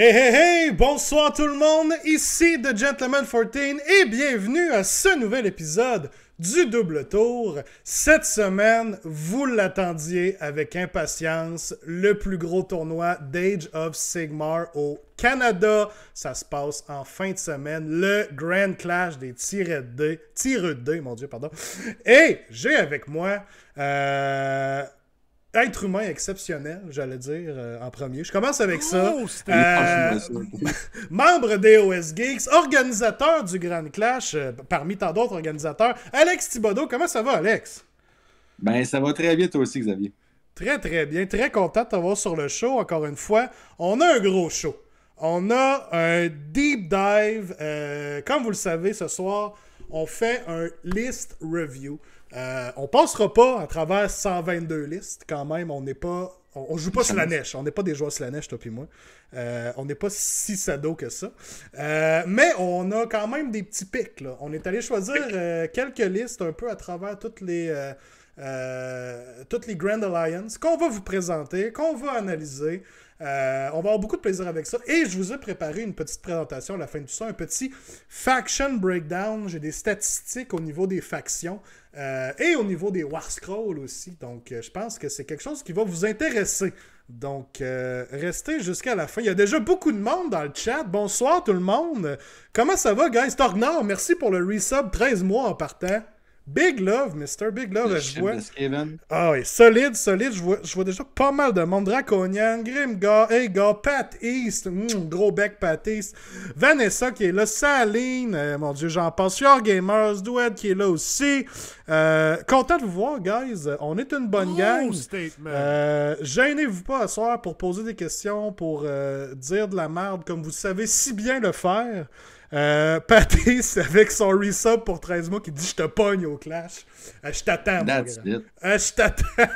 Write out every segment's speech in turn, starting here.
Hey hey hey! Bonsoir tout le monde, ici The Gentleman 14 et bienvenue à ce nouvel épisode du Double Tour. Cette semaine, vous l'attendiez avec impatience, le plus gros tournoi d'Age of Sigmar au Canada. Ça se passe en fin de semaine, le Grand Clash des tirés de 2 mon Dieu, pardon. Et j'ai avec moi euh, être humain exceptionnel, j'allais dire, euh, en premier. Je commence avec ça. Oh, euh, membre des OS Geeks, organisateur du Grand Clash, euh, parmi tant d'autres organisateurs, Alex Thibodeau. Comment ça va, Alex? Ben, ça va très bien, toi aussi, Xavier. Très, très bien. Très content de t'avoir sur le show, encore une fois. On a un gros show. On a un deep dive. comme vous le savez, ce soir, on fait un list review. Euh, on passera pas à travers 122 listes quand même. On n'est pas. On, joue pas sur la neige. On n'est pas des joueurs sur la neige, toi et moi. Euh, on n'est pas si sado que ça. Euh, mais on a quand même des petits pics. On est allé choisir quelques listes un peu à travers toutes les. toutes les Grand Alliance qu'on va vous présenter, qu'on va analyser. on va avoir beaucoup de plaisir avec ça. Et je vous ai préparé une petite présentation à la fin du tout ça, un petit faction breakdown. J'ai des statistiques au niveau des factions. Euh, et au niveau des War Scrolls aussi. Donc, euh, je pense que c'est quelque chose qui va vous intéresser. Donc, euh, restez jusqu'à la fin. Il y a déjà beaucoup de monde dans le chat. Bonsoir tout le monde. Comment ça va, guys? Torgnor, merci pour le resub 13 mois en partant. Big Love, Mr. Big Love, je vois. Ah oui, solide, solide. Je vois, déjà pas mal de monde. Draconian, Grimgar, gars, Pat East, hmm, gros bec Pat East, Vanessa qui est là, Saline, euh, mon Dieu, j'en pense. Gamers, Duet qui est là aussi. Euh, content de vous voir, guys. On est une bonne gang. Euh, Gênez-vous pas à soir pour poser des questions, pour euh, dire de la merde comme vous savez si bien le faire. Euh, Patrice, avec son resub pour 13 mois, qui dit Je te pogne au clash. Euh, je t'attends, mon gars. Euh, je t'attends.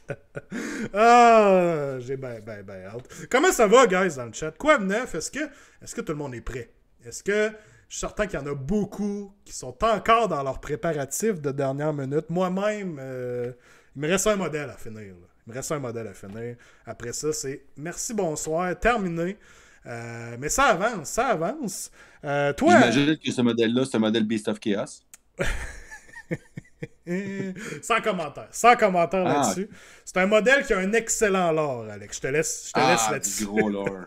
ah, j'ai ben, ben, ben Comment ça va, guys, dans le chat? Quoi de Est-ce que, est que tout le monde est prêt? Est-ce que je suis certain qu'il y en a beaucoup qui sont encore dans leurs préparatifs de dernière minute? Moi-même, euh, il me reste un modèle à finir. Il me reste un modèle à finir. Après ça, c'est merci, bonsoir, terminé. Euh, mais ça avance, ça avance. Euh, toi, J'imagine que ce modèle-là, c'est un modèle Beast of Chaos. sans commentaire, sans commentaire ah. là-dessus. C'est un modèle qui a un excellent lore, Alex. Je te laisse, je te ah, là-dessus. gros lore.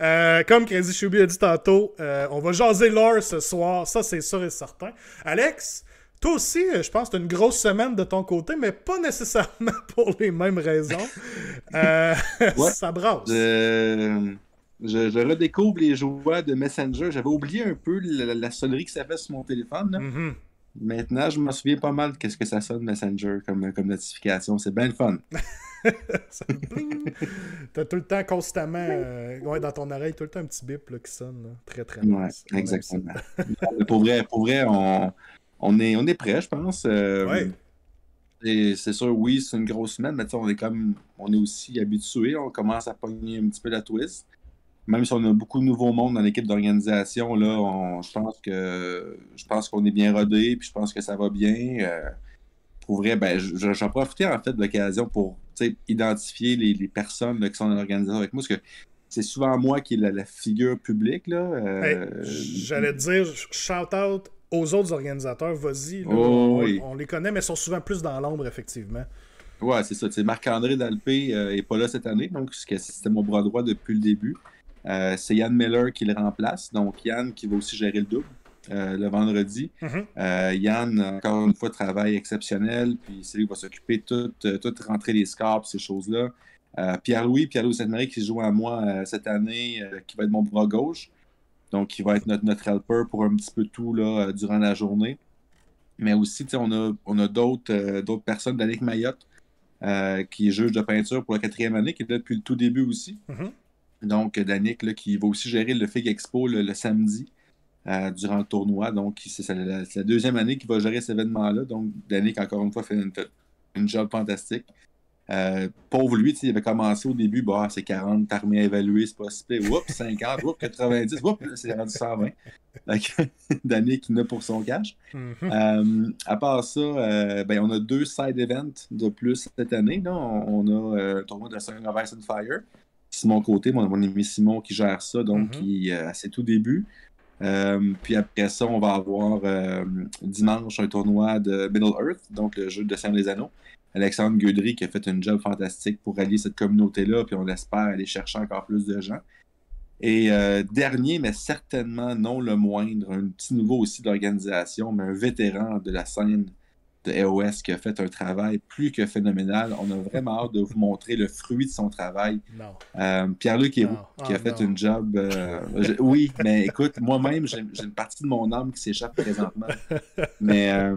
Euh, comme Crazy Shubi a dit tantôt, euh, on va jaser lore ce soir, ça c'est sûr et certain. Alex, toi aussi, je pense que tu une grosse semaine de ton côté, mais pas nécessairement pour les mêmes raisons. Ça brasse. Je, redécouvre les joies de Messenger. J'avais oublié un peu la, sonnerie que ça fait sur mon téléphone. Mm-hmm. Maintenant, je me souviens pas mal de ce que ça sonne Messenger comme, notification. C'est bien le fun. T'as tout le temps constamment euh, dans ton oreille, tout le temps un petit bip qui sonne. Très, très ouais, exactement. pour vrai, on, est, on prêt, je pense. Euh, et c'est sûr, oui, c'est une grosse semaine, mais on est comme on est aussi habitué, on commence à pogner un petit peu la twist même si on a beaucoup de nouveaux mondes dans l'équipe d'organisation, là, je pense que je pense qu'on est bien rodé, puis je pense que ça va bien. Euh, pour vrai, j'en en fait de l'occasion pour identifier les, personnes qui sont dans l'organisation avec moi, parce que c'est souvent moi qui est la, figure publique. Là. Euh, ben, j'allais te dire, shout out aux autres organisateurs, vas-y. Oh, on, les connaît, mais ils sont souvent plus dans l'ombre, effectivement. Ouais, c'est ça. Marc-André Dalpé n'est euh, pas là cette année, donc c'était mon bras droit depuis le début. Euh, c'est Yann Miller qui le remplace. Donc, Yann qui va aussi gérer le double. Euh, le vendredi. Yann, mhm. euh, encore une fois, travail exceptionnel. Puis c'est lui qui va s'occuper de tout, rentrer les scores, ces choses-là. Pierre-Louis, Pierre-Louis Saint-Marie qui joue à moi cette année, qui va être mon bras gauche. Donc, qui va être notre, notre helper pour un petit peu tout là, durant la journée. Mais aussi, on a, on a d'autres, d'autres personnes, Danick Mayotte, qui est juge de peinture pour la quatrième année, qui est là depuis le tout début aussi. Mhm donc Danick, qui va aussi gérer le FIG Expo le samedi euh, durant le tournoi. Donc, c'est la, deuxième année qu'il va gérer cet événement-là. Donc, Danick, encore une fois, fait une, job fantastique. Euh, pauvre lui, il avait commencé au début, bah, c'est 40, t'as à évaluer, c'est pas si oups, 50, oups, 90, oups, c'est rendu 120. Danik qui n'a pour son cash. Mm-hmm. Euh, à part ça, ben, on a deux side events de plus cette année. On, a le tournoi de Song of Ice and Fire Simon Côté, mon, ami Simon qui gère ça, donc mhm. euh, à ses tout débuts. Euh, puis après ça, on va avoir euh, dimanche un tournoi de Middle Earth, donc le jeu de Seigneur des Anneaux. Alexandre Guedry qui a fait un job fantastique pour allier cette communauté-là, puis on espère aller chercher encore plus de gens. Et dernier, mais certainement non le moindre, un petit nouveau aussi de l'organisation, mais un vétéran de la scène de EOS qui a fait un travail plus que phénoménal. On a vraiment hâte de vous montrer le fruit de son travail. Euh, Pierre-Luc qui a ah, fait un une job. Euh, oui, mais écoute, moi-même, j'ai une partie de mon âme qui s'échappe présentement. Mais euh,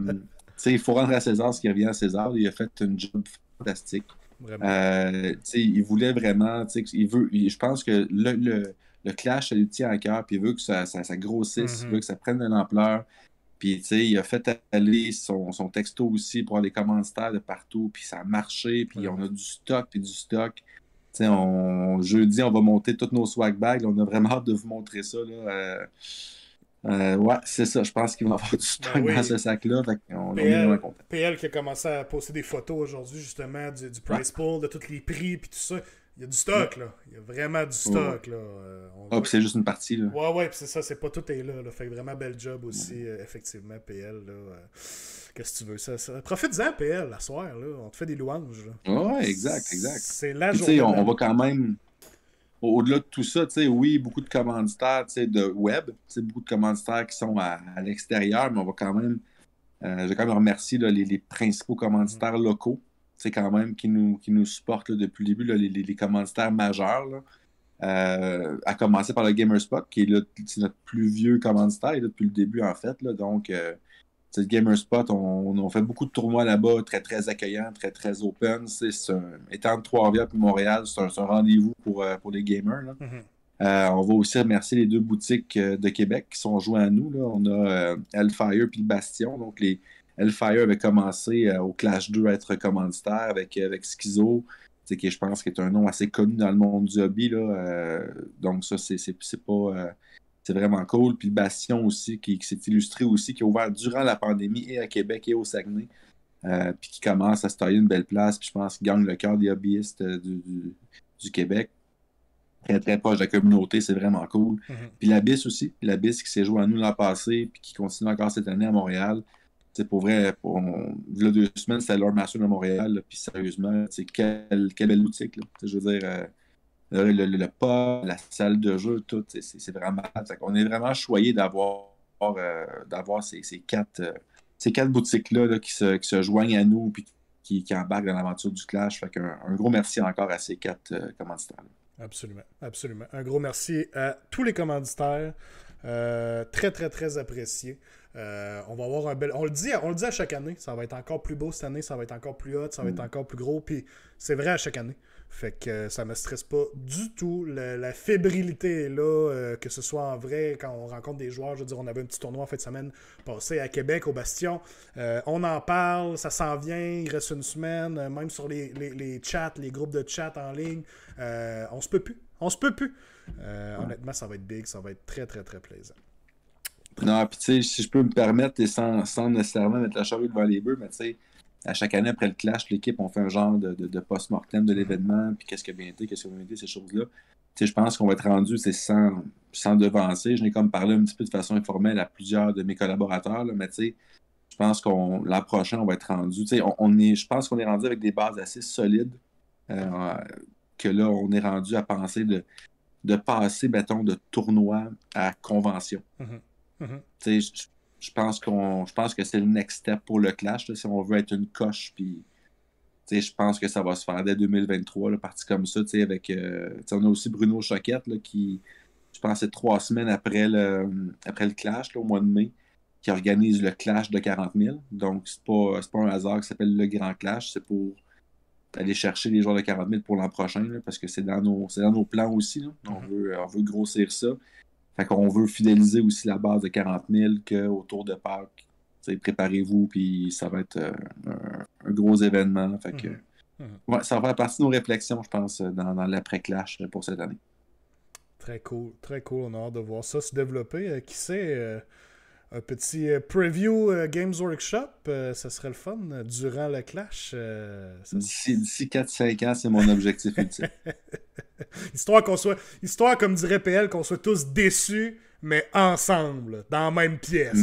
il faut rendre à César ce qui revient à César. Il a fait une job fantastique. il voulait vraiment. veut, je pense que le, clash, ça lui tient à cœur, puis il veut que ça, grossisse, mm-hmm. il veut que ça prenne de l'ampleur puis, tu sais, il a fait aller son, texto aussi pour les commanditaires de partout. Puis, ça a marché. Puis, on a du stock, puis du stock. Tu sais, on, jeudi, on va monter toutes nos swag bags. On a vraiment hâte de vous montrer ça. Euh, euh, ouais, c'est ça. Je pense qu'il va avoir du stock ben dans ce sac-là. PL, PL qui a commencé à poster des photos aujourd'hui, justement, du, du price pool, de tous les prix, puis tout ça. Il y a du stock, là. Il y a vraiment du stock, là. Euh, ah, puis c'est juste une partie, là. Ouais, ouais, puis c'est ça, c'est pas tout est là, Fait que vraiment bel job aussi, euh, effectivement, PL, là. Euh, qu'est-ce que tu veux, ça? profite en PL, la soirée, là. On te fait des louanges, Ouais, exact, exact. C'est la journée. Tu sais, on, va quand même. Au-delà de tout ça, tu sais, oui, beaucoup de commanditaires, tu sais, de web, tu sais, beaucoup de commanditaires qui sont à, l'extérieur, mais on va quand même. je vais quand même remercier les, les, principaux commanditaires locaux. C'est quand même, qui nous, qui nous supportent depuis le début, les, commanditaires majeurs. Euh, à commencer par le Gamerspot, qui est notre plus vieux commanditaire depuis le début, en fait. donc, c'est euh, le Gamerspot, on, fait beaucoup de tournois là-bas, très, très accueillant, très, très open. C'est étant de Trois-Rivières et Montréal, c'est un, rendez-vous pour, euh, pour les gamers. Mm-hmm. on va aussi remercier les deux boutiques de Québec qui sont joints à nous. On a euh, Hellfire puis le Bastion, donc les, Fire avait commencé euh, au Clash 2 à être commanditaire avec, euh, avec Schizo, qui je pense qui est un nom assez connu dans le monde du hobby. Euh, donc ça, c'est pas. c'est vraiment cool. Puis Bastion aussi, qui, s'est illustré aussi, qui a ouvert durant la pandémie et à Québec et au Saguenay. puis qui commence à se tailler une belle place. Puis je pense qu'il gagne le cœur des hobbyistes du, Québec très très proche de la communauté, c'est vraiment cool. Mhm. Puis l'Abyss aussi, l'Abyss qui s'est joué à nous l'an passé, puis qui continue encore cette année à Montréal c'est pour vrai, pour, y deux semaines, c'était leur Master à Montréal. Puis sérieusement, quelle, quelle belle boutique. je veux dire, euh, le, le, la salle de jeu, tout, c'est vraiment. on est vraiment choyé d'avoir euh, ces, quatre, euh, quatre boutiques-là qui, se, joignent à nous puis qui, embarquent dans l'aventure du Clash. un, gros merci encore à ces quatre commanditaires. Absolument, absolument. Un gros merci à tous les commanditaires. très, très, très appréciés. Euh, on va avoir un bel. On le, dit, on le dit à chaque année, ça va être encore plus beau cette année, ça va être encore plus hot, ça va être mm. encore plus gros. Puis c'est vrai à chaque année. Fait que ça me stresse pas du tout. La, fébrilité là, euh, que ce soit en vrai, quand on rencontre des joueurs. Je veux dire, on avait un petit tournoi en fin de semaine passé à Québec, au Bastion. Euh, on en parle, ça s'en vient, il reste une semaine, même sur les, les, chats, les groupes de chat en ligne. on se peut plus. On se peut plus. Honnêtement, ça va être big, ça va être très, très, très plaisant. Non, puis si je peux me permettre, sans, sans nécessairement mettre la charrue devant les bœufs, mais à chaque année après le clash, l'équipe, on fait un genre de, post-mortem de l'événement, puis qu'est-ce qui a bien été, qu'est-ce qui a bien été, ces choses-là. je pense qu'on va être rendu, c'est sans, sans devancer. Je n'ai comme parlé un petit peu de façon informelle à plusieurs de mes collaborateurs, mais je pense qu'on l'an prochain, on va être rendu. on, je pense qu'on est rendu avec des bases assez solides, euh, que là, on est rendu à penser de, de passer, de tournoi à convention. Mm-hmm. Mm-hmm. Je pense qu'on. Je pense que c'est le next step pour le clash. si on veut être une coche, puis je pense que ça va se faire dès 2023, là, parti comme ça, avec. Euh, on a aussi Bruno Choquette qui, je pense, c'est trois semaines après le, après le clash, au mois de mai, qui organise le clash de 40 000. Donc, c'est pas, pas un hasard qui s'appelle le Grand Clash, c'est pour aller chercher les joueurs de 40 000 pour l'an prochain, parce que c'est dans, nos, dans nos plans aussi. On, mm-hmm. veut, on veut grossir ça. Fait qu'on veut fidéliser aussi la base de 40 000 qu'autour de Pâques. Préparez-vous, puis ça va être euh, un, gros événement. Fait que, mhm. Mhm. ça va faire partie de nos réflexions, je pense, euh, dans, dans l'après-clash pour cette année. Très cool, très cool. On a de voir ça se développer. Euh, qui sait un petit euh, preview euh, Games Workshop, euh, ça serait le fun durant le clash. D'ici 4-5 ans, c'est mon objectif ultime. histoire qu'on soit, histoire comme dirait PL, qu'on soit tous déçus, mais ensemble, dans la même pièce.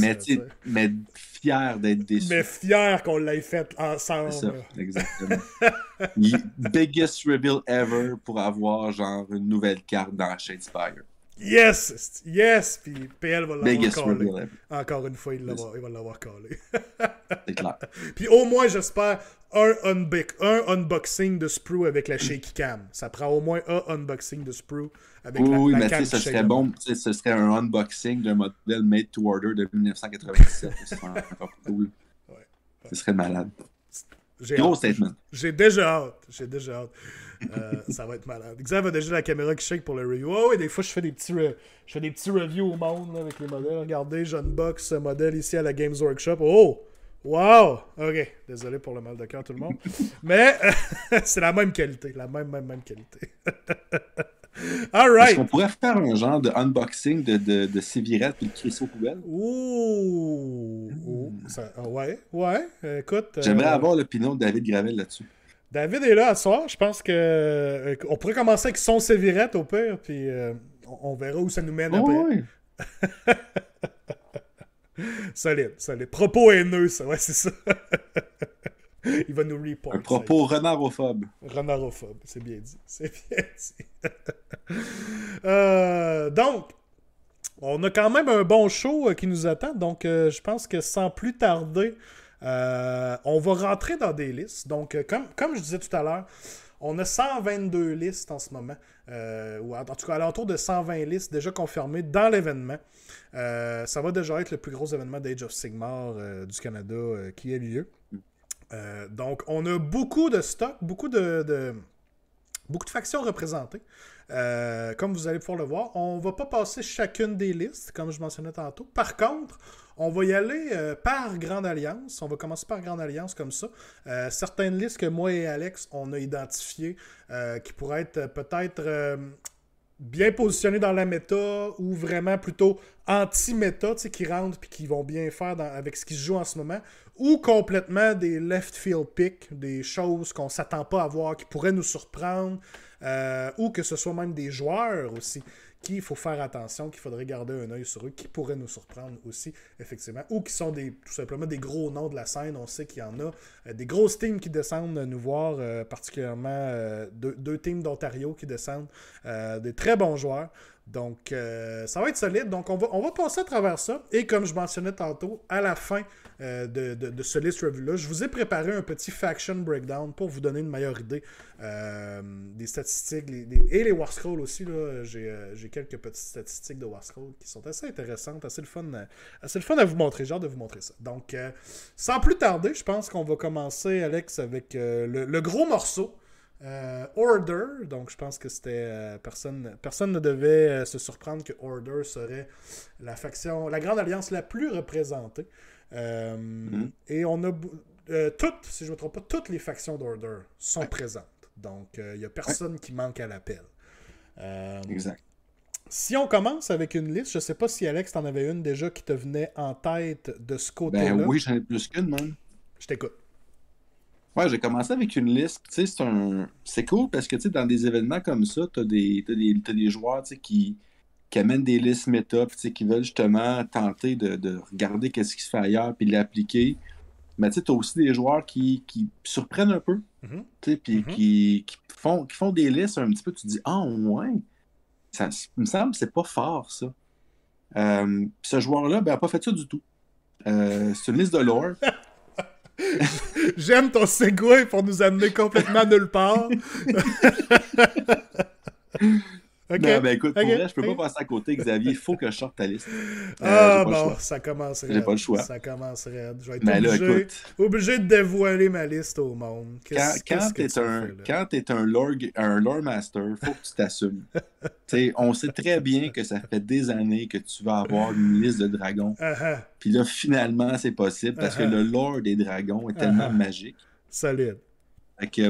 Mais, fier d'être déçu. Mais fier qu'on l'ait fait ensemble. Ça, exactement. biggest reveal ever pour avoir genre une nouvelle carte dans Shadespire. Yes! Yes! Puis PL va l'avoir collé. Encore une fois, il, va l'avoir collé. C'est clair. Puis au moins, j'espère, un, unboxing de Sprue avec la shaky mm. cam. Ça prend au moins un unboxing de Sprue avec la, oui, mais cam ce serait bon. Ce serait un unboxing d'un modèle made to order de 1997. C'est cool. Ce serait malade. Gros statement. J'ai déjà hâte. J'ai déjà hâte. Euh, ça va être malade. Xav a déjà la caméra qui shake pour le review. Oh, et des fois, je fais des petits, je fais des petits reviews au monde avec les modèles. Regardez, j'unbox ce modèle ici à la Games Workshop. Oh! Wow! OK. Désolé pour le mal de cœur, tout le monde. Mais c'est la même qualité. La même, même, même qualité. All est pourrait faire un genre de unboxing de, de, de et de crisseau poubelle? Ouh! Ah ouais, ouais. Écoute. J'aimerais euh, avoir l'opinion de David Gravel là-dessus. David est là à soir. Je pense que euh, on pourrait commencer avec son Sévirette au pire, puis euh, on, verra où ça nous mène oh, ah Ça solide, solide. Propos haineux, ça, ouais, c'est ça. Il va nous report. Un propos renarophobe. Renarophobe, c'est bien dit. C'est bien dit. Euh, donc, on a quand même un bon show euh, qui nous attend. Donc, euh, je pense que sans plus tarder, on va rentrer dans des listes. Donc, comme, comme je disais tout à l'heure, on a 122 listes en ce moment, ou en tout cas l'entour de 120 listes déjà confirmées dans l'événement. ça va déjà être le plus gros événement d'Age of Sigmar du Canada qui a lieu. Euh, donc, on a beaucoup de stocks, beaucoup de, beaucoup de factions représentées. Euh, comme vous allez pouvoir le voir, on va pas passer chacune des listes, comme je mentionnais tantôt. Par contre, on va y aller euh, par Grande Alliance. On va commencer par Grande Alliance comme ça. certaines listes que moi et Alex, on a identifiées, qui pourraient être peut-être bien positionnés dans la méta ou vraiment plutôt anti-méta, qui rentrent et qui vont bien faire avec ce qui se joue en ce moment, ou complètement des left field picks, des choses qu'on s'attend pas à voir, qui pourraient nous surprendre, euh, ou que ce soit même des joueurs aussi qu'il faut faire attention, qu'il faudrait garder un œil sur eux, qui pourraient nous surprendre aussi, effectivement, ou qui sont des, tout simplement des gros noms de la scène. On sait qu'il y en a euh, des grosses teams qui descendent nous voir, euh, particulièrement euh, deux, teams d'Ontario qui descendent, des très bons joueurs. Donc, euh, ça va être solide. Donc, on va, on passer à travers ça. Et comme je mentionnais tantôt, à la fin euh, de, ce list review-là, je vous ai préparé un petit faction breakdown pour vous donner une meilleure idée euh, des statistiques et les War Scrolls aussi. J'ai quelques petites statistiques de War Scrolls qui sont assez intéressantes, assez le fun, assez fun à vous montrer. genre de vous montrer ça. Donc, sans plus tarder, je pense qu'on va commencer, Alex, avec le, gros morceau euh, order, donc je pense que c'était euh, personne, personne ne devait euh, se surprendre que Order serait la faction, la grande alliance la plus représentée. Mhm. Et on a toutes, si je ne me trompe pas, toutes les factions d'Order sont présentes. Donc il n'y a personne qui manque à l'appel. exact. Si on commence avec une liste, je ne sais pas si Alex, en avais une déjà qui te venait en tête de ce ben côté-là. Ben oui, j'en ai plus qu'une, même Je t'écoute. Ouais, j'ai commencé avec une liste. C'est un... cool parce que dans des événements comme ça, tu as des, t'as des, joueurs qui, qui amènent des listes méta, qui veulent justement tenter de, regarder qu'est-ce qui se fait ailleurs puis l'appliquer. Mais tu as aussi des joueurs qui, surprennent un peu, mhm. puis mhm. qui, qui, font, qui font des listes un petit peu. Tu te dis, ah, oh, ouais, ça me semble c'est pas fort ça. Euh, ce joueur-là, ben, pas fait ça du tout. Euh, c'est une liste de lore. J'aime ton segway pour nous amener complètement nulle part. Non, mais écoute, pour vrai, je peux pas passer à côté, Xavier. Il faut que je sorte ta liste. Euh, ah, bon, ça commence J'ai pas le choix. Ça commence raide. Je vais être obligé, de dévoiler ma liste au monde. Quand, tu t'es un, un, lore, un lore master, faut que tu t'assumes. on sait très bien que ça fait des années que tu vas avoir une liste de dragons. Ah, ah. Puis là, finalement, c'est possible parce que ah, le lore des dragons est tellement magique. Solide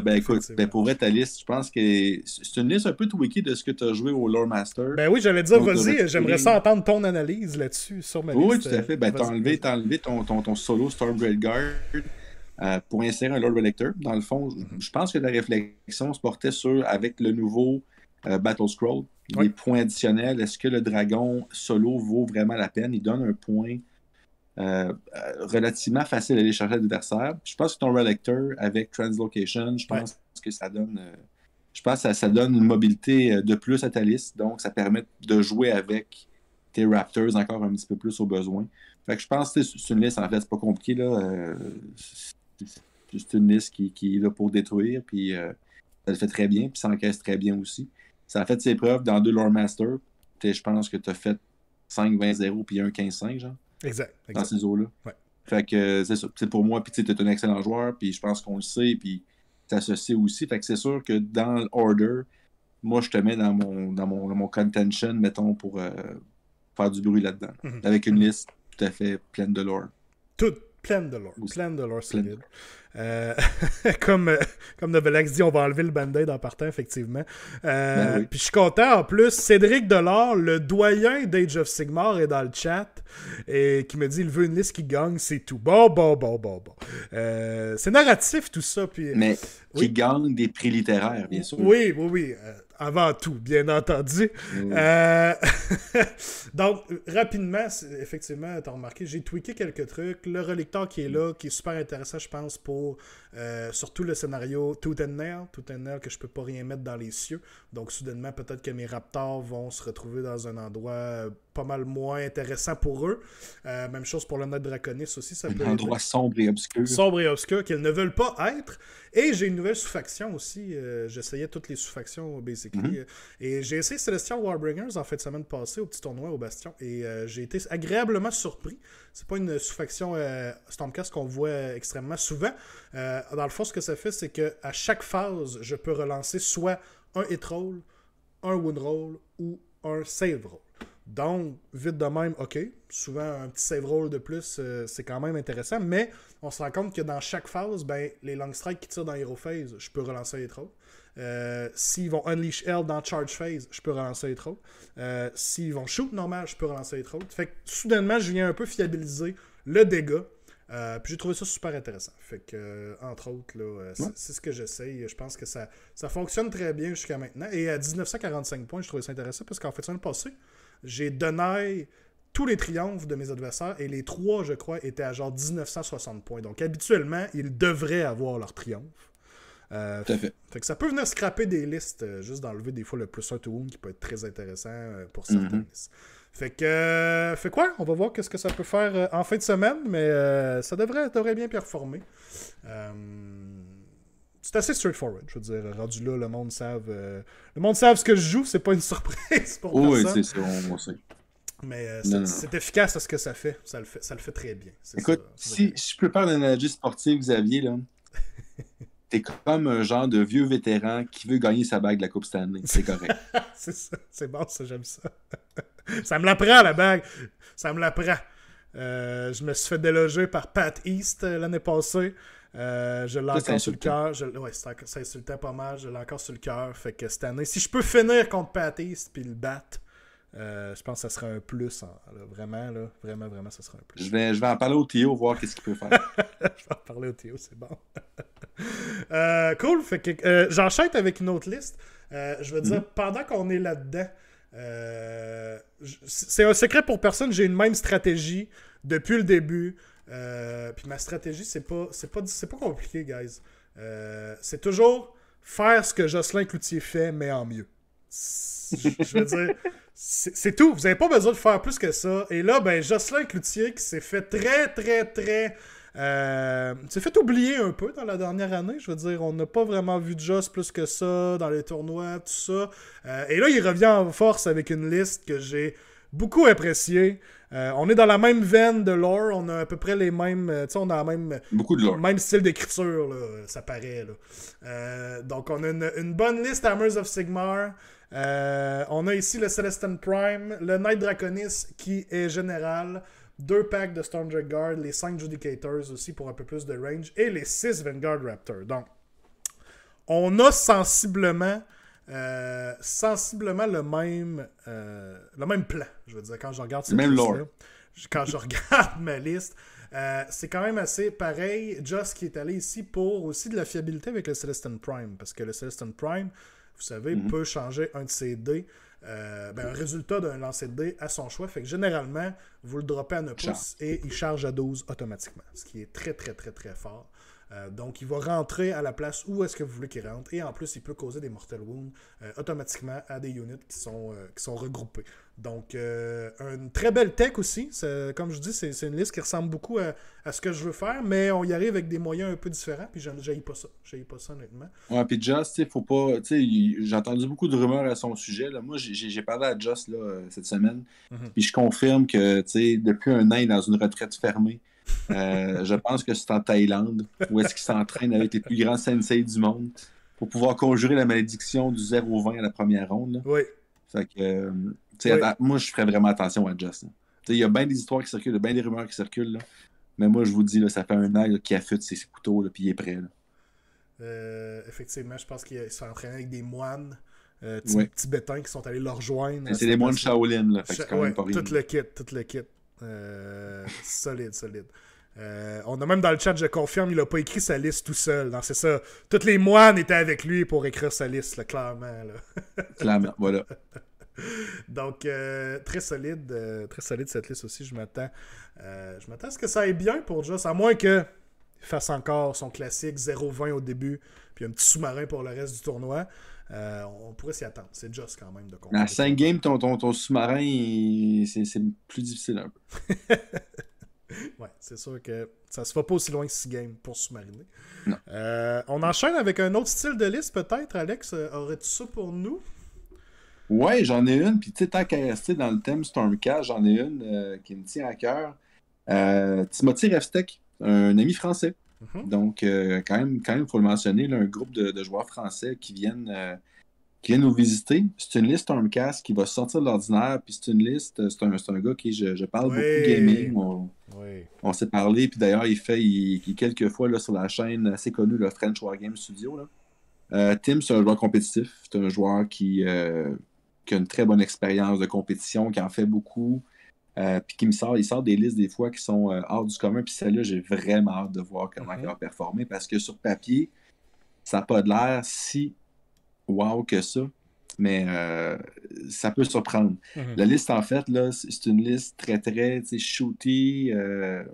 ben écoute, ben, pour vrai, ta liste, je pense que c'est une liste un peu tweakée de ce que tu as joué au Lore Master. Ben oui, j'allais dire, vas-y, j'aimerais ça entendre ton analyse là-dessus, sur ma oui, liste. Oui, tout à fait. Ben, t'as enlevé, ton, ton, solo Guard. Euh, pour insérer un Lord Relector. Dans le fond, mhm. je pense que la réflexion se portait sur, avec le nouveau euh, Battle Scroll, les points additionnels, est-ce que le dragon solo vaut vraiment la peine? Il donne un point euh, relativement facile à aller chercher l'adversaire. Je pense que ton relecteur avec Translocation, je pense que ça donne. Euh, je pense ça, donne une mobilité euh, de plus à ta liste, donc ça permet de jouer avec tes Raptors encore un petit peu plus au besoin. Fait je pense que c'est une liste, en fait, c'est pas compliqué. là. juste une liste qui, est là pour détruire, puis ça le fait très bien, puis ça encaisse très bien aussi. Ça a fait ses preuves dans deux Lore Master. Je pense que tu as fait 5-20-0 puis 1-15-5, genre. Exact. Dans ces eaux-là. Fait que euh, c'est C'est pour moi, puis tu es un excellent joueur, puis je pense qu'on le sait, puis t'associes aussi. Fait que c'est sûr que dans l'order, moi, je te mets dans mon, dans mon, contention, mettons, pour euh, faire du bruit là-dedans. Mhm. Avec une mhm. liste tout à fait pleine de lore. Tout, Pleine de l'or. Pleine de l'or, solide. Euh, comme, comme Novelax dit, on va enlever le band-aid en partant, effectivement. Euh, ben puis je suis content en plus. Cédric Delors, le doyen d'Age of Sigmar, est dans le chat et qui me dit il veut une liste qui gagne, c'est tout. Bon, bon, bon, bon, bon. Euh, c'est narratif tout ça. Puis, Mais qui gagne des prix littéraires, bien sûr. Oui, oui, oui avant tout, bien entendu. Mm. Euh, donc, rapidement, effectivement, t'as remarqué, j'ai tweaké quelques trucs. Le Relictor qui est mm. là, qui est super intéressant, je pense, pour euh, surtout le scénario tout and Nail, tout que je peux pas rien mettre dans les cieux. Donc soudainement, peut-être que mes Raptors vont se retrouver dans un endroit euh, pas mal moins intéressant pour eux. Euh, même chose pour le Night Draconis aussi. Ça un endroit sombre et obscur. Sombre et obscur qu'ils ne veulent pas être. Et j'ai une nouvelle sous-faction aussi. J'essayais toutes les sous-factions, basically. Mhm. Et j'ai essayé Celestial Warbringers en fait semaine passée au petit tournoi au Bastion. Et j'ai été agréablement surpris. C'est pas une sous-faction euh, Stormcast qu'on voit euh, extrêmement souvent. Euh, dans le fond, ce que ça fait, c'est que à chaque phase, je peux relancer soit un hit roll, un wound roll ou un save roll. Donc, vite de même, ok. Souvent, un petit save roll de plus, c'est quand même intéressant. Mais on se rend compte que dans chaque phase, ben, les long strikes qui tirent dans Hero Phase, je peux relancer un hit roll. Euh, s'ils vont Unleash L dans Charge Phase, je peux relancer les trolls. Euh, s'ils vont Shoot normal, je peux relancer les trolls. Fait que soudainement, je viens un peu fiabiliser le dégât. Euh, puis j'ai trouvé ça super intéressant. Fait que, entre autres, c'est ce que j'essaye. Je pense que ça, ça fonctionne très bien jusqu'à maintenant. Et à 1945 points, je trouvais ça intéressant parce qu'en fait, ça le passé, j'ai donné tous les triomphes de mes adversaires et les trois, je crois, étaient à genre 1960 points. Donc habituellement, ils devraient avoir leur triomphe. Euh, fait. que ça peut venir scraper des listes, euh, juste d'enlever des fois le plus 1 to qui peut être très intéressant euh, pour mhm. certaines listes. Fait que, fait quoi? On va voir qu'est-ce que ça peut faire en fin de semaine, mais ça devrait, devrait bien performer. c'est assez straightforward, je veux dire. Rendu là, le monde savent, le monde savent ce que je joue, c'est pas une surprise pour personne. Oui, c'est ça, moi. Mais c'est efficace à ce que ça fait. Ça le fait, ça le fait très bien. Écoute, si, je peux parler d'analogie sportive, Xavier, là, t'es comme un genre de vieux vétéran qui veut gagner sa bague de la Coupe Stanley. C'est correct. c'est ça. C'est bon, ça, j'aime ça. ça me l'apprend, la bague. Ça me l'apprend. Euh, je me suis fait déloger par Pat East euh, l'année passée. Euh, je l'ai encore sur le cœur. Je... Ouais, c'est pas mal. Je l'ai encore sur le cœur. Fait que cette année, si je peux finir contre Pat East puis le battre, euh, je pense que ça sera un plus. Hein, vraiment, là, vraiment, vraiment, ça sera un plus. Je vais, en parler au Théo, voir qu'est-ce qu'il peut faire. je vais en parler au Théo, c'est bon. Euh, cool. Euh, j'enchaîne avec une autre liste. je veux dire, mhm. pendant qu'on est là-dedans, c'est un secret pour personne. J'ai une même stratégie depuis le début. Puis ma stratégie, c'est pas, pas, c'est pas compliqué, guys. c'est toujours faire ce que Jocelyn Cloutier fait, mais en mieux. Je veux dire, c'est tout. Vous n'avez pas besoin de faire plus que ça. Et là, ben, Jocelyn Cloutier qui s'est fait très, très, très. Euh, s'est fait oublier un peu dans la dernière année. Je veux dire, on n'a pas vraiment vu de Joss plus que ça dans les tournois, tout ça. Euh, et là, il revient en force avec une liste que j'ai beaucoup appréciée. Euh, on est dans la même veine de lore, on a à peu près les mêmes, tu sais, on a la même, Beaucoup de lore. même style d'écriture, ça paraît. donc on a une, bonne liste Mers of Sigmar. Euh, on a ici le Celestine Prime, le Night Draconis qui est général, deux packs de Storm Guard, les 5 Judicators aussi pour un peu plus de range et les 6 Vanguard Raptors Donc, on a sensiblement, euh, sensiblement le même, euh, le même plan, je veux dire, quand je regarde Quand ma liste, c'est quand même assez pareil. Juste qui est allé ici pour aussi de la fiabilité avec le Celestine Prime, parce que le Celestine Prime, vous savez, mhm. peut changer un de ses dés, euh, ben, un résultat d'un lancer de dés à son choix. Fait que généralement, vous le droppez à 9 pouces et il charge à 12 automatiquement, ce qui est très, très, très, très fort. Euh, donc, il va rentrer à la place où est-ce que vous voulez qu'il rentre. Et en plus, il peut causer des mortal wounds euh, automatiquement à des units qui sont, euh, qui sont regroupés. Donc, une très belle tech aussi. Comme je dis, c'est une liste qui ressemble beaucoup à, ce que je veux faire, mais on y arrive avec des moyens un peu différents. Puis, j'aille pas ça. J'aille pas ça, honnêtement. Ouais, puis Just, faut pas. J'ai entendu beaucoup de rumeurs à son sujet. Là. Moi, j'ai parlé à Joss cette semaine. Mhm. Puis, je confirme que, tu depuis un an, il est dans une retraite fermée. Euh, je pense que c'est en Thaïlande, où est-ce qu'il s'entraîne avec les plus grands sensei du monde pour pouvoir conjurer la malédiction du 0 au 20 à la première ronde. Oui. Euh, moi, je ferais vraiment attention à Just. Il y a bien des histoires qui circulent, bien des rumeurs qui circulent. Mais moi, je vous dis, là, ça fait un an qu'il affûte ses couteaux, et il est prêt. Euh, effectivement, je pense qu'il s'entraîne avec des moines. tibétains qui sont allés le rejoindre. C'est des moines Shaolin, là. Fait quand même Tout le kit, tout le kit. Euh, solide, solide. Euh, on a même dans le chat, je confirme, il n'a pas écrit sa liste tout seul. C'est ça. Toutes les moines étaient avec lui pour écrire sa liste, clairement. clairement, voilà. Donc, euh, très solide, très solide cette liste aussi. Je m'attends, je m'attends à ce que ça aille bien pour Joss, à moins que fasse encore son classique 0-20 au début, puis un petit sous-marin pour le reste du tournoi. Euh, on pourrait s'y attendre. C'est juste quand même de comprendre. À 5 games, ton, sous-marin, c'est plus difficile un peu. ouais, c'est sûr que ça se va pas aussi loin que 6 games pour sous-mariner. Euh, on enchaîne avec un autre style de liste, peut-être. Alex, euh, aurais-tu ça pour nous? Ouais, j'en ai une. Puis, tu sais, tant qu'à rester dans le thème Stormcast, j'en ai une qui me tient à cœur. Euh, Timothy un ami français, Mhm. Donc, euh, quand même, quand faut le mentionner, un groupe de, joueurs français qui viennent, euh, qui nous visiter. C'est une liste Stormcast qui va sortir de l'ordinaire. Puis c'est une liste, euh, c'est un, gars qui, je, parle beaucoup beaucoup gaming. On, s'est parlé. Puis d'ailleurs, il fait, il, quelques fois là, sur la chaîne assez connue, le French Wargame Studio. Là. Tim, c'est un joueur compétitif. C'est un joueur qui, qui, a une très bonne expérience de compétition, qui en fait beaucoup. Euh, puis qui me sort, il sort des listes des fois qui sont euh, hors du commun. Puis celle-là, j'ai vraiment hâte de voir comment mhm. elle performer parce que sur papier, ça n'a pas de l'air si wow que ça, mais euh, ça peut surprendre. Mhm. La liste, en fait, c'est une liste très, très shooty,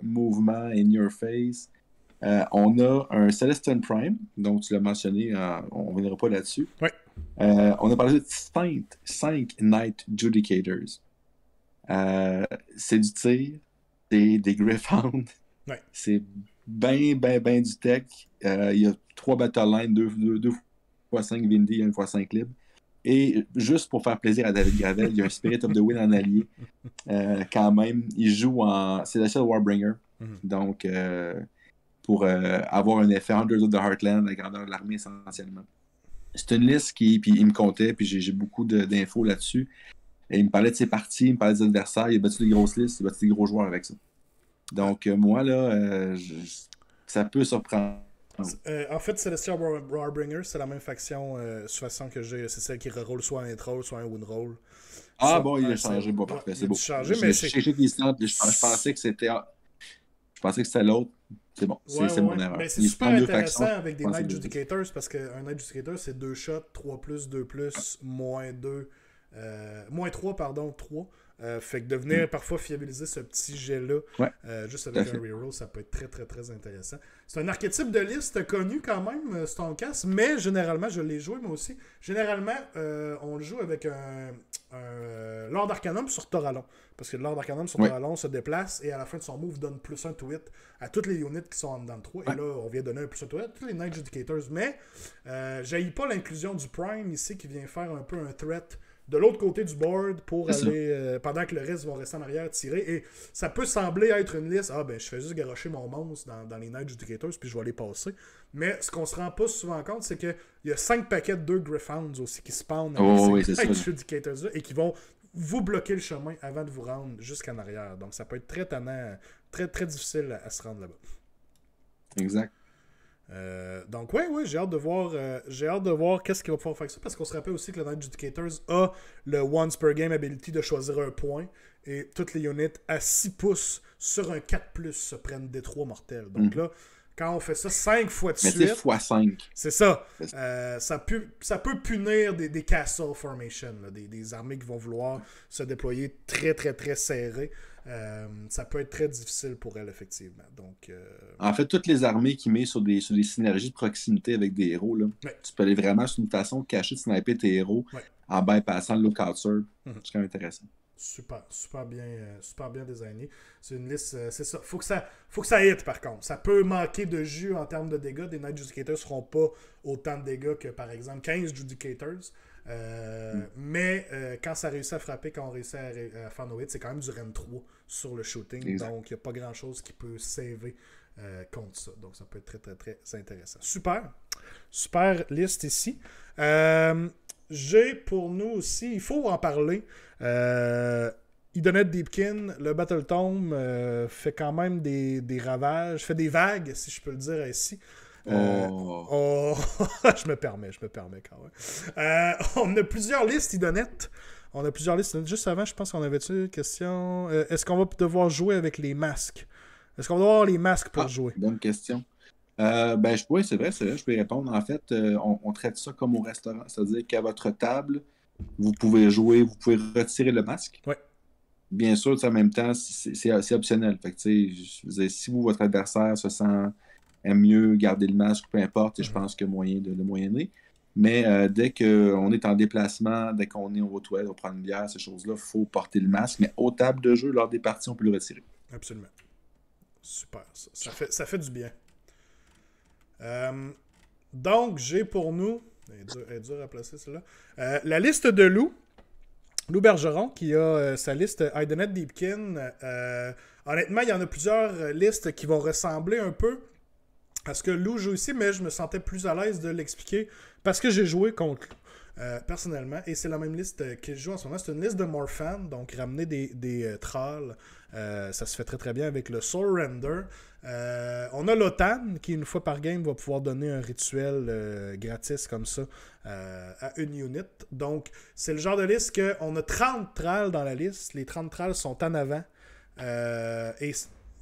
mouvement, in your face. on a un Celestine Prime, donc tu l'as mentionné, on ne reviendra pas là-dessus. on a parlé de 5 Night Judicators. Euh, c'est du tir, c'est des Griffhounds. C'est bien bien bien du tech. Euh, il y a trois battle lines, deux, deux, fois 5 Vindy, une fois 5 Lib Et juste pour faire plaisir à David Gravel, il y a un Spirit of the Wind en allié. Euh, quand même, il joue en. C'est la seule Warbringer. Mm-hmm. Donc, pour avoir un effet Under the Heartland, la grandeur de l'armée essentiellement. C'est une liste qui. Puis il me comptait, puis j'ai beaucoup d'infos là-dessus. Et il me parlait de ses parties, il me parlait des adversaires, il a battu des grosses listes, il a battu des gros joueurs avec ça. Donc, euh, moi, là, euh, ça peut surprendre. Euh, en fait, Celestia Warbringer, c'est la même faction euh, façon que j'ai. C'est celle qui reroule soit un troll, soit un windroll. Ah bon, il a changé. Bon, parfait, c'est beau. Changé, je, mais je pensais que c'était. Ah, je pensais que c'était l'autre. C'est bon, c'est mon erreur. Mais c'est super intéressant avec des Night Judicators parce qu'un Night Judicator, c'est deux shots, 3 plus, 2 plus, moins 2. Euh, moins 3, pardon, 3. Euh, fait que de venir mm. parfois fiabiliser ce petit jet-là, euh, juste avec un reroll, ça peut être très, très, très intéressant. C'est un archétype de liste connu quand même, Stonkass, mais généralement, je l'ai joué moi aussi. Généralement, on le joue avec un, Lord Arcanum sur Toralon. Parce que Lord Arcanum sur Toralon se déplace et à la fin de son move donne plus un tweet à toutes les units qui sont en dedans de 3. Et là, on vient donner un plus un tweet à tous les Night Judicators. Mais, j'ai pas l'inclusion du Prime ici qui vient faire un peu un threat de l'autre côté du board pour aller euh, pendant que le reste va rester en arrière tirer. Et ça peut sembler être une liste. Ah ben je fais juste garocher mon monstre dans, dans les du Judicators puis je vais aller passer. Mais ce qu'on se rend pas souvent compte, c'est que il y a cinq paquets de deux Griffons aussi qui spawnent oh, oui, Judicators là, et qui vont vous bloquer le chemin avant de vous rendre jusqu'en arrière. Donc ça peut être très très très difficile à, se rendre là-bas. Exact. Euh, donc, oui, ouais, j'ai hâte de voir, euh, j'ai de voir qu'est-ce qu'il va pouvoir faire avec ça, parce qu'on se rappelle aussi que le Night Judicators a le once per game ability de choisir un point, et toutes les units à 6 pouces sur un 4+, se prennent des 3 mortels. Donc mm. là, quand on fait ça 5 fois de Mais suite. fois 5. C'est ça. Euh, ça, ça, peut punir des, des castle formation, des, des, armées qui vont vouloir se déployer très, très, très serrées. Euh, ça peut être très difficile pour elle, effectivement. Euh, en fait, toutes les armées qui mettent sur des, sur des synergies de proximité avec des héros, tu peux aller vraiment sur une façon de cacher, de sniper tes héros en bypassant le lookout mhm. C'est quand même intéressant. Super, super bien, euh, super bien designé. C'est une liste, c'est ça. Faut que ça, faut que ça hit par contre. Ça peut manquer de jus en termes de dégâts. Des Night Judicators seront pas autant de dégâts que par exemple 15 Judicators. Mhm. Mais quand ça réussit à frapper, quand on réussit à, faire nos hits, c'est quand même du REN 3 sur le shooting. Donc, il n'y a pas grand-chose qui peut sauver euh, contre ça. Donc, ça peut être très, très, très intéressant. Super. Super liste ici. Euh, j'ai pour nous aussi, il faut en parler. Euh, idonette Deepkin, le Battle Tome fait quand même des, ravages, fait des vagues, si je peux le dire ainsi. Oh. Oh, je me permets, je me permets quand même. on a plusieurs listes idonette on a plusieurs listes. Juste avant, je pense qu'on avait une question. Euh, est-ce qu'on va devoir jouer avec les masques Est-ce qu'on va avoir les masques pour ah, jouer Bonne question. Euh, ben, je, oui, c'est vrai, je peux y répondre. En fait, euh, on, traite ça comme au restaurant, c'est-à-dire qu'à votre table, vous pouvez jouer, vous pouvez retirer le masque. Oui. Bien sûr, en même temps, c'est optionnel. Fait si vous, votre adversaire se sent aime mieux garder le masque, peu importe, pense qu'il je mm-hmm. pense que moyen de le moyenner. Mais euh, dès qu'on est en déplacement, dès qu'on est, au toile, on prend une bière, ces choses-là, il faut porter le masque. Mais aux tables de jeu, lors des parties, on peut le retirer. Absolument. Super. Ça, ça fait, du bien. Euh, donc, j'ai pour nous. Elle est, dure, à placer, celle-là. Euh, la liste de Lou. Lou Bergeron, qui a sa liste Idenette Deepkin. honnêtement, il y en a plusieurs listes qui vont ressembler un peu. Parce que Lou joue ici, mais je me sentais plus à l'aise de l'expliquer parce que j'ai joué contre Lou. Euh, personnellement, et c'est la même liste euh, qu'il joue en ce moment. C'est une liste de Morphan, donc ramener des, des euh, trolls, ça se fait très très bien avec le Surrender. on a l'OTAN qui, une fois par game, va pouvoir donner un rituel gratis comme ça à une unit. Donc, c'est le genre de liste qu'on a 30 trolls dans la liste. Les 30 trolls sont en avant. et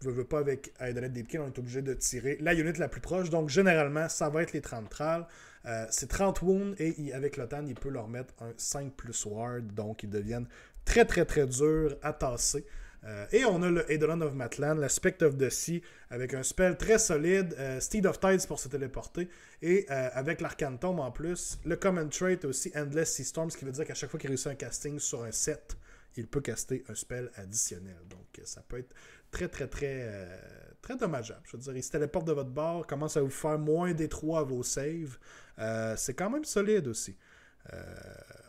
veux, veux pas avec Aidanet des on est obligé de tirer la unit la plus proche. Donc, généralement, ça va être les 30 trals. Euh, c'est 30 wounds et avec l'otan, il peut leur mettre un 5 plus ward. Donc, ils deviennent très, très, très durs à tasser. Euh, et on a le Eidolon of Matlan, l'Aspect of the Sea, avec un spell très solide, euh, Steed of Tides pour se téléporter, et avec l'Arcane en plus, le Common Trait aussi, Endless Sea Storms, ce qui veut dire qu'à chaque fois qu'il réussit un casting sur un set, il peut caster un spell additionnel. Donc, euh, ça peut être très, très, très, euh, très dommageable. Je veux dire, il se téléporte de votre bord, commence à vous faire moins des trois à vos saves. Euh, c'est quand même solide aussi.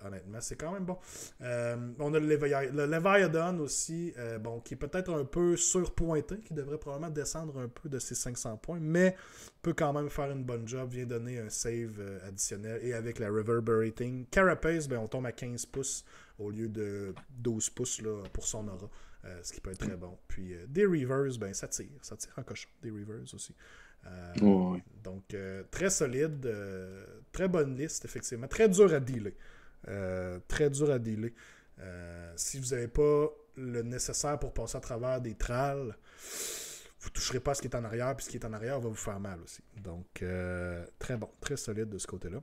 honnêtement, c'est quand même bon. on a le Leviathan aussi, bon, qui est peut-être un peu surpointé, qui devrait probablement descendre un peu de ses 500 points, mais peut quand même faire une bonne job, vient donner un save additionnel. Et avec la Reverberating Carapace, ben, on tombe à 15 pouces au lieu de 12 pouces là, pour son aura, euh, ce qui peut être très bon. Puis euh, des reverse, ben, ça tire, ça tire en cochon, des reverse aussi. Euh, donc très solide, très bonne liste, effectivement. Très dur à dealer. très dur à dealer. si vous n'avez pas le nécessaire pour passer à travers des tralles, vous ne toucherez pas ce qui est en arrière, puis ce qui est en arrière va vous faire mal aussi. Donc, très bon, très solide de ce côté-là.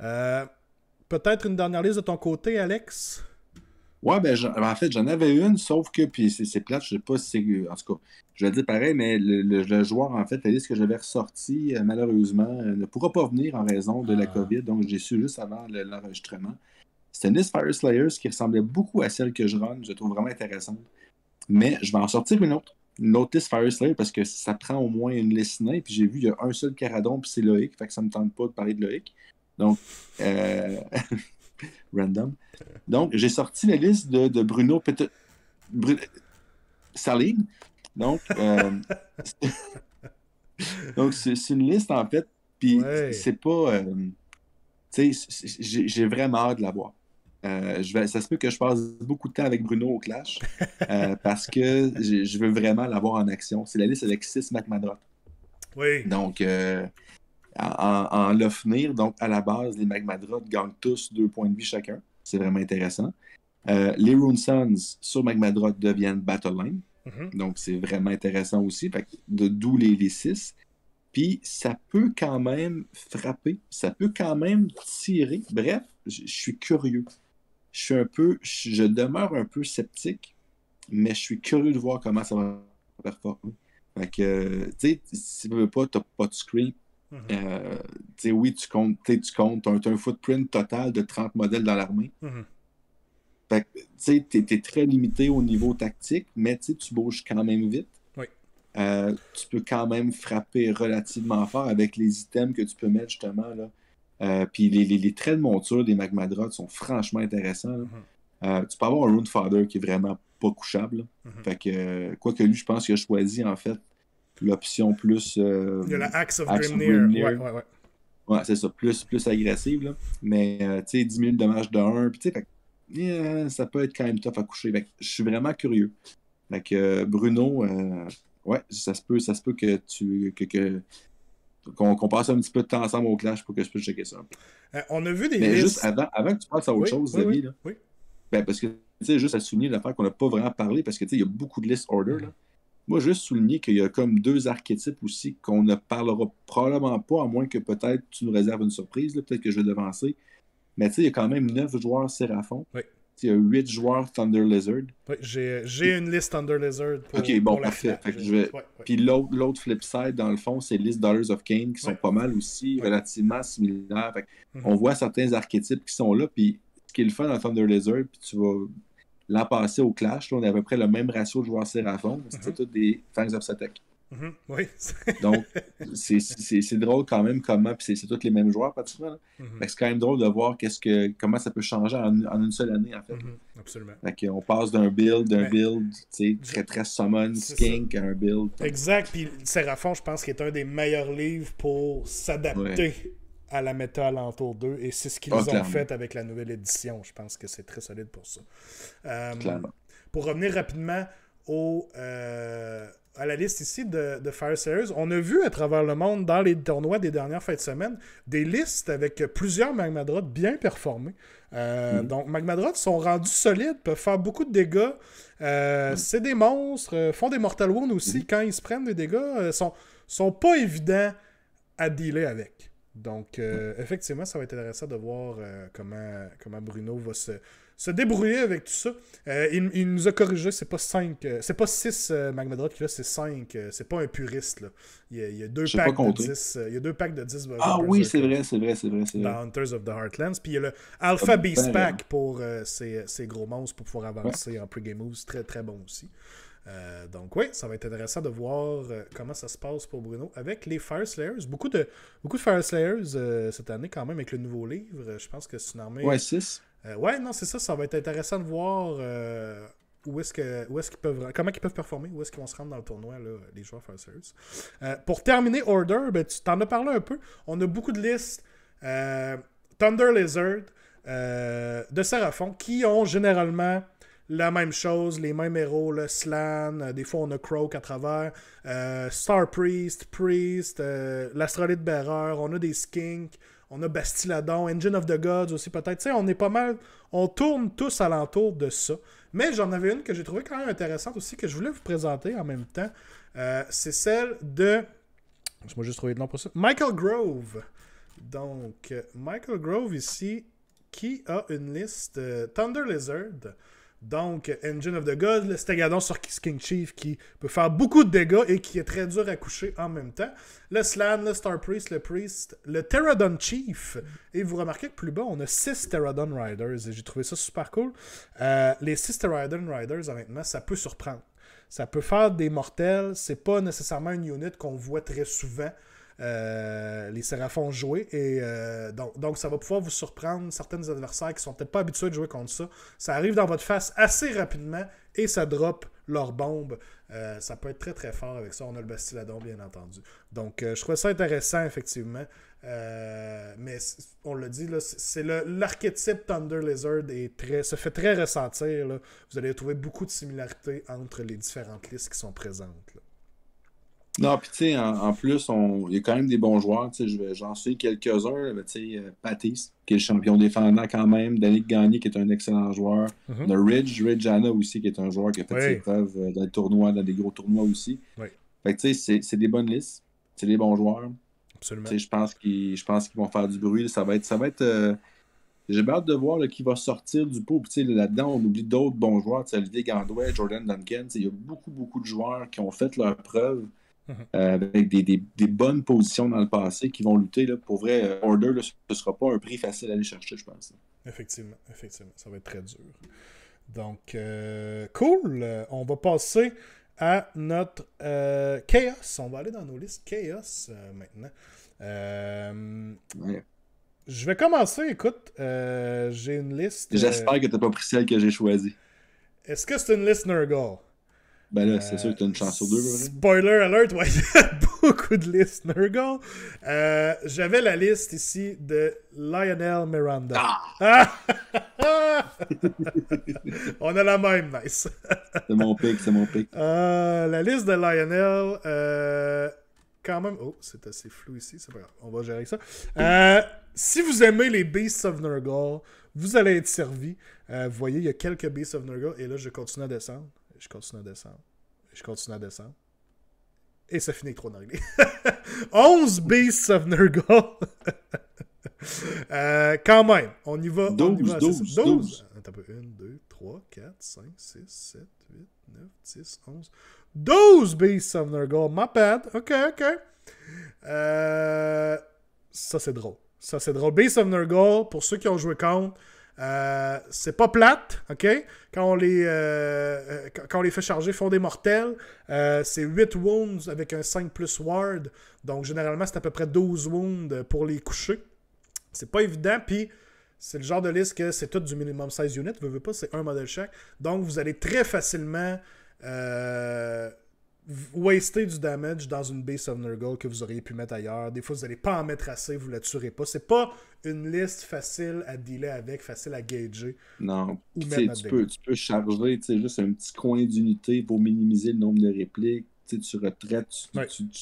Euh, Peut-être une dernière liste de ton côté, Alex? Ouais, ben, ben en fait, j'en avais une, sauf que, puis c'est plate, je sais pas si c'est. En tout cas, je vais dire pareil, mais le, joueur, en fait, la liste que j'avais ressortie, euh, malheureusement, euh, ne pourra pas venir en raison de la ah. COVID, donc j'ai su juste avant l'enregistrement. C'était une liste Fire Slayers qui ressemblait beaucoup à celle que je run, je trouve vraiment intéressante. Mais je vais en sortir une autre, une autre liste Fire parce que ça prend au moins une liste nain, puis j'ai vu, il y a un seul Caradon, puis c'est Loïc, fait que ça me tente pas de parler de Loïc. Donc, euh, random. Donc, j'ai sorti la liste de, Bruno Saline. Donc, euh, donc c'est une liste, en fait, puis c'est pas... Euh, tu sais, j'ai vraiment hâte de la voir. je vais, ça se peut que je passe beaucoup de temps avec Bruno au Clash parce que je veux vraiment l'avoir en action. C'est la liste avec 6 McManrot. Oui. Donc, en, en Donc, à la base, les Magmadroth gagnent tous deux points de vie chacun. C'est vraiment intéressant. Euh, les Rune Sons sur Drot deviennent Battleline. Mhm. Donc, c'est vraiment intéressant aussi. de d'où les, 6. Puis, ça peut quand même frapper. Ça peut quand même tirer. Bref, je suis curieux. Je suis un peu. Je demeure un peu sceptique, mais je suis curieux de voir comment ça va performer. Fait que, euh, tu sais, si tu veux pas, t'as pas de screen, Mhm. Euh, oui, tu comptes, tu comptes, as un footprint total de 30 modèles dans l'armée. Mhm. tu es, très limité au niveau tactique, mais tu bouges quand même vite. Euh, tu peux quand même frapper relativement fort avec les items que tu peux mettre justement. Là. Euh, puis les, traits de monture des Magmadrods sont franchement intéressants. Mhm. tu peux avoir un father qui est vraiment pas couchable. Fait que, quoi que lui, je pense qu'il a choisi en fait l'option plus. Il y a la Axe of axe Grimnir. Oui, Ouais, ouais, ouais. ouais c'est ça, plus, plus agressive. Là. Mais euh, tu sais, 10 000 dommages de 1. Puis tu sais, ça peut être quand même tough à coucher. Je suis vraiment curieux. Fait que euh, Bruno, euh, ouais, ça se peut, ça se peut que tu. que, qu'on passe un petit peu de temps ensemble au clash pour que je puisse checker ça. on a vu des. Mais juste avant, avant que tu passes à autre chose, oui, oui, ben, parce que, tu sais, juste à souligner l'affaire qu'on n'a pas vraiment parlé, parce que, tu sais, il y a beaucoup de list order, là. Moi, juste souligner qu'il y a comme deux archétypes aussi qu'on ne parlera probablement pas, à moins que peut-être tu nous réserves une surprise, peut-être que je vais devancer. Mais tu sais, il y a quand même neuf joueurs Séraphon. Oui. Il y a huit joueurs Thunder Lizard. Oui, j'ai une liste Thunder Lizard. Pour, ok, bon, parfait. Puis l'autre flip side, dans le fond, c'est liste Dollars of Kane, qui sont pas mal aussi, relativement similaires. Mhm. On voit certains archétypes qui sont là. Puis ce qui est le fun dans Thunder Lizard, puis tu vas L'an passé, au Clash, on avait à peu près le même ratio de joueurs Séraphon. C'était mhm. tous des fans of Satek. Mhm, oui. Donc, c'est drôle quand même comment, puis c'est tous les mêmes joueurs pratiquement. Mm C'est quand même drôle de voir que, comment ça peut changer en, en une seule année, en fait. Mhm, absolument. Fait on passe d'un build, d'un build, très très summon, skink, à un build. Exact, puis Seraphon, je pense, qu'il est un des meilleurs livres pour s'adapter à la méta alentour d'eux et c'est ce qu'ils ah, ont fait avec la nouvelle édition. Je pense que c'est très solide pour ça. Euh, pour revenir rapidement au, euh, à la liste ici de, de Fire on a vu à travers le monde dans les tournois des dernières fêtes de semaine des listes avec plusieurs Magmadrotes bien performés. Euh, mhm. Donc, Magmadrotes sont rendus solides, peuvent faire beaucoup de dégâts. Euh, mhm. C'est des monstres, font des Mortal Wounds aussi. Mhm. Quand ils se prennent des dégâts, sont, sont pas évidents à dealer avec. Donc, euh, effectivement, ça va être intéressant de voir euh, comment, comment Bruno va se, se débrouiller avec tout ça. Euh, il, nous a corrigé, c'est pas 5, c'est pas 6 Magmadrot qu'il là c'est 5. c'est pas un puriste. Là. Il, y a, deux packs de 10. il y a deux packs de 10. Ah oui, c'est vrai, c'est vrai, c'est vrai, vrai. Dans Hunters of the Heartlands. Puis il y a le Alpha Beast Pack hein. pour ces, gros monstres pour pouvoir avancer en pre-game moves. Très, très bon aussi. Euh, donc oui, ça va être intéressant de voir euh, comment ça se passe pour Bruno avec les Fire Slayers. Beaucoup de, beaucoup de Fire Slayers euh, cette année quand même avec le nouveau livre. Je pense que c'est une armée... Ouais, non, c'est ça. Ça va être intéressant de voir où est-ce qu'ils peuvent comment ils peuvent performer, où est-ce qu'ils vont se rendre dans le tournoi les joueurs Fire Slayers. pour terminer Order, ben, tu t'en as parlé un peu. On a beaucoup de listes Thunder Lizard de Seraphon qui ont généralement la même chose, les mêmes héros, le Slan, euh, des fois on a Croak à travers, euh, Star Priest, Priest, l'astralite euh, l'Astrolite Bearer, on a des Skinks, on a Bastiladon, Engine of the Gods aussi peut-être. Tu sais, on est pas mal, on tourne tous alentour de ça. Mais j'en avais une que j'ai trouvé quand même intéressante aussi, que je voulais vous présenter en même temps. C'est celle de... Je juste trouver le nom pour ça. Michael Grove. Donc, Michael Grove ici, qui a une liste Thunder Lizard. Donc, Engine of the Gods, le Stegadon sur King Chief qui peut faire beaucoup de dégâts et qui est très dur à coucher en même temps. Le Slam, le Star Priest, le Priest, le Terradon Chief. Et vous remarquez que plus bas, on a 6 Terradon Riders. Et j'ai trouvé ça super cool. Euh, les 6 Terradon Riders, honnêtement, ça peut surprendre. Ça peut faire des mortels. C'est pas nécessairement une unit qu'on voit très souvent. Euh, les Séraphons jouer. Et euh, donc, ça va pouvoir vous surprendre certains adversaires qui sont peut-être pas habitués de jouer contre ça. Ça arrive dans votre face assez rapidement et ça drop leur bombe. Euh, ça peut être très très fort avec ça. On a le Bastiladon, bien entendu. Donc, je trouve ça intéressant, effectivement. mais on l'a dit, c'est l'archétype Thunder Lizard est très, se fait très ressentir. Vous allez trouver beaucoup de similarités entre les différentes listes qui sont présentes. Non, puis tu sais, en, plus, il y a quand même des bons joueurs. J'en sais quelques-uns. Tu sais, euh, Patis, qui est le champion défendant quand même. Danick Gagné, qui est un excellent joueur. Mhm. Ridge, Ridge Anna aussi, qui est un joueur qui a fait ses preuves euh, dans les tournois dans des gros tournois aussi. Oui. Fait que tu sais, c'est des bonnes listes. C'est des bons joueurs. Absolument. Je pense qu'ils vont faire du bruit. Ça va être. Ça va être euh, j'ai hâte de voir qui va sortir du pot. Là-dedans, on oublie d'autres bons joueurs. Olivier Gandouet, Jordan Duncan. Il y a beaucoup, beaucoup de joueurs qui ont fait leurs preuves euh, avec des, bonnes positions dans le passé qui vont lutter. Là, pour vrai, euh, Order, ce ne sera pas un prix facile à aller chercher, je pense. Effectivement, effectivement. Ça va être très dur. Donc, euh, cool. On va passer à notre Chaos. On va aller dans nos listes Chaos maintenant. Je vais commencer. Écoute, j'ai une liste. J'espère que tu n'as pas pris celle que j'ai choisie. Est-ce que c'est une liste Nurgle? Ben là, c'est euh, sûr que t'as une chance sur deux. Spoiler alert, ouais, beaucoup de listes Nurgle. Euh, j'avais la liste ici de Lionel Miranda. Ah! On a la même, nice. c'est mon pic, c'est mon pic. Euh, la liste de Lionel, quand même. Oh, c'est assez flou ici, c'est pas grave. On va gérer ça. si vous aimez les Beasts of Nurgle, vous allez être servi. vous voyez, il y a quelques Beasts of Nurgle, et là, je continue à descendre je continue à descendre. Je continue à descendre. Et ça finit avec 3 11 Beasts of Nurgle. Euh, quand même, on y va. 12, on y va 12, 12, un peu, 1, 2, 3, 4, 5, 6, 7, 8, 9, 10, 11. 12 Beasts of Nurgle. My bad. Ok, ok. Euh, ça, c'est drôle. Ça, c'est drôle. Beasts of Nurgle, pour ceux qui ont joué contre, euh, c'est pas plate, OK? Quand on, les, euh, euh, quand les fait charger, font des mortels. c'est 8 wounds avec un 5 plus ward. Donc, généralement, c'est à peu près 12 wounds pour les coucher. C'est pas évident, puis c'est le genre de liste que c'est tout du minimum 16 units. ne voulez pas, c'est un modèle chaque. Donc, vous allez très facilement waster du damage dans une base of Nurgle que vous auriez pu mettre ailleurs. Des fois, vous n'allez pas en mettre assez, vous ne la tuerez pas. C'est pas une liste facile à dealer avec, facile à gager. Non. tu, peux, tu, peux, charger juste un petit coin d'unité pour minimiser le nombre de répliques. tu retraites, tu,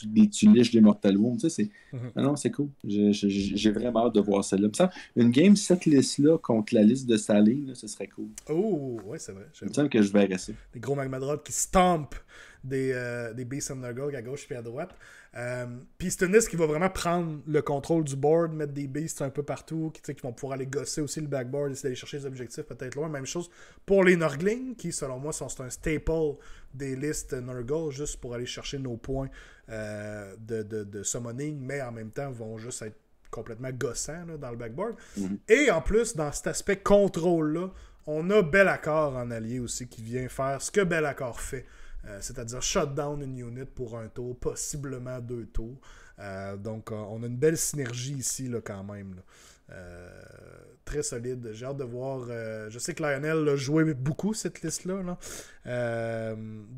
ouais. liches Mortal Wounds. C'est... Mhm. Non, c'est cool. J'ai, vraiment hâte de voir celle-là. Une game, cette liste-là, contre la liste de Saline, ce serait cool. Oh, ouais, c'est vrai. Il me que je vais rester Des gros drops qui stampent des, euh, des Beasts and Nurgle à gauche puis à droite. Euh, puis c'est une liste qui va vraiment prendre le contrôle du board, mettre des Beasts un peu partout, qui, qui vont pouvoir aller gosser aussi le backboard, essayer d'aller chercher les objectifs peut-être loin. Même chose pour les Nurglings, qui selon moi sont un staple des listes Nurgle, juste pour aller chercher nos points euh, de, de, de summoning, mais en même temps vont juste être complètement gossants dans le backboard. Mhm. Et en plus, dans cet aspect contrôle-là, on a Bel en allié aussi qui vient faire ce que Bel fait euh, c'est-à-dire shutdown une unit pour un tour, possiblement deux tours. Euh, donc euh, on a une belle synergie ici là, quand même. très solide. J'ai hâte de voir. je sais que Lionel a joué beaucoup cette liste-là.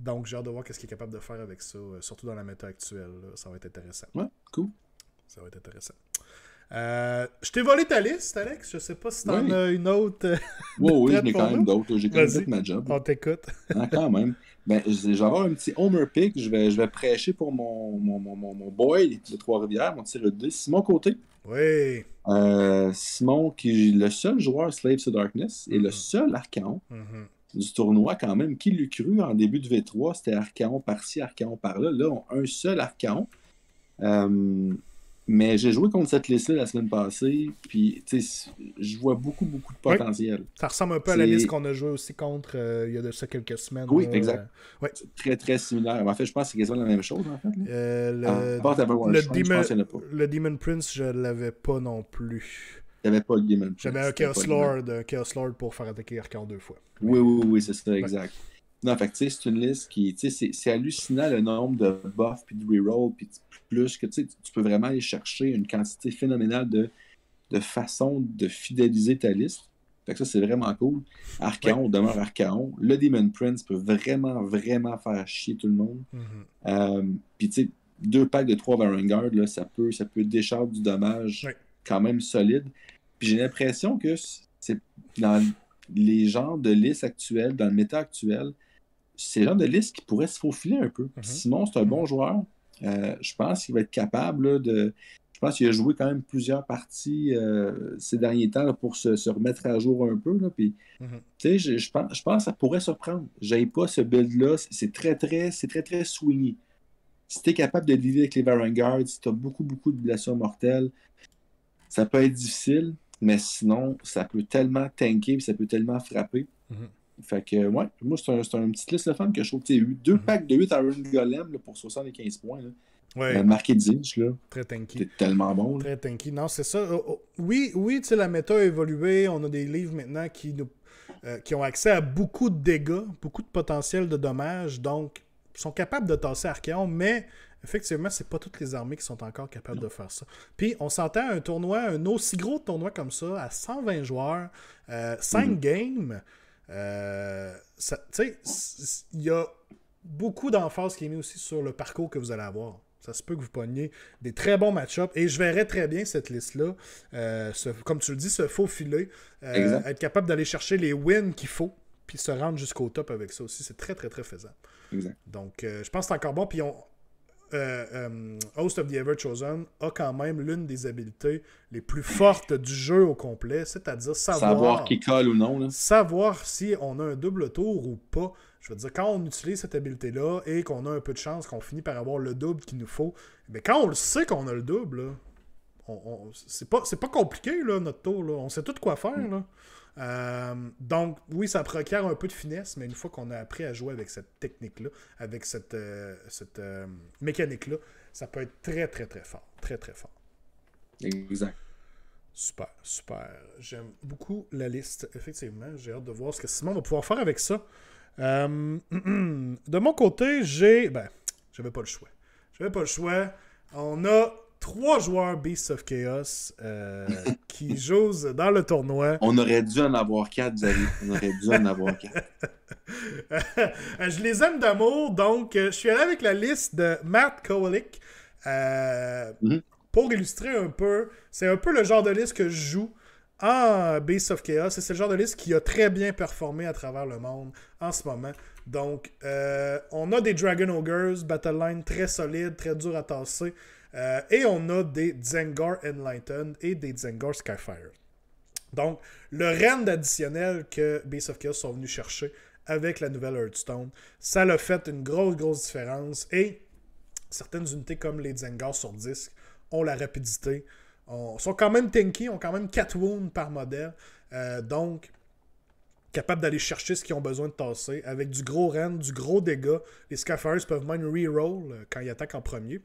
donc, j'ai hâte de voir qu'est-ce qu'il est capable de faire avec ça, surtout dans la méta actuelle. Ça va être intéressant. cool. Ça va être intéressant. je t'ai volé ta liste, Alex. Je sais pas si t'en en as une autre. oui, oui, j'en ai quand même d'autres. J'ai quand ma job. On t'écoute. Ah, quand même ben, un petit homer pick. Je vais, je vais prêcher pour mon, mon, boy de Trois-Rivières, mon petit de Simon Côté. Oui. Euh, Simon, qui est le seul joueur Slave to Darkness et le mhm. seul Archaon mhm. du tournoi, quand même, qui l'eût cru en début de V3, c'était Archaon par-ci, Archaon par-là. Là, on a un seul Archaon. Euh, mais j'ai joué contre cette liste-là la semaine passée, puis je vois beaucoup, beaucoup de potentiel. ça ressemble un peu à la liste qu'on a joué aussi contre euh, il y a de ça quelques semaines. Oui, exact. Euh, très, très similaire. En fait, je pense que c'est quasiment la même chose. En fait, le... Demon... Prince, je l'avais pas non plus. J'avais pas le Demon Prince. J'avais un Chaos Lord, Chaos Lord pour faire attaquer Arcan deux fois. Oui, oui, oui, c'est ça, exact. Non, fait tu c'est une liste qui, tu sais, c'est hallucinant le nombre de buffs, puis de rerolls, puis plus que, tu tu peux vraiment aller chercher une quantité phénoménale de, de façons de fidéliser ta liste. Fait que ça, c'est vraiment cool. Archaon, demeure Archaon. Le Demon Prince peut vraiment, vraiment faire chier tout le monde. Mm-hmm. Euh, puis, tu sais, deux packs de trois Vanguard, là, ça peut, ça peut décharger du dommage quand même solide. Puis j'ai l'impression que c'est dans les genres de listes actuelles, dans le méta actuel, c'est le genre de liste qui pourrait se faufiler un peu. Mhm. Sinon, c'est un mhm. bon joueur. Euh, je pense qu'il va être capable de. Je pense qu'il a joué quand même plusieurs parties euh, ces derniers temps pour se, remettre à jour un peu. Mhm. je, pense, que ça pourrait surprendre. n'aime pas ce build-là. C'est très, très, c'est très, très swingy. Si tu es capable de vivre avec les Varangards, si tu as beaucoup, beaucoup de blessures mortelles, ça peut être difficile, mais sinon, ça peut tellement tanker, ça peut tellement frapper. Fait que, ouais, moi, c'est un, une petite liste de femme que je trouve que tu eu. Deux mhm. packs de 8 Iron Golem pour 75 points. Ouais. Euh, marqué 10, là. Très tanky. C'est tellement bon. Très tanky. Non, c'est ça. Oh, oh, oui, oui, tu sais, la méta a évolué. On a des livres maintenant qui, nous, euh, qui ont accès à beaucoup de dégâts, beaucoup de potentiel de dommages. Donc, ils sont capables de tasser Archeon, mais effectivement, c'est pas toutes les armées qui sont encore capables de faire ça. Puis, on s'entend un tournoi, un aussi gros tournoi comme ça, à 120 joueurs, 5 euh, mhm. games. Euh, il y a beaucoup d'emphase qui est mis aussi sur le parcours que vous allez avoir. Ça se peut que vous pogniez des très bons match-ups. Et je verrais très bien cette liste-là, euh, comme tu le dis, se faufiler, filet euh, être capable d'aller chercher les wins qu'il faut, puis se rendre jusqu'au top avec ça aussi. C'est très, très, très faisable Donc, je pense que c'est encore bon. Puis on, euh, euh, Host of the Ever Chosen a quand même l'une des habiletés les plus fortes du jeu au complet, c'est-à-dire savoir, savoir qui colle ou non. Savoir si on a un double tour ou pas. Je veux dire, quand on utilise cette habileté-là et qu'on a un peu de chance, qu'on finit par avoir le double qu'il nous faut, mais quand on le sait qu'on a le double, c'est pas, pas compliqué là, notre tour. On sait tout quoi faire. Là. Euh, donc, oui, ça requiert un peu de finesse, mais une fois qu'on a appris à jouer avec cette technique-là, avec cette, euh, cette euh, mécanique-là, ça peut être très, très, très fort. Très, très fort. Exact. Super, super. J'aime beaucoup la liste, effectivement. J'ai hâte de voir ce que Simon va pouvoir faire avec ça. de mon côté, j'ai. Ben, j'avais pas le choix. J'avais pas le choix. On a trois joueurs Beasts of Chaos euh, qui jouent dans le tournoi. On aurait dû en avoir quatre, Xavier. On aurait dû en avoir quatre. Euh, je les aime d'amour, donc euh, je suis allé avec la liste de Matt Kowalik. Mhm. Pour illustrer un peu, c'est un peu le genre de liste que je joue en Beast of Chaos. C'est le genre de liste qui a très bien performé à travers le monde en ce moment. Donc, on a des Dragon Ogres, Battle Line très solides, très dur à tasser. Euh, et on a des Zengar Enlightened et des Zengar Skyfire. Donc, le rend additionnel que Base of Chaos sont venus chercher avec la nouvelle Hearthstone, ça l'a fait une grosse, grosse différence. Et certaines unités comme les Zengar sur disque ont la rapidité, Ils sont quand même tanky, ont quand même 4 wounds par modèle. Euh, donc, capables d'aller chercher ce qu'ils ont besoin de tasser. Avec du gros rend, du gros dégât, les Skyfires peuvent même reroll euh, quand ils attaquent en premier.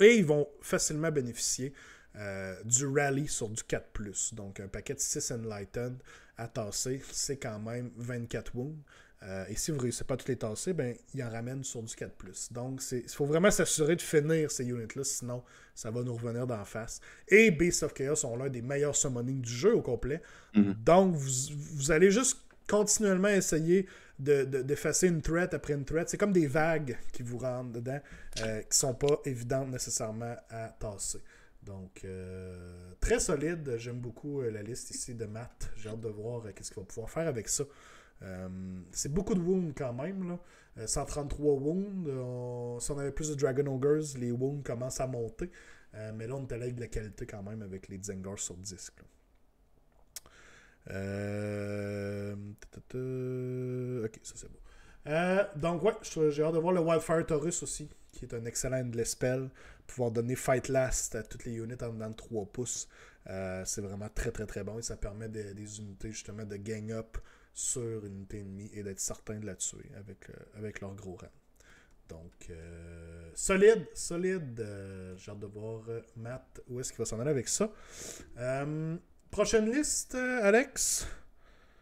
Et ils vont facilement bénéficier euh, du rally sur du 4+. Donc un paquet de 6 Enlightened à tasser, c'est quand même 24 wounds. Euh, et si vous ne réussissez pas à toutes les tasser, ben, il en ramène sur du 4+. Donc il faut vraiment s'assurer de finir ces units-là, sinon ça va nous revenir d'en face. Et base of Chaos sont l'un des meilleurs summonings du jeu au complet. Mm-hmm. Donc vous, allez juste continuellement essayer d'effacer une threat après une threat. C'est comme des vagues qui vous rentrent dedans, euh, qui sont pas évidentes nécessairement à tasser. Donc, euh, très solide. J'aime beaucoup euh, la liste ici de Matt. J'ai hâte de voir qu'est-ce qu'il va pouvoir faire avec ça. c'est beaucoup de wounds quand même. 133 wounds. Si on avait plus de Dragon Ogres, les wounds commencent à monter. mais là, on est de la qualité quand même avec les Zengars sur disque. Euh, ok, ça c'est euh, donc ouais, j'ai hâte de voir le Wildfire Taurus aussi, qui est un excellent endless spell. Pouvoir donner Fight Last à toutes les units en dedans de 3 pouces. Euh, c'est vraiment très très très bon et ça permet des, unités justement de gang up sur une unité ennemie et d'être certain de la tuer avec, avec leur gros rang. Donc, solide, solide. J'ai hâte de voir Matt où est-ce qu'il va s'en aller avec ça. Prochaine liste, euh, Alex?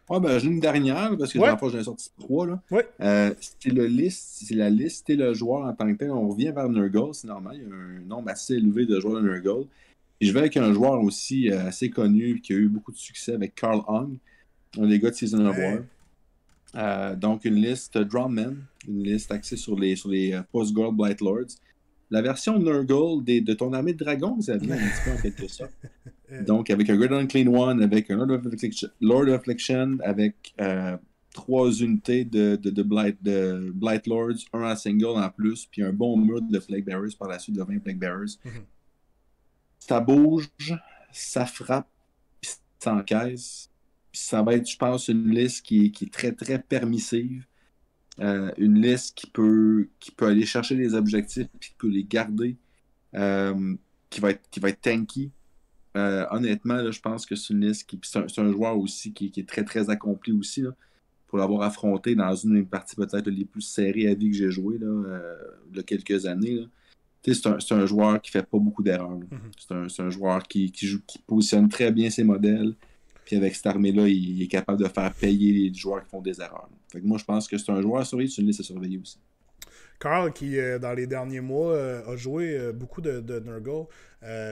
Ah ben, j'ai une dernière, parce que ouais. dernière fois, j'en ai sorti trois. Là. Euh, c'est, le liste, c'est la liste et le joueur en tant que tel. On revient vers Nurgle, c'est normal. Il y a un nombre assez élevé de joueurs de Nurgle. Et je vais avec un joueur aussi euh, assez connu qui a eu beaucoup de succès avec Carl Hung, un des gars de Season of War. donc, une liste Drummen, une liste axée sur les, sur les Post-Gold Blight Lords la version Nurgle des, de ton armée de dragons, vous avez un petit peu en fait tout ça. Donc, avec un Great Unclean One, avec un Lord of Affliction, avec euh, trois unités de, de, Blight, Lords, un en single en plus, puis un bon mur de Plague Bearers par la suite de 20 Plague Bearers. Mhm. Ça bouge, ça frappe, puis ça encaisse. ça va être, je pense, une liste qui, qui est très, très permissive euh, une liste qui peut, qui peut aller chercher les objectifs puis qui peut les garder, euh, qui, va être, qui va être tanky. Euh, honnêtement, je pense que c'est une liste qui. C'est un, joueur aussi qui, est très très accompli aussi. pour l'avoir affronté dans une des parties peut-être les plus serrées à vie que j'ai joué là, il y a quelques années. C'est un, joueur qui fait pas beaucoup d'erreurs. Mm-hmm. C'est un, joueur qui, joue, qui positionne très bien ses modèles, puis avec cette armée-là, il, est capable de faire payer les joueurs qui font des erreurs. Fait que moi, je pense que c'est un joueur à surveiller, c'est une liste à surveiller aussi. Carl, qui euh, dans les derniers mois euh, a joué euh, beaucoup de, de Nurgle,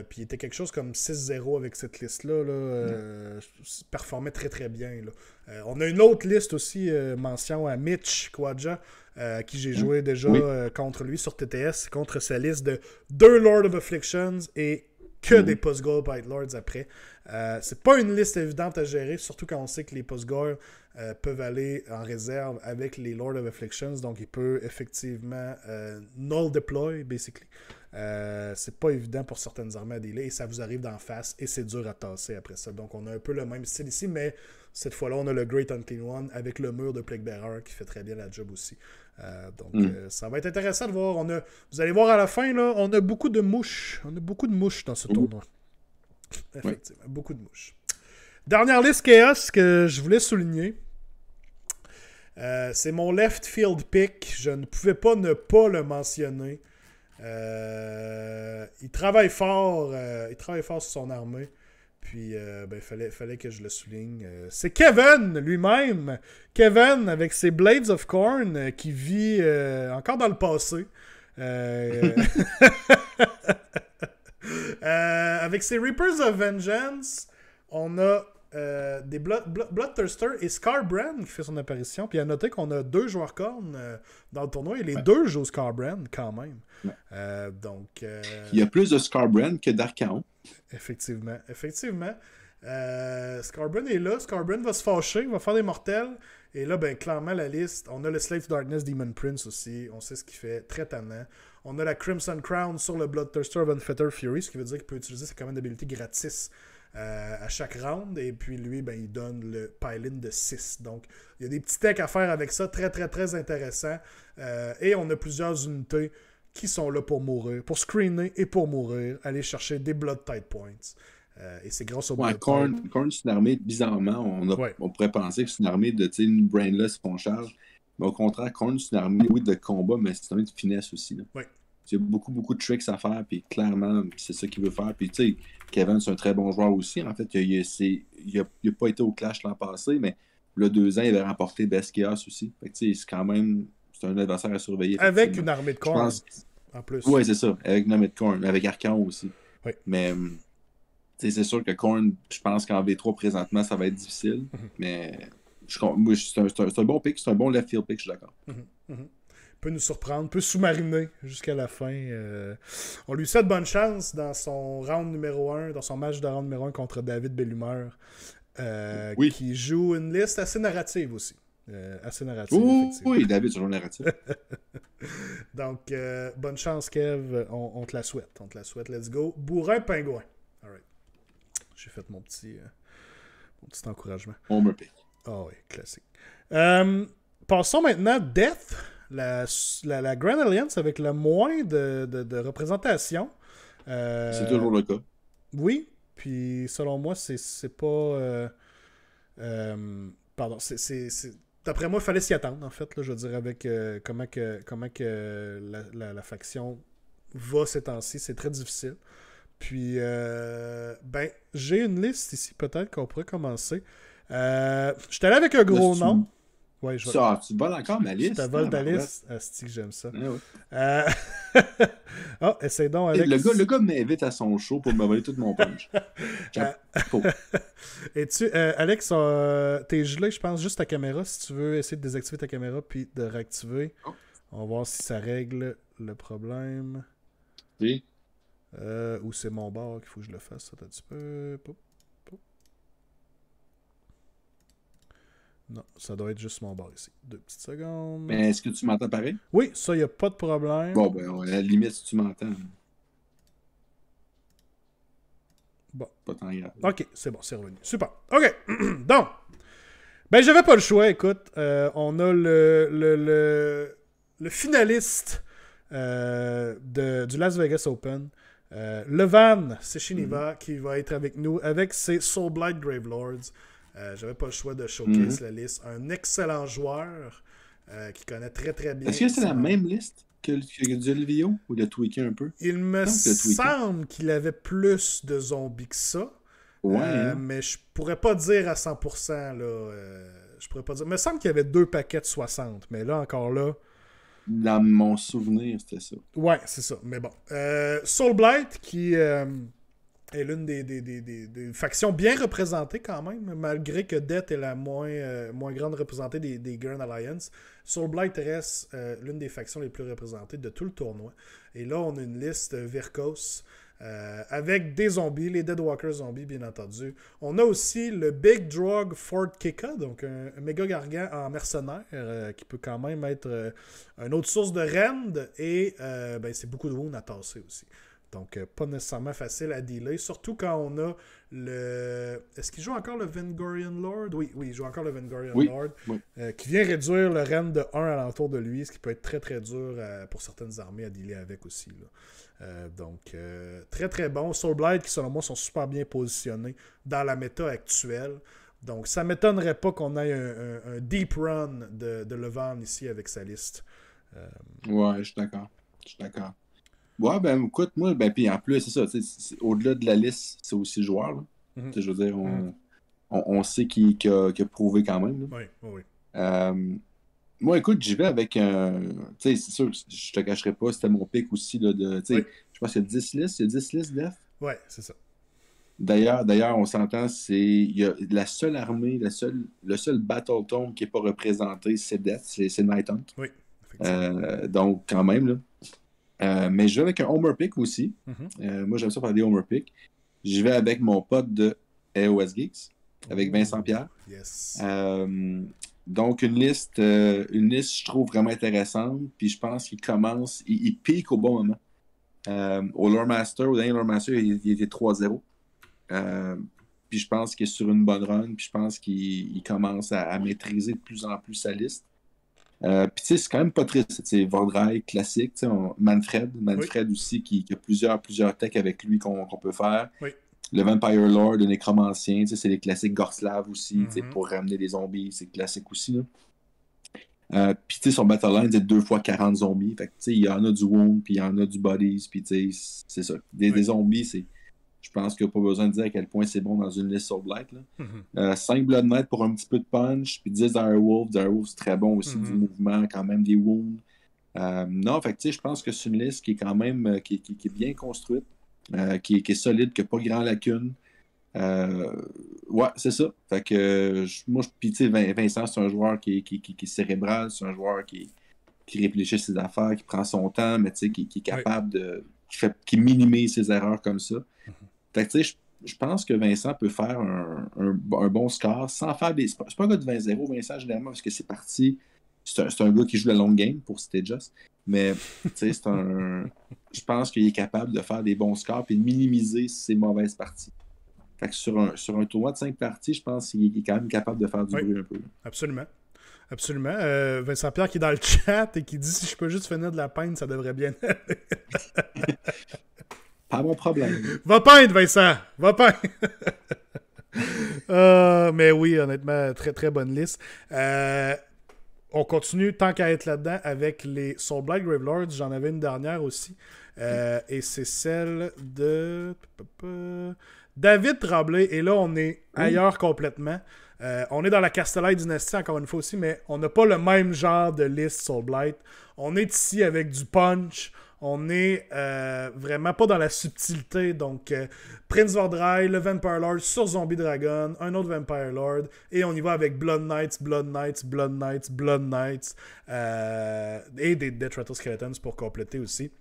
puis il était quelque chose comme 6-0 avec cette liste-là. Là, Performait très très bien. on a une autre liste aussi, mention à Mitch Kwadja, qui j'ai joué déjà contre lui sur TTS, contre sa liste de deux Lord of Afflictions et que mhm. des post gold Bite Lords après. Euh, c'est pas une liste évidente à gérer, surtout quand on sait que les post euh, peuvent aller en réserve avec les lord of Afflictions, donc il peut effectivement euh, null deploy, basically. c'est pas évident pour certaines armées à délai, et ça vous arrive d'en face, et c'est dur à tasser après ça. Donc on a un peu le même style ici, mais cette fois-là, on a le Great Unclean One avec le mur de Plague Bearer qui fait très bien la job aussi. Euh, donc, hmm. euh, ça va être intéressant de voir. On a, vous allez voir à la fin, là, on a beaucoup de mouches. On a beaucoup de mouches dans ce tournoi. Effectivement, beaucoup de mouches. Dernière liste Chaos que je voulais souligner. Euh, c'est mon left field pick. Je ne pouvais pas ne pas le mentionner. il travaille fort. il travaille fort sur son armée. Puis, il euh, ben, fallait, fallait que je le souligne. Euh, c'est Kevin lui-même. Kevin avec ses Blades of Corn euh, qui vit encore dans le passé. avec ses Reapers of Vengeance, on a euh, des Blood, Bloodthirster et Scarbrand qui fait son apparition. Puis à noter qu'on a deux joueurs cornes euh, dans le tournoi et les deux jouent Scarbrand quand même. Euh, donc, Il y a plus de Scarbrand que d'Arcaon. Effectivement, effectivement. Scarbrand est là, Scarbrand va se fâcher, va faire des mortels. Et là, ben, clairement, la liste, on a le Slave to Darkness Demon Prince aussi, on sait ce qu'il fait, très tannant. On a la Crimson Crown sur le Bloodthirster of Unfettered Fury, ce qui veut dire qu'il peut utiliser sa commande d'habilité gratis euh, à chaque round. Et puis lui, ben, il donne le pile-in de 6. Donc, il y a des petits techs à faire avec ça, très, très, très intéressant. Euh, et on a plusieurs unités qui sont là pour mourir, pour screener et pour mourir, aller chercher des blood type points. Euh, et c'est grâce au ouais, Korn, c'est une armée, bizarrement, on, pourrait penser que c'est une armée de une brainless qu'on charge. Mais au contraire, Korn, c'est une armée, oui, de combat, mais c'est une armée de finesse aussi. Là. Il y a beaucoup, beaucoup de tricks à faire, puis clairement, c'est ça qu'il veut faire. Puis, tu sais, Kevin, c'est un très bon joueur aussi. En fait, il n'a a pas été au clash l'an passé, mais le deux ans, il avait remporté Basquias aussi. Fait tu sais, c'est quand même c'est un adversaire à surveiller. Avec une armée de corn, en plus. Oui, c'est ça. Avec une armée de mais avec Arcan aussi. Oui. Mais hum, c'est sûr que Korn, je pense qu'en V3 présentement, ça va être difficile. Mhm. Mais c'est un, bon pick, c'est un bon left field pick, je suis d'accord. Mhm. Mhm peut nous surprendre, peut sous-mariner jusqu'à la fin. Euh. on lui souhaite bonne chance dans son round numéro 1, dans son match de round numéro 1 contre David Bellumeur, euh, qui joue une liste assez narrative aussi. Euh, assez narrative. oui, David, toujours narrative. Donc, bonne chance, Kev. On, te la souhaite. On te la souhaite. Let's go. Bourrin pingouin. J'ai fait mon petit, petit encouragement. On me paye. Ah oh, oui, classique. passons maintenant à Death la, la, Grand Alliance avec le moins de, représentation. Euh, c'est toujours le cas. Oui, puis selon moi, c'est pas. Euh, euh, pardon, D'après moi, il fallait s'y attendre, en fait, là, je veux dire, avec comment que, comment que la, faction va ces temps C'est très difficile. Puis, ben, j'ai une liste ici, peut-être qu'on pourrait commencer. je suis allé avec un gros nom tu voles encore ma liste. Tu voles ta liste. Ah, j'aime ça. Eh euh, oh, essaie donc Alex. Le gars, le gars m'invite à son show pour me voler tout mon punch. Et euh, tu, euh, Alex, tes t'es gelé, je pense, juste ta caméra. Si tu veux essayer de désactiver ta caméra puis de réactiver, oh. on va voir si ça règle le problème. Oui. ou c'est mon bord qu'il faut que je le fasse, ça un petit peu. Non, ça doit être juste mon bord ici. Deux petites secondes. Mais est-ce que tu m'entends pareil? Oui, ça, il n'y a pas de problème. Bon, ben, à la limite, si tu m'entends. Bon. Pas tant grave. OK, c'est bon, c'est revenu. Super. OK. Donc, ben, j'avais pas le choix, écoute. Euh, on a le, le, le, finaliste euh, de, du Las Vegas Open. Euh, Levan, le hmm. qui va être avec nous avec ses Blight Gravelords. Euh, j'avais pas le choix de showcase mhm. la liste. Un excellent joueur euh, qui connaît très très bien. Est-ce que c'est la même liste que, que Delvio ou de tweaké un peu Il me semble qu'il avait plus de zombies que ça. Ouais. Euh, hein. mais je pourrais pas dire à 100%. Là, je pourrais pas dire. Il me semble qu'il y avait deux paquets de 60. Mais là, encore là. Dans mon souvenir, c'était ça. Ouais, c'est ça. Mais bon. Soul Blight qui est l'une des, factions bien représentées quand même, malgré que Death est la moins, euh, moins grande représentée des, Grand Alliance. Soulblight reste euh, l'une des factions les plus représentées de tout le tournoi. Et là, on a une liste Vircos. Euh, avec des zombies, les Deadwalker zombies, bien entendu. On a aussi le Big Drug Ford Kika, donc un, méga gargant en mercenaire qui peut quand même être une autre source de rend et ben, c'est beaucoup de wounds à tasser aussi. Donc, euh, pas nécessairement facile à dealer, surtout quand on a le. Est-ce qu'il joue encore le Vengorian Lord Oui, oui, il joue encore le Vengorian Lord, euh, qui vient réduire le ren de 1 à l'entour de lui, ce qui peut être très très dur euh, pour certaines armées à dealer avec aussi. donc, très très bon. Soulblade, qui selon moi sont super bien positionnés dans la méta actuelle. Donc, ça m'étonnerait pas qu'on ait un, deep run de, de Levan ici avec sa liste. ouais, je suis d'accord. Je suis d'accord. Ouais, ben écoute, moi, ben puis en plus, c'est ça, au-delà de la liste, c'est aussi joueur. Là. Mm Je veux dire, on, mm-hmm. on, sait qu'il a, prouvé quand même. Là. Oui, oui. Euh, moi, écoute, j'y vais avec un. Tu sais, c'est sûr, je te cacherai pas, c'était mon pic aussi. Là, de, sais, Je pense qu'il y a 10 listes, il y a 10 listes Death. Ouais, c'est ça. D'ailleurs, d'ailleurs, on s'entend, c'est la seule armée, la seule, le seul battle tomb qui n'est pas représenté, c'est Death, c'est Night Hunt. Oui, euh, donc, quand même, là. Euh, mais je vais avec un homer pick aussi. Mhm. Euh, moi, j'aime ça faire des homer pick. Je vais avec mon pote de AOS Geeks, avec Vincent Pierre. Euh, donc, une liste, une liste, je trouve vraiment intéressante. Puis je pense qu'il commence, il, pique au bon moment. au Lore Master, au dernier Lore Master, il, était 3-0. puis je pense qu'il est sur une bonne run. Puis je pense qu'il commence à, maîtriser de plus en plus sa liste. Euh, c'est quand même pas triste. C'est classique. Manfred, Manfred aussi, qui, a plusieurs, plusieurs techs avec lui qu'on peut faire. Le Vampire Lord, le Nécromancien, c'est les classiques Gorslav aussi, tu mm-hmm. pour ramener des zombies, c'est classique aussi. Là. Euh, puis, tu sais, son battle line, c'est 2 fois 40 zombies. Fait tu sais, il y en a du wound, puis il y en a du bodies, puis, c'est ça. des zombies, c'est je pense qu'il n'y a pas besoin de dire à quel point c'est bon dans une liste sur Blight. 5 mm-hmm. euh, Blood pour un petit peu de punch, puis 10 Dire Wolf c'est très bon aussi, du mm-hmm. mouvement, quand même des wounds. Euh, non, fait je pense que c'est une liste qui est quand même euh, qui, est bien construite, qui, est solide, qui n'a pas grand lacune. Euh, ouais, c'est ça. Fait que moi, je Vincent, c'est un joueur qui, qui, qui, est cérébral, c'est un joueur qui, réfléchit ses affaires, qui prend son temps, mais qui, est capable de. Qui, fait, minimise ses erreurs comme ça. Mm-hmm je pense que Vincent peut faire un, bon score sans faire des. C'est pas un gars de 20-0, Vincent, généralement, parce que c'est parti. C'est un, gars qui joue la longue game pour citer Just. Mais, tu sais, c'est un. Je pense qu'il est capable de faire des bons scores et de minimiser ses mauvaises parties. sur un, sur tournoi de 5 parties, je pense qu'il est quand même capable de faire du bruit un peu. Absolument. Absolument. Euh, Vincent Pierre qui est dans le chat et qui dit si je peux juste finir de la peine, ça devrait bien aller. Pas mon problème. Va peindre, Vincent. Va peindre. Euh, mais oui, honnêtement, très très bonne liste. Euh, on continue tant qu'à être là-dedans avec les Soul Black Gravelords. J'en avais une dernière aussi. Euh, et c'est celle de David Tremblay. Et là, on est ailleurs complètement. on est dans la Castellite Dynasty encore une fois aussi, mais on n'a pas le même genre de liste Soul Blight. On est ici avec du punch, on est euh, vraiment pas dans la subtilité. Donc, euh, Prince Vordry, le Vampire Lord sur Zombie Dragon, un autre Vampire Lord, et on y va avec Blood Knights, Blood Knights, Blood Knights, Blood Knights, euh, et des Death Rattle Skeletons pour compléter aussi.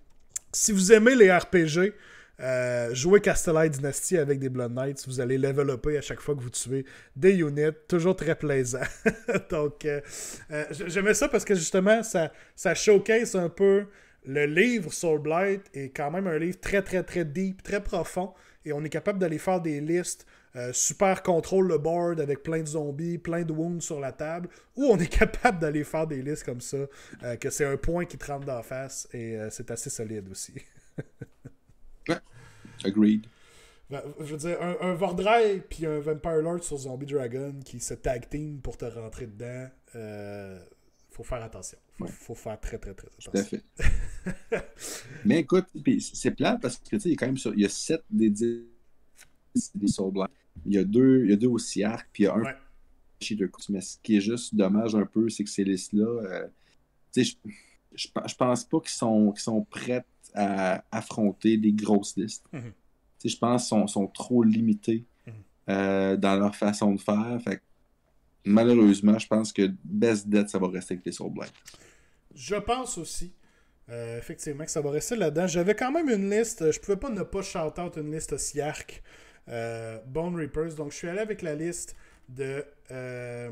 Si vous aimez les RPG, euh, jouez Castellite Dynasty avec des Blood Knights, vous allez up à chaque fois que vous tuez des units, toujours très plaisant. Donc, je j'aimais ça parce que justement, ça, ça showcase un peu le livre Soul Blight est quand même un livre très, très, très deep, très profond. Et on est capable d'aller faire des listes euh, super contrôle le board avec plein de zombies, plein de wounds sur la table, ou on est capable d'aller faire des listes comme ça, euh, que c'est un point qui te rentre d'en face et euh, c'est assez solide aussi. Agreed. Ben, je veux dire, un, Vordray puis un Vampire Lord sur Zombie Dragon qui se tag team pour te rentrer dedans, faut faire attention. Il faut faire très, très, très attention. Tout à fait. Mais écoute, c'est plat parce que tu sais, il y a quand même il y a 7 des 10 des Soul Black. Il y a deux, il y a deux aussi arc puis il y a un ouais. chez deux Mais ce qui est juste dommage un peu, c'est que ces listes-là, euh, tu sais, je, je, pense pas qu'ils sont, qu sont prêtes à affronter des grosses listes. Mhm. Tu sais, je pense qu'ils sont, sont, trop limités mhm. euh, dans leur façon de faire malheureusement, je pense que best Dead, ça va rester avec les Soul Je pense aussi. Euh, effectivement, que ça va rester là-dedans. J'avais quand même une liste. Je pouvais pas ne pas shout out une liste aussi arc, euh, Bone Reapers. Donc, je suis allé avec la liste de euh,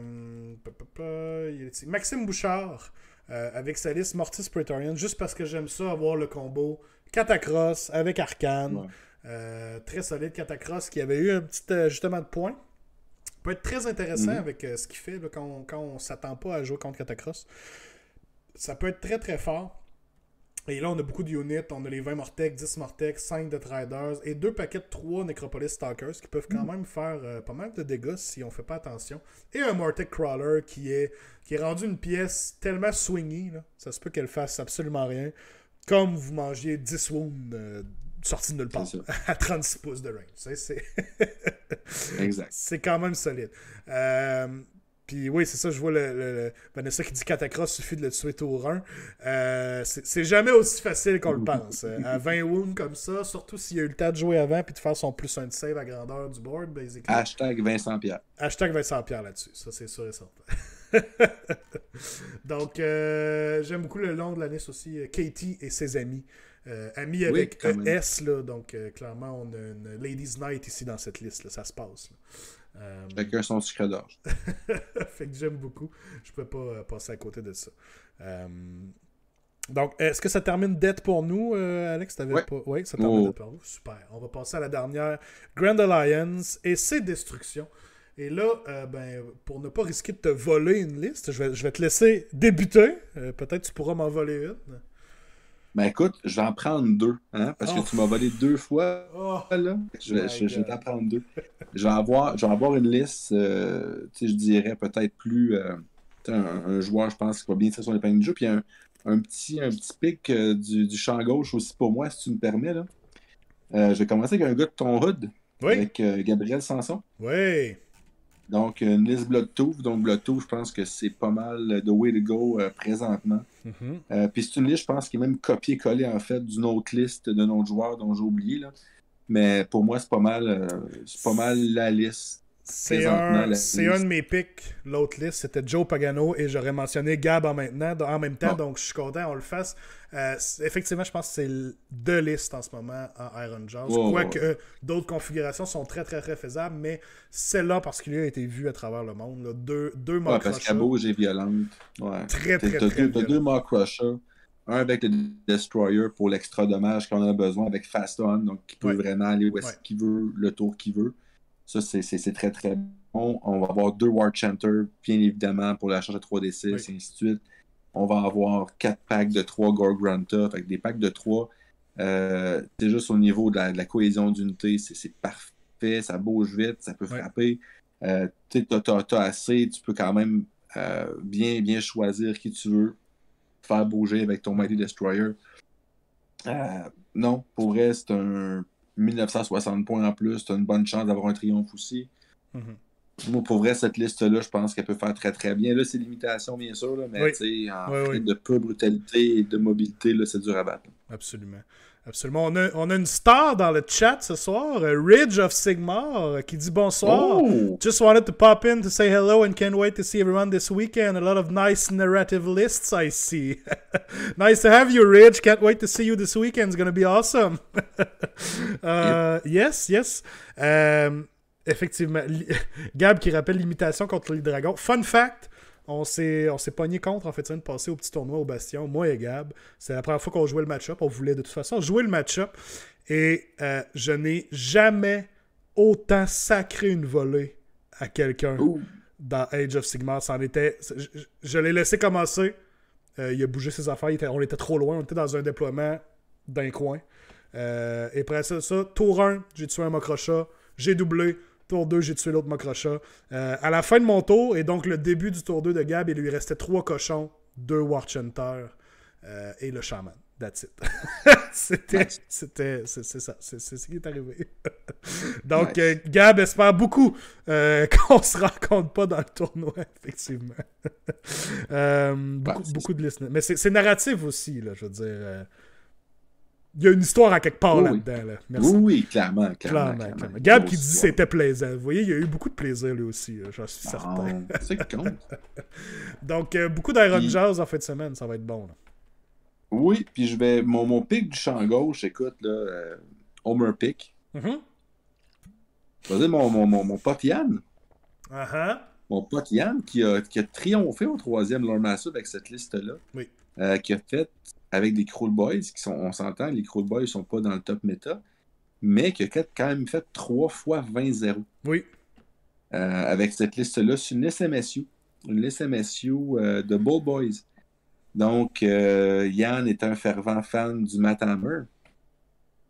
Maxime Bouchard avec sa liste Mortis Praetorian, juste parce que j'aime ça avoir le combo Catacross avec Arcane. très solide Catacross qui avait eu un petit ajustement de points peut être très intéressant mhm. avec euh, ce qu'il fait quand on, quand on s'attend pas à jouer contre Catacross. Ça peut être très très fort. Et là, on a beaucoup de units. On a les 20 Mortex, 10 Mortex, 5 de Traders et deux paquets de 3 Necropolis Stalkers qui peuvent quand mhm. même faire euh, pas mal de dégâts si on fait pas attention. Et un Mortec Crawler qui est, qui est rendu une pièce tellement swingy. ça se peut qu'elle fasse absolument rien. Comme vous mangiez 10 wounds de... Euh, sorti de nulle part, à 36 pouces de range. c'est... exact. C'est quand même solide. Euh, puis oui, c'est ça, je vois le, Vanessa qui dit Catacross, suffit de le tuer tour 1. Euh, c'est jamais aussi facile qu'on le pense. Euh, à 20 wounds comme ça, surtout s'il y a eu le temps de jouer avant puis de faire son plus un de save à grandeur du board, basically. Hashtag Vincent Pierre. Hashtag Vincent Pierre là-dessus, ça c'est sûr et certain. Donc, j'aime beaucoup le long de la liste aussi, Katie et ses amis. Euh, ami avec un e S là, donc euh, clairement, on a une Ladies Night ici dans cette liste, ça se passe. Euh, avec un son sucré d'orge. fait que j'aime beaucoup. Je peux pas passer à côté de ça. Donc, est-ce que ça termine dette pour nous, Alex? Oui, ça termine oh. pour nous. Super. On va passer à la dernière. Grand Alliance et ses destructions. Et là, ben, pour ne pas risquer de te voler une liste, je vais, te laisser débuter. Peut-être tu pourras m'en voler une. Ben écoute, je vais en prendre deux, hein, parce que tu m'as volé deux fois. Oh. Là. Oh je, vais t'en prendre deux. Je vais avoir, avoir une liste, euh, je dirais peut-être plus. Euh, un, joueur, je pense, qui va bien tirer sur paniers de jeu. Puis un, petit, un petit pic euh, du, du, champ gauche aussi pour moi, si tu me permets. Là. je vais commencer avec un gars de ton hood, avec Gabriel Sanson. Oui. Donc, une euh, liste Bloodtooth. Donc, Bloodtooth, je pense que c'est pas mal the way to go euh, présentement. Mm-hmm. Euh, puis, c'est une liste, je pense, qui est même copiée-collée, en fait, d'une autre liste de nos joueurs dont j'ai oublié. Là. Mais pour moi, c'est pas c'est pas mal la liste c'est un, de mes picks l'autre liste, c'était Joe Pagano et j'aurais mentionné Gab en, maintenant, en même temps, donc je suis content on le fasse. Euh, effectivement, je pense que c'est deux listes en ce moment en Iron Jaws. Quoique d'autres configurations sont très très très faisables, mais celle-là parce qu'il a été vu à travers le monde. Là. Deux, deux ouais, Parce qu'elle bouge et violente. Ouais. Très très, très, Tu deux, deux Mark Crusher. Un avec le Destroyer pour l'extra dommage qu'on a besoin avec Fast On, donc qui peut vraiment aller où est-ce qu'il veut, le tour qu'il veut. Ça, c'est très, très bon. On va avoir deux War Chanter, bien évidemment, pour la charge à 3D6 et ainsi de suite. On va avoir quatre packs de 3 Gorgranta. Fait que des packs de 3, euh, c'est juste au niveau de la, cohésion d'unité, c'est parfait, ça bouge vite, ça peut frapper. Euh, tu as, as, assez, tu peux quand même euh, bien, bien choisir qui tu veux faire bouger avec ton Mighty Destroyer. non, pour vrai, c'est un 1960 points en plus, tu as une bonne chance d'avoir un triomphe aussi. Mhm. pour vrai, cette liste-là, je pense qu'elle peut faire très très bien. Là, c'est limitation, bien sûr, mais sais, en de peu brutalité et de mobilité, c'est dur à battre. Absolument. Absolument. On a, une star dans le chat ce soir, euh, Ridge of Sigmar, euh, qui dit bonsoir. Oh! Just wanted to pop in to say hello and can't wait to see everyone this weekend. A lot of nice narrative lists I see. nice to have you, Ridge. Can't wait to see you this weekend. It's going to be awesome. Uh, yes, yes. Um, effectivement, Gab qui rappelle l'imitation contre les dragons. Fun fact, on s'est pogné contre en fait de passer au petit tournoi au Bastion, moi et Gab. C'est la première fois qu'on jouait le match-up. On voulait de toute façon jouer le match-up. Et euh, je n'ai jamais autant sacré une volée à quelqu'un dans Age of Sigmar. Ça en était, je, l'ai laissé commencer. Euh, il a bougé ses affaires. on était trop loin. On était dans un déploiement d'un coin. Euh, et après ça, tour 1, j'ai tué un Macrochat J'ai doublé. Tour 2, j'ai tué l'autre Macrochat. Euh, à la fin de mon tour, et donc le début du tour 2 de Gab, il lui restait trois cochons, deux Warchunters euh, et le Shaman. That's it. c'était, c'est, ça, c'est, ce qui est arrivé. donc, euh, Gab espère beaucoup qu'on se rencontre pas dans le tournoi, effectivement. beaucoup, beaucoup de listeners. Mais c'est, narratif aussi, là, je veux dire il y a une histoire à quelque part là-dedans. Là. Merci. Oui, clairement. clairement, clairement, Gab qui dit que c'était plaisant. Vous voyez, il y a eu beaucoup de plaisir lui aussi, j'en suis ah, certain. C'est compte. Donc, euh, beaucoup d'Iron puis... Jazz en fin de semaine, ça va être bon. Là. Oui, puis je vais. Mon, mon pic du champ gauche, écoute, là, euh, Homer Pick. Mm-hmm. vas mon, mon, mon, pote Yann. Uh-huh. Mon pote Yann qui a, qui a triomphé au troisième Lord Massive avec cette liste-là. Oui. Euh, qui a fait avec des Crawl Boys, qui sont, on s'entend, les Crawl Boys sont pas dans le top méta, mais qui a quand même fait 3 fois 20-0. Oui. Euh, avec cette liste-là, c'est une liste MSU. Une liste MSU euh, de Bull Boys. Donc, euh, Yann est un fervent fan du Matt Hammer.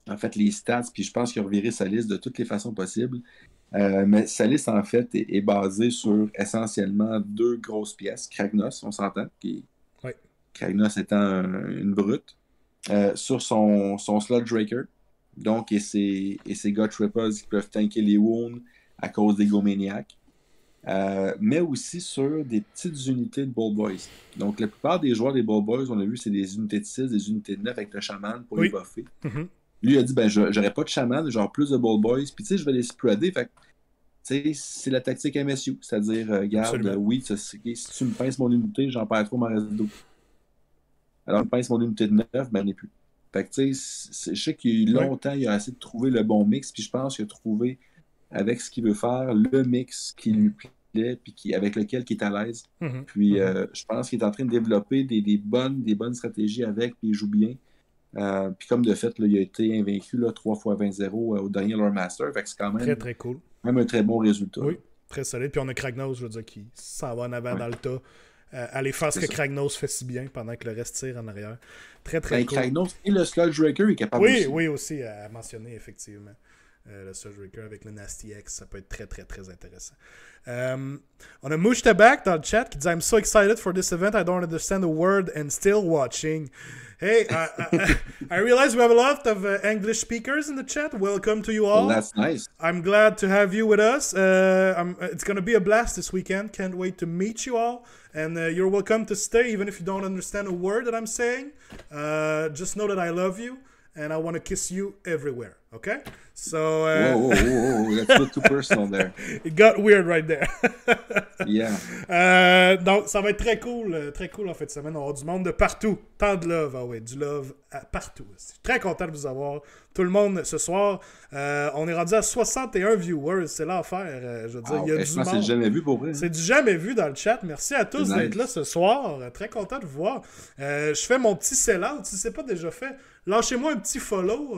En fait, les stats, puis je pense qu'il a reviré sa liste de toutes les façons possibles. mais sa liste, en fait, est, basée sur essentiellement deux grosses pièces. Kragnos, on s'entend, qui, Kragnos étant euh, une brute, euh, sur son, son Sludge Raker. Donc, et ses, et ses qui peuvent tanker les wounds à cause des Gomaniacs. Euh, mais aussi sur des petites unités de Ball Boys. Donc, la plupart des joueurs des Bullboys, Boys, on a vu, c'est des unités de 6, des unités de 9 avec le chaman pour les buffer. Mm-hmm. Lui, a dit ben, j'aurais pas de chaman, genre plus de Ball Boys, puis tu sais, je vais les spreader. Fait c'est la tactique MSU, c'est-à-dire, garde, oui, si tu me pinces mon unité, j'en perds trop, ma reste alors, le pince mon de neuf, mais on ben, n'est plus. Fait que, tu sais, je sais qu'il a longtemps, il a essayé de trouver le bon mix, puis je pense qu'il a trouvé, avec ce qu'il veut faire, le mix qui lui plaît, puis qui, avec lequel il est à l'aise. Mm-hmm. Puis, mm-hmm. Euh, je pense qu'il est en train de développer des, bonnes, des bonnes stratégies avec, puis il joue bien. Euh, puis, comme de fait, là, il a été invaincu 3 fois 20-0 euh, au dernier Lord Master. Fait que c'est quand même, très, très cool. même un très bon résultat. Oui, très solide. Puis, on a Kragnos, je veux dire, qui s'en va en avant euh, aller faire ce que Kragnos fait si bien pendant que le reste tire en arrière. Très, très ben, cool. Kragnos et le Sludge est capable Oui, aussi. oui, aussi, à, mentionner, effectivement. Euh, le Sludge avec le Nasty X, ça peut être très, très, très intéressant. Euh, on a Mouche Tabak dans le chat qui dit I'm so excited for this event, I don't understand a word and still watching. Hey, I, realize we have a lot of uh, English speakers in the chat. Welcome to you all. that's nice. I'm glad to have you with us. Uh, it's going to be a blast this weekend. Can't wait to meet you all. And uh, you're welcome to stay, even if you don't understand a word that I'm saying. Uh, just know that I love you and I want to kiss you everywhere. ok so that's there. It got weird right there. Euh, donc ça va être très cool, euh, très cool en fait cette semaine. On aura du monde de partout, tant de love, ah ouais, du love euh, partout. Je suis très content de vous avoir tout le monde ce soir. on est rendu à 61 viewers, c'est l'enfer. je veux dire, ah il y a du monde. C'est jamais vu pour vrai. Hein. C'est du jamais vu dans le chat. Merci à tous d'être là ce soir. Très content de vous voir. je fais mon petit sell-out. Si c'est pas déjà fait, lâchez-moi un petit follow.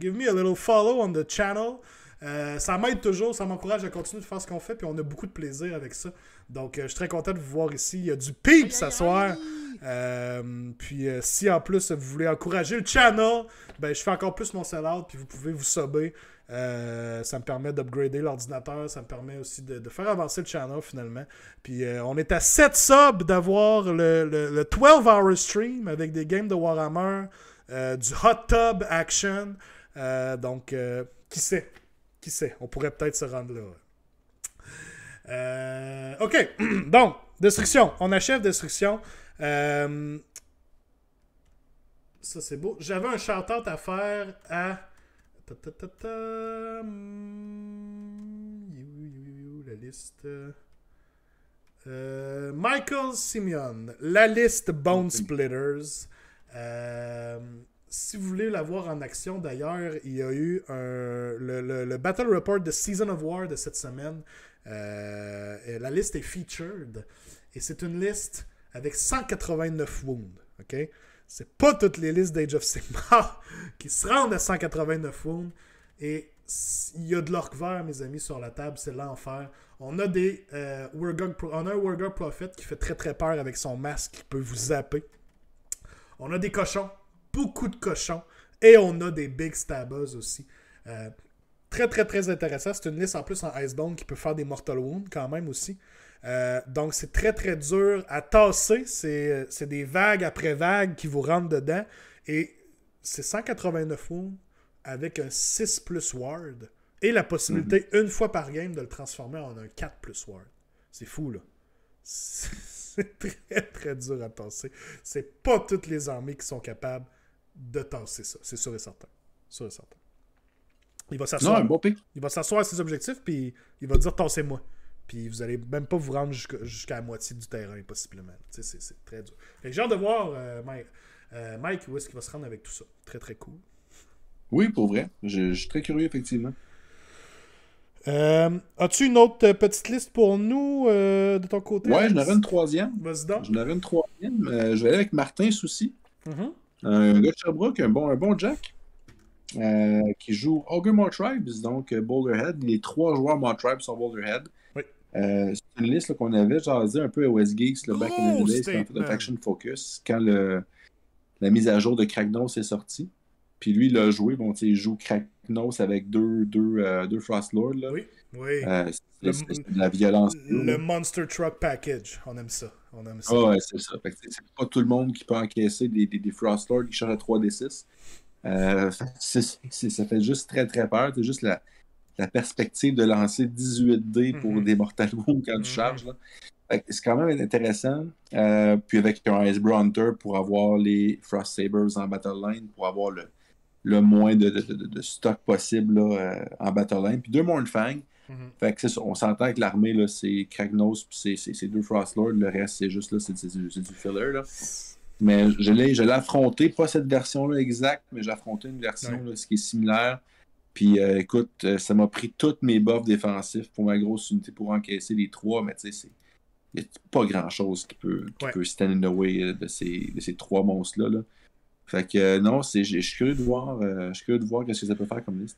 give me a follow on the channel. Euh, ça m'aide toujours, ça m'encourage à continuer de faire ce qu'on fait, puis on a beaucoup de plaisir avec ça. Donc, euh, je suis très content de vous voir ici. Il y a du peep ce soir. Euh, puis, si en plus vous voulez encourager le channel, ben, je fais encore plus mon sell puis vous pouvez vous sober. ça me permet d'upgrader l'ordinateur, ça me permet aussi de, faire avancer le channel finalement. Puis on est à 7 subs d'avoir le, 12-hour stream avec des games de Warhammer, du hot tub action. Euh, donc, euh, qui sait? Qui sait? On pourrait peut-être se rendre là. Euh, OK. donc, destruction. On achève destruction. ça, c'est beau. J'avais un chantant à faire à... Mm, la liste... Michael Simeon, la liste Bone Splitters si vous voulez la voir en action, d'ailleurs, il y a eu le, Battle Report de Season of War de cette semaine. Euh, la liste est featured. Et c'est une liste avec 189 wounds. OK? C'est pas toutes les listes d'Age of Sigmar qui se rendent à 189 wounds. Et il y a de l'orc vert, mes amis, sur la table. C'est l'enfer. On a des euh, un Wargog Prophet qui fait très très peur avec son masque qui peut vous zapper. On a des cochons beaucoup de cochons et on a des big stabbers aussi. Euh, très, très, très intéressant. C'est une liste en plus en Icebound qui peut faire des Mortal Wounds quand même aussi. Euh, donc, c'est très, très dur à tasser. Euh, c'est des vagues après vagues qui vous rentrent dedans. Et c'est 189 wounds avec un 6 plus Ward et la possibilité, mhm. une fois par game, de le transformer en un 4 plus Ward. C'est fou, là. C'est très, très dur à tasser. C'est pas toutes les armées qui sont capables de tasser ça. C'est sûr et certain. Sûr et certain. Il va s'asseoir. il va s'asseoir à ses objectifs, puis il va dire tassez-moi. Puis vous allez même pas vous rendre jusqu'à la moitié du terrain, possiblement. C'est très dur. J'ai hâte de voir euh, euh, Mike, où est-ce qu'il va se rendre avec tout ça. Très, très cool. Oui, pour vrai. Je, suis très curieux, effectivement. Euh, as-tu une autre petite liste pour nous de ton côté? Ouais, j'en avais une troisième. Vas-y donc. J'en avais une troisième. je vais aller avec Martin Souci. Mm-hmm. Un gars de Sherbrooke, un bon, Jack, euh, qui joue Ogre Tribes, donc euh, Boulderhead. Les trois joueurs More Tribes sont Boulderhead. Oui. Euh, c'est une liste qu'on avait dit, un peu à West Geeks, le back in the oh, days c'était en Faction Focus, quand la mise à jour de Crackdown s'est sortie. Puis lui, il a joué, bon, tu sais, il joue Crackdown avec deux, deux, euh, Frost Lords. Oui, euh, c'est la violence. Le Monster Truck Package, on aime ça. On aime ça. Ah c'est ça. pas tout le monde qui peut encaisser des, des, Frost Lords qui chargent à 3D6. Euh, ça fait juste très très peur. C'est juste la, la, perspective de lancer 18 d pour mhm. des Mortal Wounds quand tu mhm. charges. C'est quand même intéressant. puis avec un Ice Bronter pour avoir les Frost Sabers en Battle Line, pour avoir le, le moins de, stock possible euh, en en Line. Puis deux Mornfang. Mhm. Fait que on s'entend que l'armée, c'est Kragnos, puis c'est deux Frostlords. Le reste, c'est juste c'est du filler. Mais je l'ai affronté, pas cette version-là exacte, mais j'ai affronté une version ce qui est similaire. Puis euh, écoute, euh, ça m'a pris toutes mes buffs défensifs pour ma grosse unité pour encaisser les trois, mais tu sais, c'est pas grand chose qui peut, peut stand in the way de ces, trois monstres-là. là fait que euh, non, je suis curieux de voir, euh, de voir qu'est-ce que ça peut faire comme liste.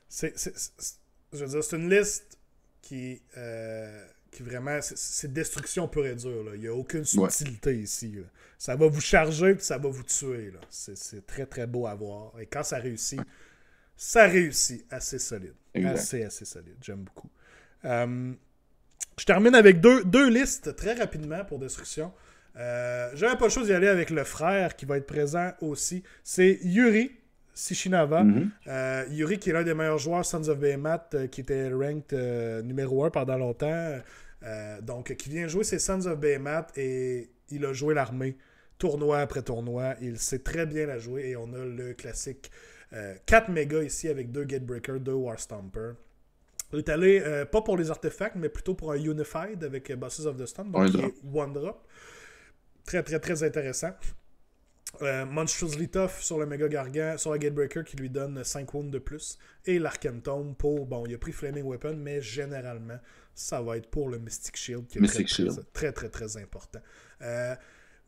je veux dire, c'est une liste qui, euh, vraiment, c'est destruction pure et dure. Il n'y a aucune subtilité ici. Ça va vous charger puis ça va vous tuer. C'est très très beau à voir. Et quand ça réussit, ça réussit assez solide. Assez assez solide. J'aime beaucoup. je termine avec deux, deux listes très rapidement pour destruction. Euh, j'avais pas le choix d'y aller avec le frère qui va être présent aussi. C'est Yuri Sishinava. Mhm. Euh, Yuri qui est l'un des meilleurs joueurs Sons of Behemoth, qui était ranked euh, numéro 1 pendant longtemps. donc, qui vient jouer ses Sons of Behemoth et il a joué l'armée tournoi après tournoi. Il sait très bien la jouer et on a le classique 4 mégas ici avec 2 gatebreakers 2 War Stomper. il est allé, pas pour les artefacts, mais plutôt pour un Unified avec Bosses of the stone donc est One Drop. Très, très, très intéressant. Euh, Monstrously sur le Mega Gargan, sur la Gatebreaker qui lui donne 5 wounds de plus. Et l'Arkham pour, bon, il a pris Flaming Weapon, mais généralement, ça va être pour le Mystic Shield qui est Mystic très, Shield. Très, très, très, important. Euh,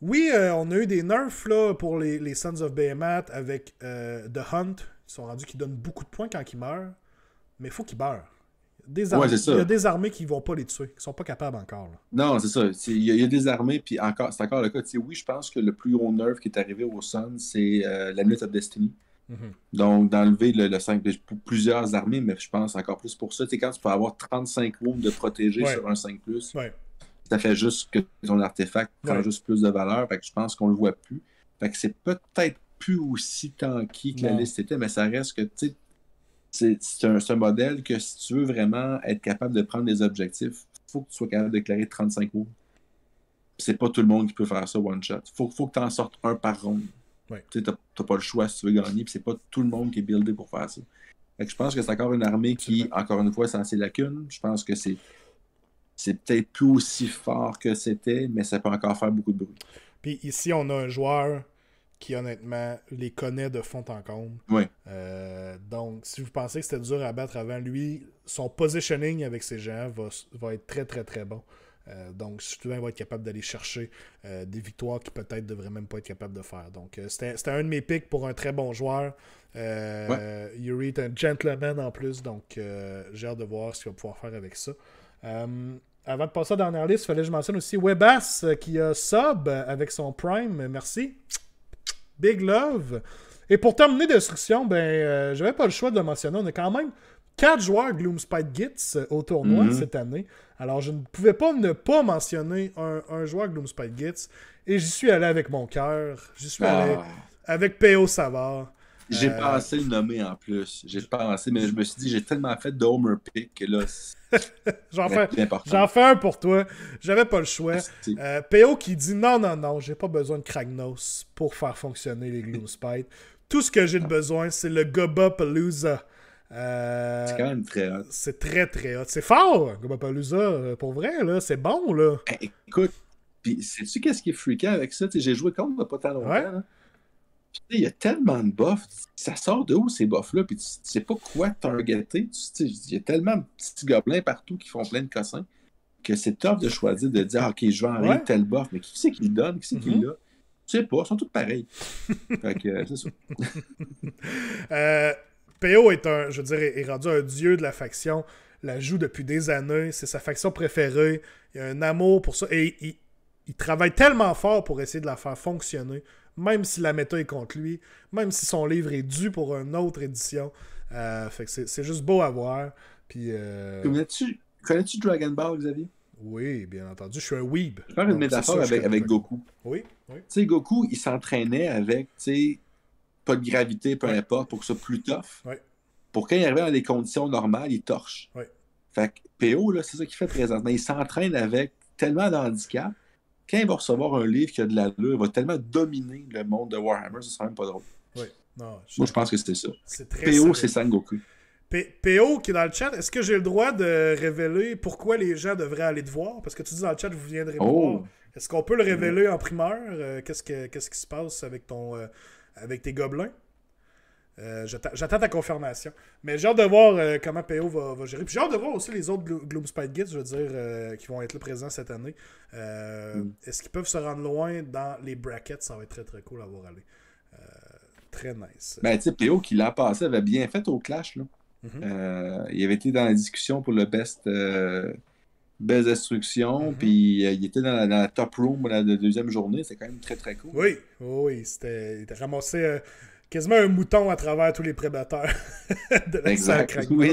oui, euh, on a eu des nerfs là, pour les, Sons of Behemoth avec euh, The Hunt. Ils sont rendus qui donnent beaucoup de points quand ils meurent, mais il faut qu'ils meurent des armées, il y a des armées qui ne vont pas les tuer, qui ne sont pas capables encore. Non, c'est ça. Il y, a des armées, puis encore, c'est encore le cas. oui, je pense que le plus gros nerf qui est arrivé au Sun, c'est euh, la Minute of Destiny. Mm-hmm. Donc, d'enlever le, 5 ben, pour plusieurs armées, mais je pense encore plus pour ça. Tu quand tu peux avoir 35 wounds de protéger sur un 5, ça fait juste que ton artefact prend juste plus de valeur. que je pense qu'on ne le voit plus. Fait que c'est peut-être plus aussi tanky que la liste était, mais ça reste que tu c'est un, un, modèle que si tu veux vraiment être capable de prendre des objectifs, il faut que tu sois capable de déclarer 35 coups. C'est pas tout le monde qui peut faire ça one shot. Faut, faut que tu en sortes un par ronde. Ouais. Tu n'as pas le choix si tu veux gagner, puis c'est pas tout le monde qui est buildé pour faire ça. Fait je pense que c'est encore une armée qui, encore une fois, c'est censée lacunes, je pense que c'est c'est peut-être plus aussi fort que c'était, mais ça peut encore faire beaucoup de bruit. Puis ici, on a un joueur qui honnêtement les connaît de fond en comble. Oui. Euh, donc, si vous pensez que c'était dur à battre avant lui, son positioning avec ces gens va, être très très très bon. Euh, donc, souvent, va être capable d'aller chercher euh, des victoires qu'il peut-être devrait même pas être capable de faire. Donc, c'était un de mes pics pour un très bon joueur. Yuri est un gentleman en plus, donc j'ai hâte de voir ce qu'il va pouvoir faire avec ça. avant de passer à la dernière liste, il fallait que je mentionne aussi Webass, qui a sub avec son Prime. Merci. Big Love. Et pour terminer Destruction, ben, euh, j'avais pas le choix de le mentionner. On a quand même quatre joueurs Gloom Spite Gits euh, au tournoi mhm. cette année. Alors, je ne pouvais pas ne pas mentionner un, joueur Gloom Spite Gits. Et j'y suis allé avec mon cœur. J'y suis ah allé avec P.O. Savard. J'ai pas euh, pensé le nommer en plus. J'ai pas pensé, mais je me suis dit, j'ai tellement fait d'Homer pick que là. J'en fais, un pour toi. J'avais pas le choix. Euh, PO qui dit non, non, non, j'ai pas besoin de Kragnos pour faire fonctionner les Gloom Spite. Tout ce que j'ai besoin, c'est le Goba euh, c'est quand même très hot. C'est très très hot. C'est fort, Gobapalooza, pour vrai, là. C'est bon, là. Eh, écoute, puis sais-tu qu'est-ce qui est fréquent avec ça? J'ai joué contre pas tant longtemps. Hein il y a tellement de buffs. Ça sort de où ces bofs là Puis tu, sais pas quoi targeter. Tu il y a tellement de petits gobelins partout qui font plein de cossins que c'est top de choisir de dire OK, je vais enlever tel bof, Mais qui c'est qui le donne? Qui c'est qui mm Tu sais pas, ils sont tous pareils. c'est ça. Euh, PO est un, je dirais, est rendu un dieu de la faction. La joue depuis des années. C'est sa faction préférée. Il y a un amour pour ça. Et il travaille tellement fort pour essayer de la faire fonctionner même si la méta est contre lui, même si son livre est dû pour une autre édition. Euh, c'est juste beau à voir. Puis, euh, Connais-tu Dragon Ball, Xavier? Oui, bien entendu. Je suis un weeb. Je faire une métaphore avec, Goku. Oui, Tu sais, Goku, il s'entraînait avec, pas de gravité, peu importe, pour que ce soit plus tough. Pour quand il arrivait dans des conditions normales, il torche. Fait que PO, c'est ça qu'il fait présentement. Il s'entraîne avec tellement d'handicap quand il va recevoir un livre qui a de la lueur, il va tellement dominer le monde de Warhammer, ce sera même pas drôle. Oui. Moi, je pense que c'était ça. PO, c'est Sangoku. PO qui est dans le chat, est-ce que j'ai le droit de révéler pourquoi les gens devraient aller te voir? Parce que tu dis dans le chat, vous viendrez oh! voir. Est-ce qu'on peut le révéler en primeur? Euh, qu'est-ce qui se passe avec ton euh, avec tes gobelins? Euh, j'attends ta confirmation. Mais j'ai hâte de voir euh, comment PO va, gérer. Puis j'ai hâte de voir aussi les autres Globe Gloom je veux dire, euh, qui vont être là présents cette année. Mm. Est-ce qu'ils peuvent se rendre loin dans les brackets Ça va être très très cool à voir aller. très nice. Ben, tu sais, PO qui l'a passé avait bien fait au Clash. Là. Mm-hmm. il avait été dans la discussion pour le best. best instruction mm-hmm. puis il était dans la, top room de la, deuxième journée, c'est quand même très très cool. Oui, oui, c'était, il était ramassé quasiment un mouton à travers tous les prédateurs de la exact, oui.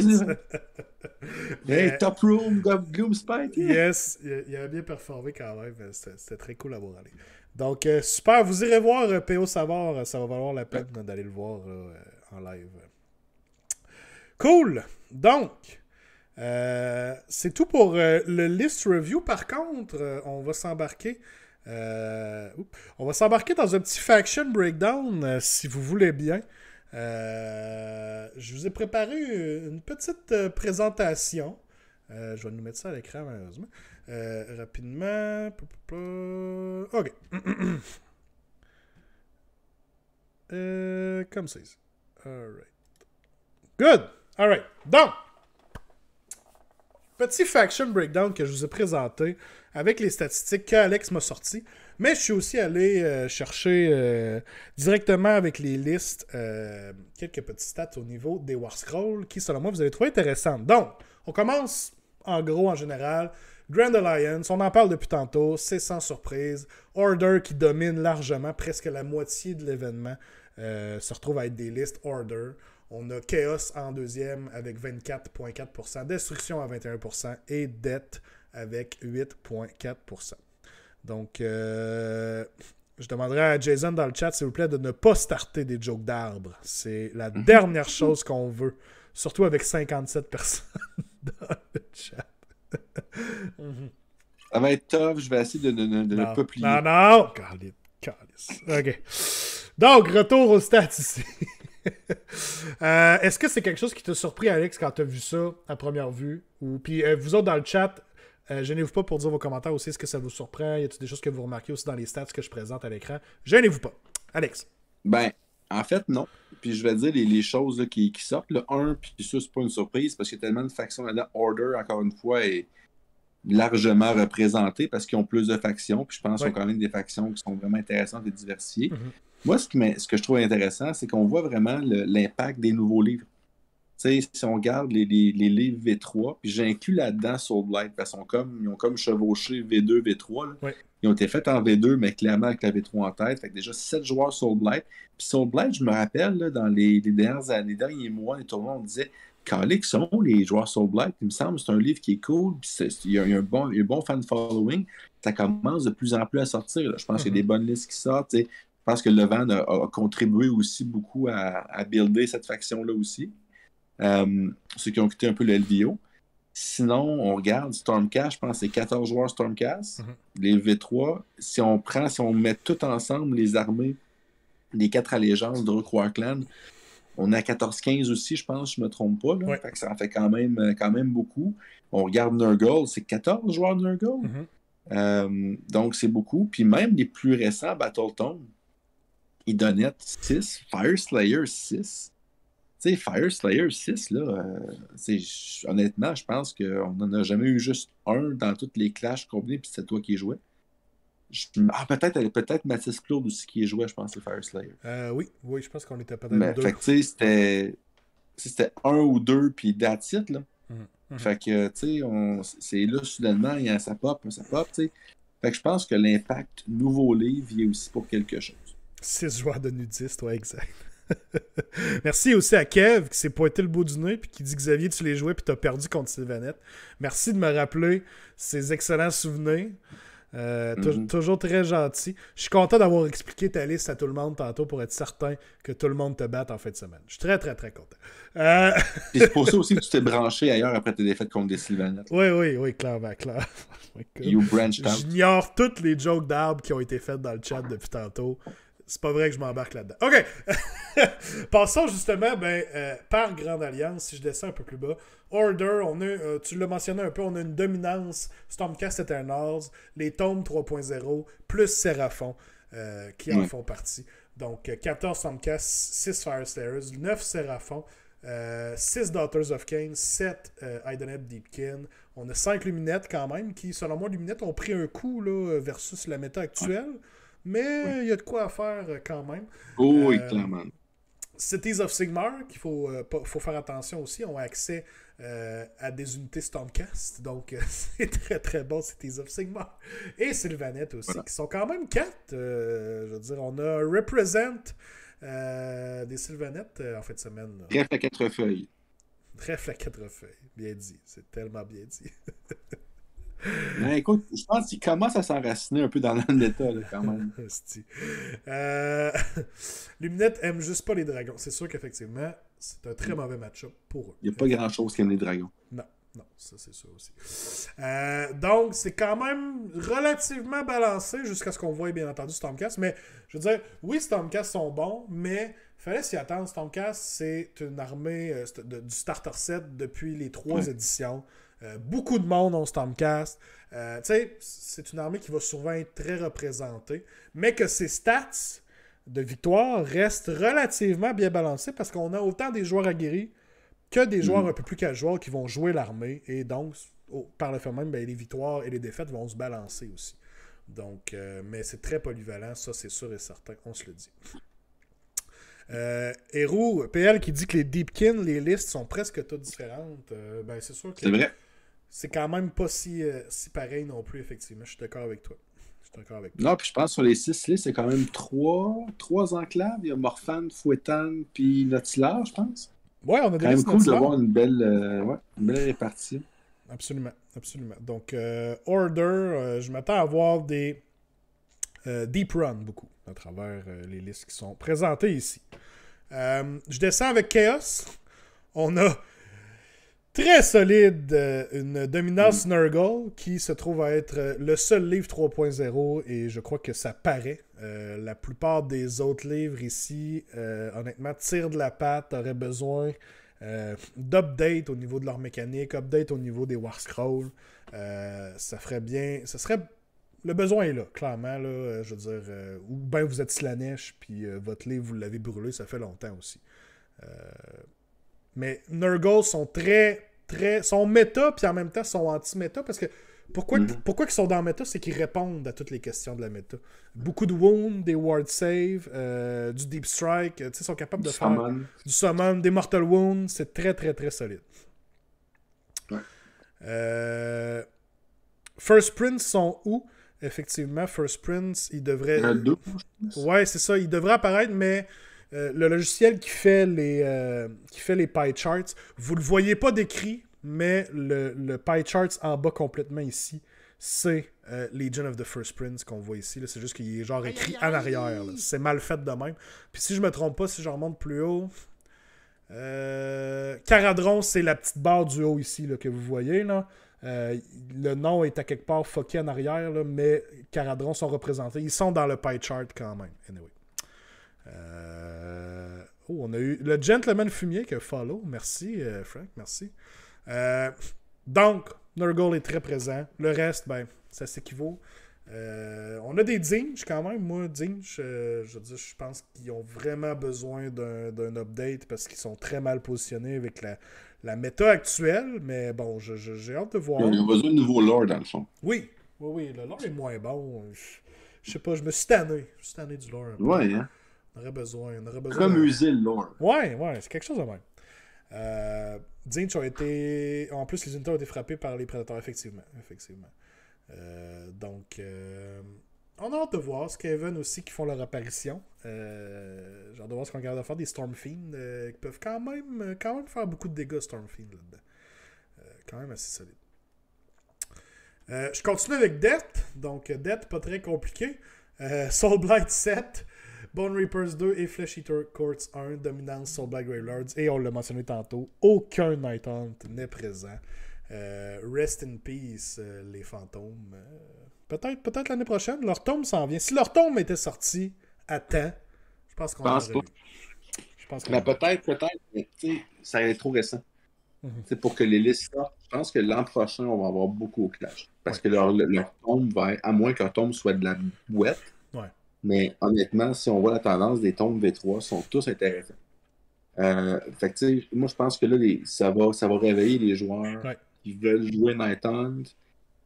hey, top room Gloom Yes, il, a bien performé quand même. Euh, c'était très cool à voir aller. Donc, euh, super. Vous irez voir euh, P.O. Savard. Ça va valoir la peine d'aller le voir en live. Cool. Donc, c'est tout pour le list review. Par contre, on va s'embarquer euh, on va s'embarquer dans un petit faction breakdown, euh, si vous voulez bien. Euh, je vous ai préparé une petite présentation. je vais nous mettre ça à l'écran, malheureusement. rapidement. OK. comme ça ici. Alright. Good! Alright. Donc, petit faction breakdown que je vous ai présenté avec les statistiques qu'Alex m'a sorties. Mais je suis aussi allé euh, chercher euh, directement avec les listes euh, quelques petites stats au niveau des War Scrolls qui, selon moi, vous avez trouver intéressantes. Donc, on commence en gros, en général. Grand Alliance, on en parle depuis tantôt, c'est sans surprise. Order qui domine largement, presque la moitié de l'événement se retrouve à être des listes Order. On a Chaos en deuxième avec 24,4%, Destruction à 21% et Dette avec 8,4 Donc, euh, je demanderai à Jason dans le chat, s'il vous plaît, de ne pas starter des jokes d'arbres. C'est la mhm. dernière chose qu'on veut, surtout avec 57 personnes dans le chat. Ça va être tough, je vais essayer de, ne pas plier. Non, non! OK. Donc, retour aux stats ici. Euh, est-ce que c'est quelque chose qui t'a surpris, Alex, quand t'as vu ça à première vue? Ou puis euh, vous autres dans le chat, euh, gênez-vous pas pour dire vos commentaires aussi, est-ce que ça vous surprend? Y a-t-il des choses que vous remarquez aussi dans les stats que je présente à l'écran? Gênez-vous pas. Alex. Ben, en fait, non. Puis je vais dire les, choses qui, sortent. Le 1, puis ça, c'est pas une surprise parce qu'il y a tellement de factions là-dedans. Order, encore une fois, est largement représenté parce qu'ils ont plus de factions. Puis je pense qu'il qu'ils ont quand même des factions qui sont vraiment intéressantes et diversifiées. Mhm. Moi, ce que je trouve intéressant, c'est qu'on voit vraiment l'impact des nouveaux livres si on regarde les, livres V3, puis j'inclus là-dedans Soul Blight, parce qu'ils comme, ont comme chevauché V2, V3. Ils ont été faits en V2, mais clairement avec la V3 en tête. Fait déjà 7 joueurs Soul Blight. Puis Soul je me rappelle, dans les, dernières années, derniers mois, les tournois, on disait Calix sont les joueurs Soul Blight. Il me semble c'est un livre qui est cool, il y a, un, bon, bon, fan following. Ça commence de plus en plus à sortir. Je pense qu'il y a mm-hmm. des bonnes listes qui sortent. Je pense que Levan a, a, contribué aussi beaucoup à, à builder cette faction-là aussi. Euh, ceux qui ont quitté un peu le LBO. Sinon, on regarde Stormcast, je pense que c'est 14 joueurs Stormcast. Mhm. Les V3, si on prend, si on met tout ensemble les armées les quatre allégeances de Clan, on est à 14-15 aussi, je pense, je ne me trompe pas. Là. ça en fait quand même, euh, quand même beaucoup. On regarde Nurgle, c'est 14 joueurs Nurgle. Mhm. Euh, donc, c'est beaucoup. Puis même les plus récents, Battletome, Idonette 6, Fire 6 sais, Fire Slayer 6, là, euh, honnêtement, je pense qu'on n'en a jamais eu juste un dans toutes les clashs combinés, puis c'est toi qui jouais. joué. Ah, peut-être euh, peut-être Mathis Claude aussi qui jouait, je pense, c'est Fire Slayer. Euh, oui, oui, je pense qu'on était pas être les deux. Fait tu sais, c'était, c'était un ou deux, puis that's it, là. Hum, hum. Fait que, tu sais, c'est là, soudainement, il y a ça pop, un ça pop, tu sais. Fait que je pense que l'impact nouveau livre, il est aussi pour quelque chose. 6 joueurs de nudistes, toi exact. Merci aussi à Kev qui s'est pointé le bout du nez puis qui dit Xavier, tu les jouais puis as perdu contre Sylvanette. Merci de me rappeler ces excellents souvenirs. Euh, mm-hmm. Toujours très gentil. Je suis content d'avoir expliqué ta liste à tout le monde tantôt pour être certain que tout le monde te batte en fin de semaine. Je suis très, très, très content. Euh, Et c'est pour ça aussi que tu t'es branché ailleurs après tes défaites contre des Sylvanettes. Oui, oui, oui, clairement, clairement. J'ignore toutes les jokes d'arbres qui ont été faites dans le chat depuis tantôt. C'est pas vrai que je m'embarque là-dedans. OK! Passons justement ben, euh, par Grande Alliance, si je descends un peu plus bas. Order, on a, euh, tu l'as mentionné un peu, on a une dominance Stormcast Eternals, les tomes 3.0, plus seraphon euh, qui en font partie. Donc 14 Stormcast, 6 Firestarers, 9 seraphon 6 Daughters of Cain, 7 Idenet Deepkin. On a 5 Luminettes quand même, qui selon moi, Luminettes ont pris un coup versus la méta actuelle. Mais il y a de quoi faire euh, quand même. oui, euh, clairement. Cities of Sigmar, qu'il faut, euh, faut faire attention aussi, ont accès à des unités Stormcast. Donc, c'est très très bon Cities of Sigmar. Et Sylvanette aussi, qui sont quand même quatre. je veux dire, on a Represent des Sylvanettes en fin de semaine. Trèfle à quatre feuilles. Trèfle à quatre feuilles. Bien dit. C'est tellement bien dit. écoute, je pense qu'il commence à s'enraciner un peu dans l'état, quand même. Luminette euh, aime juste pas les dragons. C'est sûr qu'effectivement, c'est un très mm. mauvais match-up pour eux. Il n'y a pas grand-chose qui aime les dragons. Non. Non, ça c'est sûr aussi. Euh, donc, c'est quand même relativement balancé jusqu'à ce qu'on voit, bien entendu, Stormcast. Mais je veux dire, oui, Stormcast sont bons, mais fallait s'y attendre. Stormcast, c'est une armée euh, du starter set depuis les trois éditions. Euh, beaucoup de monde ont Stormcast. Euh, c'est une armée qui va souvent être très représentée, mais que ses stats de victoire restent relativement bien balancées parce qu'on a autant des joueurs aguerris que des joueurs mm. un peu plus casual qui vont jouer l'armée et donc, par le fait même, ben, les victoires et les défaites vont se balancer aussi. Donc, euh, mais c'est très polyvalent, ça c'est sûr et certain, on se le dit. Euh, PL qui dit que les Deepkin, les listes sont presque toutes différentes. Euh, ben, c'est sûr que. C'est vrai c'est quand même pas euh, si, pareil non plus, effectivement. Je suis d'accord avec toi. Je suis d'accord avec toi. Non, puis je pense sur les six listes, c'est quand même trois, trois enclaves. Il y a Morphane, Fouettane, puis Nautilar, je pense. Ouais, on a quand même cool d'avoir une belle, euh, ouais, répartie. Absolument, absolument. Donc, euh, Order, je m'attends à avoir des Deep Run beaucoup à travers les listes qui sont présentées ici. je descends avec Chaos. On a Très solide, euh, une dominance mm. Nurgle qui se trouve à être euh, le seul livre 3.0 et je crois que ça paraît. Euh, la plupart des autres livres ici, honnêtement, tirent de la patte, auraient besoin d'update au niveau de leur mécanique, update au niveau des War Scrolls. ça ferait bien. Ça serait. Le besoin est là, clairement. Là, je veux dire, ou bien vous êtes la neige, puis votre livre, vous l'avez brûlé, ça fait longtemps aussi. Mais Nurgle sont très, très. sont méta, puis en même temps sont anti-méta, parce que pourquoi, mhm. pourquoi ils sont dans méta, c'est qu'ils répondent à toutes les questions de la méta. Beaucoup de wounds, des ward save, euh, du deep strike, ils sont capables de faire du summon, des mortal wounds, c'est très, très, très solide. Euh, First Prince sont où Effectivement, First Prince, il devrait. Euh, ouais, c'est ça, il devrait apparaître, mais euh, le logiciel qui fait, les, euh, qui fait les pie charts, vous ne le voyez pas décrit, mais le, le, pie charts en bas complètement ici, c'est euh, Legion of the First Prince qu'on voit ici. C'est juste qu'il est genre écrit en arrière. C'est mal fait de même. Puis si je me trompe pas, si je remonte plus haut. Caradron, c'est la petite barre du haut ici là, que vous voyez. Là. le nom est à quelque part foqué en arrière, mais Caradron sont représentés. Ils sont dans le pie chart quand même. Anyway. Euh, Oh, on a eu le gentleman fumier que follow. Merci, euh, Frank, merci. Euh, donc, Nurgle est très présent. Le reste, ben, ça s'équivaut. Euh, on a des Dinge quand même. Moi, Dinge, je, je pense qu'ils ont vraiment besoin d'un update parce qu'ils sont très mal positionnés avec la, la méta actuelle. Mais bon, j'ai hâte de voir. Ils a besoin de nouveaux lore dans le fond. Oui, oui, oui. Le lore est moins bon. Je, sais pas, je me suis tanné. Je me suis tanné du lore. Un Ouais, hein. On aurait besoin. aurait le Ouais, ouais, c'est quelque chose de même. Euh, ont été. En plus, les unités ont été frappées par les prédateurs, effectivement. effectivement. Euh, donc, euh, on a hâte de voir. ce Skaven aussi qui font leur apparition. genre euh, de voir ce qu'on regarde à faire. Des Stormfiends qui peuvent quand même, quand même faire beaucoup de dégâts, Stormfiend là-dedans. quand même assez solide. je continue avec Death. Donc, Death, pas très compliqué. Soul Blight 7. Bone Reapers 2 et Flesh Eater Courts 1, dominance sur Black Lords. Et on l'a mentionné tantôt, aucun Night n'est présent. Euh, rest in peace, euh, les fantômes. Euh, peut-être peut-être l'année prochaine, leur tombe s'en vient. Si leur tombe était sorti à temps, je pense qu'on pense Je pense Mais peut-être, peut-être, mais ça est trop récent. Mhm. C'est pour que les listes sortent. Je pense que l'an prochain, on va avoir beaucoup au clash. Parce que leur, leur tombe va, à moins que leur tombe soit de la bouette, mais honnêtement, si on voit la tendance, des tombes V3 sont tous intéressants. Euh, moi, je pense que là, les, ça, va, ça va réveiller les joueurs qui veulent jouer Night Hunt.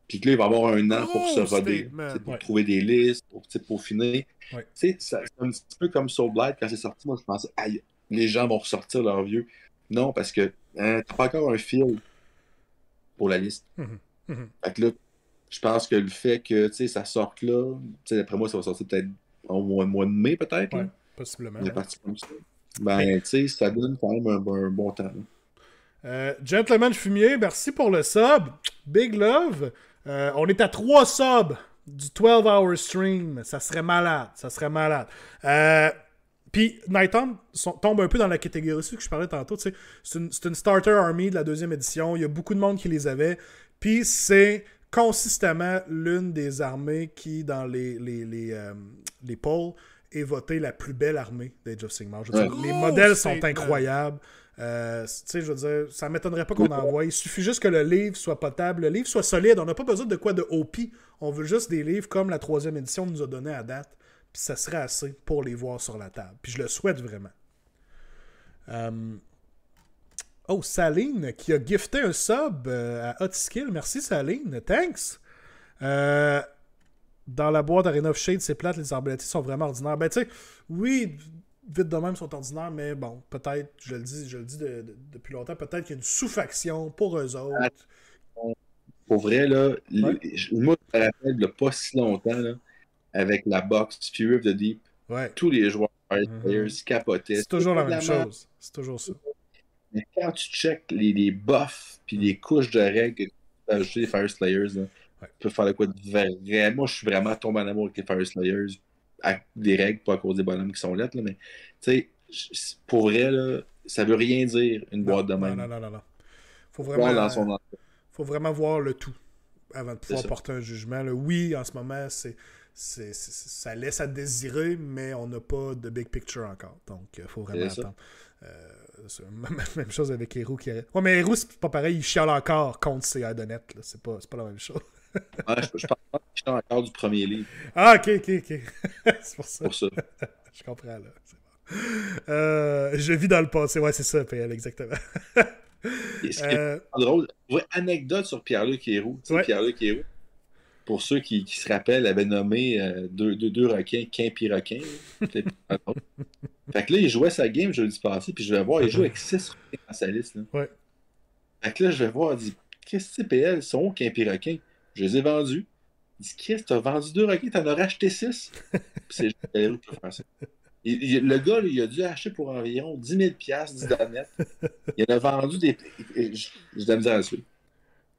Puis que là, il va avoir un an pour se oh, roder, pour trouver des listes, pour, pour finir. C'est un petit peu comme Soul Blade, quand c'est sorti, moi, je pensais, aïe, les gens vont ressortir leurs vieux. Non, parce que hein, t'as pas encore un fil pour la liste. Mhm. Mhm. je pense que le fait que ça sorte là, d'après moi, ça va sortir peut-être au mois de mai peut-être. possiblement. Ben, tu sais, ça donne quand même un, bon temps. Euh, Gentleman Fumier, merci pour le sub. Big love. Euh, on est à trois subs du 12-hour stream. Ça serait malade. Ça serait malade. Euh, Puis Nighton tombe un peu dans la catégorie que je parlais tantôt. C'est une starter army de la deuxième édition. Il y a beaucoup de monde qui les avait. Puis c'est consistamment l'une des armées qui, dans les, les, euh, les, pôles, est votée la plus belle armée d'Age of Sigmar. les modèles sont incroyables. Euh, je veux dire, ça m'étonnerait pas qu'on envoie. Il suffit juste que le livre soit potable, le livre soit solide. On n'a pas besoin de quoi de OP. On veut juste des livres comme la troisième édition nous a donné à date. Puis ça serait assez pour les voir sur la table. Puis je le souhaite vraiment. Euh, Oh, Saline qui a gifté un sub à euh, à Hotskill. Merci Saline, thanks. Euh, dans la boîte d'Arena of Shade, c'est plate, les arbalétiers sont vraiment ordinaires. Ben tu sais, oui, vite de même sont ordinaires, mais bon, peut-être, je le dis, je le dis depuis longtemps, peut-être qu'il y a une sous-faction pour eux autres. Ah, pour vrai, là, moi je me rappelle pas si longtemps avec la box Fury of the Deep. Tous les joueurs, mm capotaient. C'est toujours la même chose. C'est toujours ça. Mais quand tu check les, les buffs puis les couches de règles que tu les Fire Slayers, tu peux faire quoi de vrai. Moi, je suis vraiment tombé en amour avec les Fire Slayers, à, des règles, pas à cause des bonhommes qui sont là, mais tu sais, pour vrai, là, ça veut rien dire une boîte de même. Non, non, non, non. Faut vraiment, faut vraiment voir le tout avant de pouvoir porter un jugement. Oui, en ce moment, c'est. ça laisse à désirer, mais on n'a pas de big picture encore. Donc, il euh, faut vraiment attendre. Euh, même chose avec Hérou qui mais Hérou c'est pas pareil, il chiale encore contre ses Donette. C'est pas, pas la même chose. je, parle pas chiale encore du premier livre. Ah, ok, ok, ok. c'est pour ça. Pour ça. je comprends, là. Euh, je vis dans le passé. Ouais, c'est ça, PL, exactement. c'est euh... drôle. anecdote sur Pierre-Luc Hero. Pierre-Luc Hero pour ceux qui, se rappellent, avait nommé euh, deux, requins, quin puis fait que là, il jouait sa game je jeudi passé, puis je vais voir, il joue avec six requins dans sa liste. Ouais. Fait que là, je vais voir, il dit Qu'est-ce que c'est PL sont où, Je les ai vendus. Il dit Chris, t'as vendu deux requins, t'en as racheté six. puis c'est qui faire ça. le gars, il a dû acheter pour environ 10 000 10 donnettes. Il en a vendu des. Je de la misère à suivre.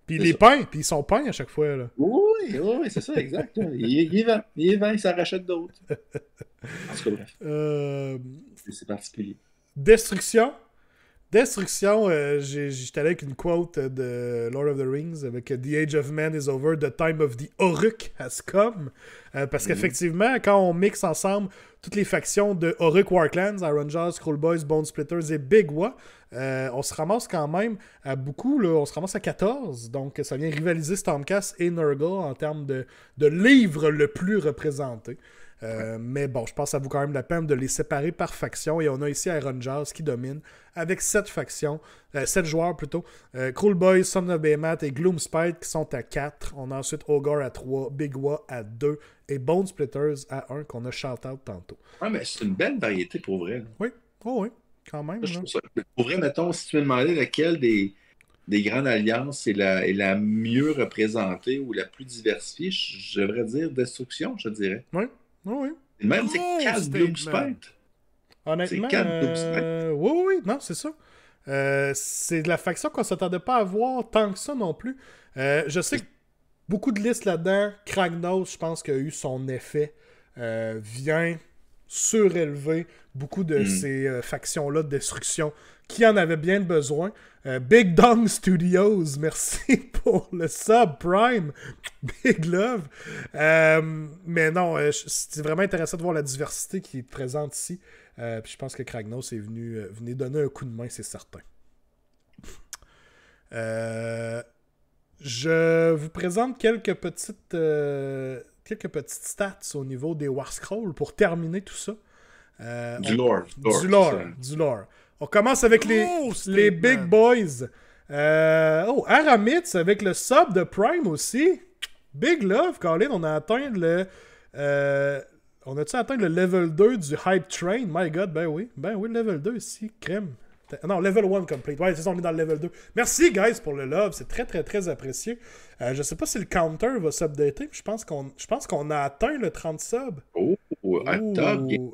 Puis les peint, puis ils sont peints à chaque fois. Là. Oui, oui, c'est ça, exact. il, il, est il est il s'en rachète d'autres. En tout cas, bref. Euh, c'est particulier. Destruction, Destruction, euh, j'étais avec une quote de Lord of the Rings avec The Age of Man is over, the time of the Oruk has come. Euh, parce mm-hmm. qu'effectivement, quand on mixe ensemble toutes les factions de Oruk Warclans, Iron Jaws, Boys, Bone Splitters et Big euh, on se ramasse quand même à beaucoup, là, on se ramasse à 14. Donc ça vient rivaliser Stormcast et Nurgle en termes de, de livre le plus représenté. Euh, mais bon, je pense que ça vaut quand même la peine de les séparer par faction. Et on a ici Iron Jazz qui domine avec 7 factions, euh, 7 joueurs plutôt. Euh, Cruel Boys Son et Gloom Spite qui sont à 4. On a ensuite Ogre à 3, Bigwa à 2 et Bone Splitters à 1 qu'on a shout-out tantôt. Ah, mais c'est une belle variété pour vrai. Oui, oh, oui, quand même. Pour vrai, mettons, si tu me demandais laquelle des des grandes alliances est la, la mieux représentée ou la plus diversifiée, je, je devrais dire destruction, je dirais. Oui, ah oui. Même, c'est ah, Honnêtement. Euh, oui, oui, Non, c'est ça. Euh, c'est de la faction qu'on ne s'attendait pas à voir tant que ça non plus. Euh, je sais que beaucoup de listes là-dedans, Kragnos, je pense qu'il a eu son effet, vient surélever beaucoup de hmm. ces factions-là de destruction qui en avait bien besoin. Euh, Big Dong Studios, merci pour le sub Prime. Big love. Euh, mais non, euh, c'est vraiment intéressant de voir la diversité qui est présente ici. puis je pense que Kragnos est venu, donner un coup de main, c'est certain. je vous présente quelques petites, quelques petites stats au niveau des War Scrolls pour terminer tout ça. du lore. Du lore. Du lore. On commence avec les, oh, les Big Boys. Euh, oh, Aramitz avec le sub de Prime aussi. Big love, Colin. On a atteint le. Euh, on a-tu atteint le level 2 du Hype Train? My God, ben oui. Ben oui, level 2 ici, crème. Non, level 1 complete. Ouais, c'est ça, on est dans le level 2. Merci, guys, pour le love. C'est très, très, très apprécié. Euh, je sais pas si le counter va s'updater. Je pense qu'on a atteint le 30 sub. Oh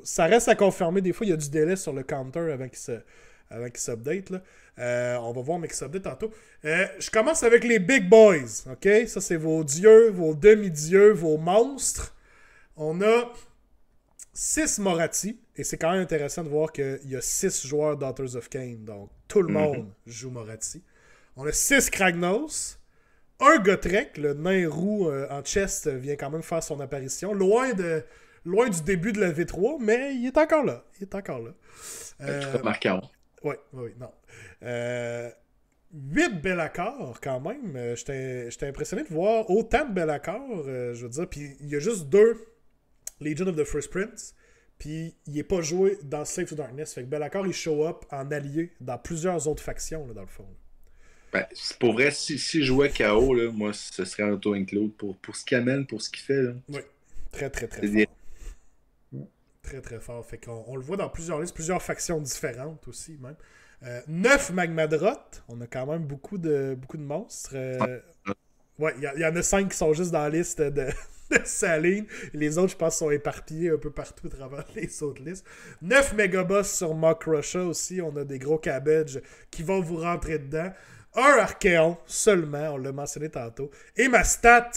ça reste à confirmer. Des fois, il y a du délai sur le counter avant qu'il se avant s'update. Euh, on va voir, mais qu'il s'update tantôt. Euh, je commence avec les big boys. OK? Ça, c'est vos dieux, vos demi-dieux, vos monstres. On a 6 Morati. Et c'est quand même intéressant de voir qu'il y a 6 joueurs Daughters of Kane. Donc, tout le mhm. monde joue Morati. On a 6 Kragnos. Un Gotrek, le nain roux euh, en chest, vient quand même faire son apparition. Loin de, loin du début de la V3, mais il est encore là. Il est encore là. Euh, Oui, oui, non. 8 euh, bel accords quand même. Euh, j'étais impressionné de voir autant de bel accords, euh, je veux dire. Puis il y a juste deux Legion of the First Prince. Puis il n'est pas joué dans Safe to Darkness. Fait que bel accord, il show up en allié dans plusieurs autres factions, dans le fond. Ben, pour vrai, si, si je jouais KO, là, moi, ce serait un auto-include pour, pour ce qu'il amène, pour ce qu'il fait. Oui, très, très, très. Fort. Très, très fort. Fait qu'on on le voit dans plusieurs listes, plusieurs factions différentes aussi, même. Euh, neuf Magmadrot, On a quand même beaucoup de, beaucoup de monstres. Euh, ouais, il y, en a cinq qui sont juste dans la liste de, de Saline. Les autres, je pense, sont éparpillés un peu partout à travers les autres listes. Neuf Megaboss sur Mock Russia aussi. On a des gros cabbages qui vont vous rentrer dedans. Un Archéon seulement, on l'a mentionné tantôt. Et ma stat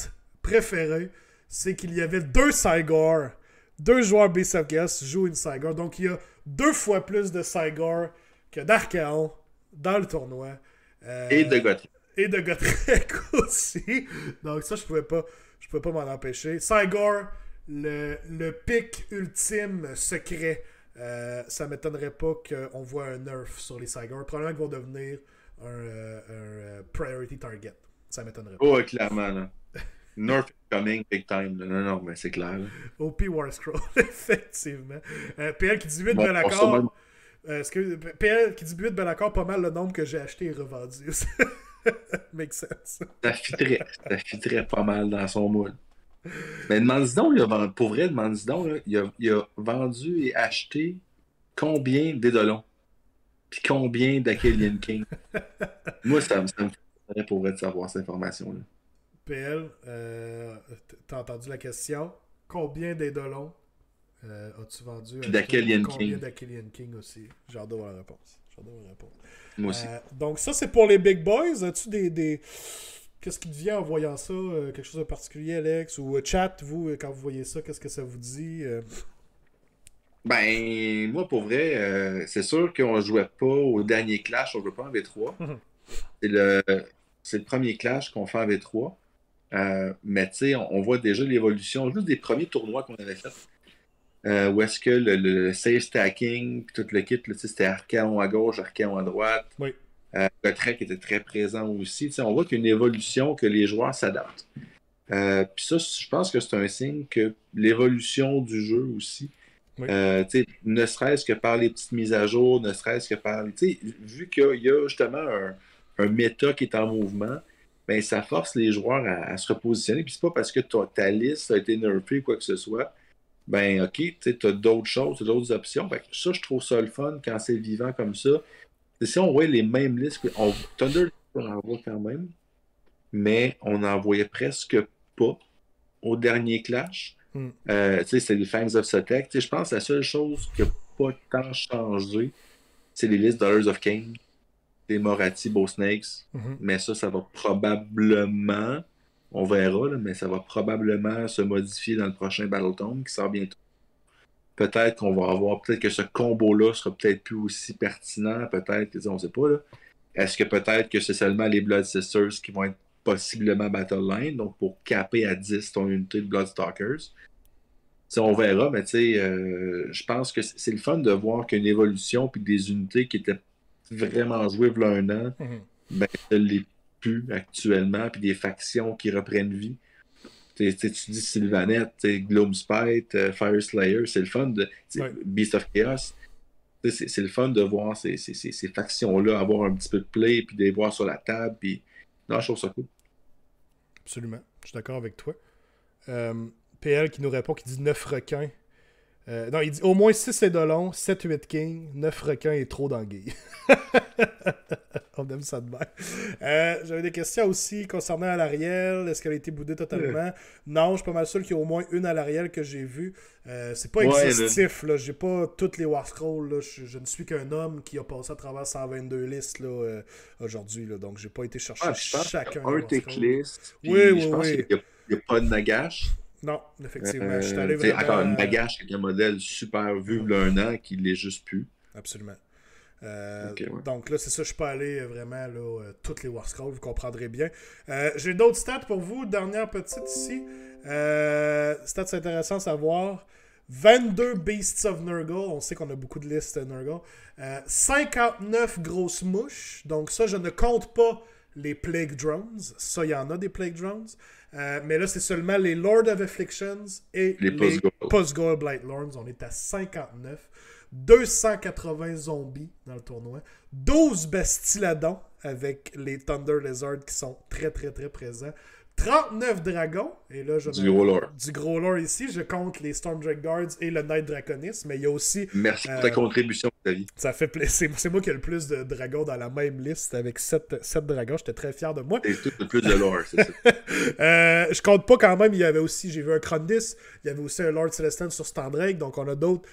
préférée, c'est qu'il y avait deux Saigor deux joueurs B of jouent une Saigar. Donc, il y a deux fois plus de Cygor que d'Arcaon dans le tournoi. Euh, et de Gotrek. Et de aussi. Donc, ça, je pouvais pas, je pouvais pas m'en empêcher. Cygor, le, le pic ultime secret. Euh, ça m'étonnerait pas qu'on voit un nerf sur les Cygor. Probablement qu'ils vont devenir un, euh, priority target. Ça m'étonnerait pas. Oh, clairement, là. North coming big time. Non, non, mais c'est clair. OP War Scroll, effectivement. Euh, PL qui dit 8 bon, est PL qui dit 8 Belaccord, pas mal le nombre que j'ai acheté et revendu. Make sense. Ça fitterait, ça fitterait pas mal dans son moule. Mais demande donc, pour vrai, demande donc, il, a, il, a, vendu et acheté combien d'Edolon? Puis combien d'Akelian King? Moi, ça, me ferait pour vrai de savoir cette information-là. PL, euh, t'as entendu la question. Combien des euh, as-tu vendu à King? Combien King aussi? J'adore la réponse. Moi aussi. Euh, donc ça, c'est pour les big boys. tu des... Qu'est-ce qui te vient en voyant ça? quelque chose de particulier, Alex? Ou chat, vous, quand vous voyez ça, qu'est-ce que ça vous dit? Ben, moi, pour vrai, c'est sûr qu'on ne jouait pas au dernier clash, on ne jouait pas en V3. c'est le, le premier clash qu'on fait en V3. Euh, mais tu sais, on, voit déjà l'évolution, juste des premiers tournois qu'on avait faits, euh, où est-ce que le, safe stacking, tout le kit, c'était Arcaon à gauche, archaon à droite. Oui. le euh, track était très présent aussi. sais, on voit qu'il y a une évolution, que les joueurs s'adaptent. Puis ça, je pense que c'est un signe que l'évolution du jeu aussi, ne serait-ce que par les petites mises à jour, ne serait-ce que par. Vu qu'il y, a justement un, un méta qui est en mouvement, ben, ça force les joueurs à, se repositionner. Puis c'est pas parce que ta, liste a été nerfée ou quoi que ce soit. Ben, OK, tu as d'autres choses, d'autres options. ça, je trouve ça le fun quand c'est vivant comme ça. si on voit les mêmes listes, on, Thunder, on en voit quand même, mais on n'en voyait presque pas au dernier clash. Hmm. Euh, tu c'est les fans of Sotek. Je pense que la seule chose qui n'a pas tant changé, c'est les listes Dollars of Kings. Des Morati, Beau Snakes. Mhm. Mais ça, ça va probablement, on verra, mais ça va probablement se modifier dans le prochain Battletone, qui sort bientôt. Peut-être qu'on va avoir, peut-être que ce combo-là sera peut-être plus aussi pertinent, peut-être, on ne sait pas. Est-ce que peut-être que c'est seulement les Blood Sisters qui vont être possiblement Battleline, donc pour caper à 10 ton unité de Bloodstalkers? T'sais, on verra, mais tu sais, euh, je pense que c'est le fun de voir qu'une évolution puis des unités qui étaient vraiment joué v'là un an, mhm. ben, plus actuellement, puis des factions qui reprennent vie. Tu tu dis Sylvanette, Gloom Spite, euh, Fire Slayer, c'est le fun de Beast of Chaos. C'est le fun de voir ces, factions-là avoir un petit peu de play, puis de les voir sur la table. Puis... Non, je trouve ça cool. Absolument. Je suis d'accord avec toi. Euh, PL qui nous répond, qui dit 9 requins. Euh, non, il dit au moins 6 long, 7 8 kings, 9 requins et trop d'anguilles. On aime ça de même. Euh, j'avais des questions aussi concernant à l'Ariel. Est-ce qu'elle a été boudée totalement Non, je suis pas mal sûr qu'il y a au moins une à l'Ariel que j'ai vue. Euh, c'est pas excessif J'ai pas toutes les War Scrolls. Je, ne suis qu'un homme qui a passé à travers 122 listes aujourd'hui. Donc, j'ai pas été chercher ah, chacun. Un tick list. Oui, oui, oui. Il n'y a, pas de Nagash non, effectivement. je euh, Encore une euh, bagage avec un modèle super vu un an qui l'est juste plus. Absolument. Euh, donc là, c'est ça, je suis pas allé vraiment là, toutes les War vous comprendrez bien. J'ai d'autres stats pour vous. Dernière petite ici. stats intéressants à savoir. 22 Beasts of Nurgle. On sait qu'on a beaucoup de listes Nurgle. 59 grosses mouches. Donc ça, je ne compte pas les Plague Drones. Ça, il y en a des Plague Drones. Euh, mais là, c'est seulement les Lord of Afflictions et les, post Lords. On est à 59. 280 zombies dans le tournoi. 12 Bastiladons avec les Thunder Lizards qui sont très, très, très présents. 39 dragons. Et là, je du gros Du gros lore ici. Je compte les storm Drake Guards et le Night Draconis, mais il y a aussi. Merci pour ta euh, contribution, David. Ça fait plaisir. C'est moi qui ai le plus de dragons dans la même liste avec 7, dragons. J'étais très fier de moi. Et tout le plus de lore, c'est ça. Euh, je compte pas quand même. Il y avait aussi, j'ai vu un Crondis. Il y avait aussi un Lord Celestin sur Standrake. Donc, on a d'autres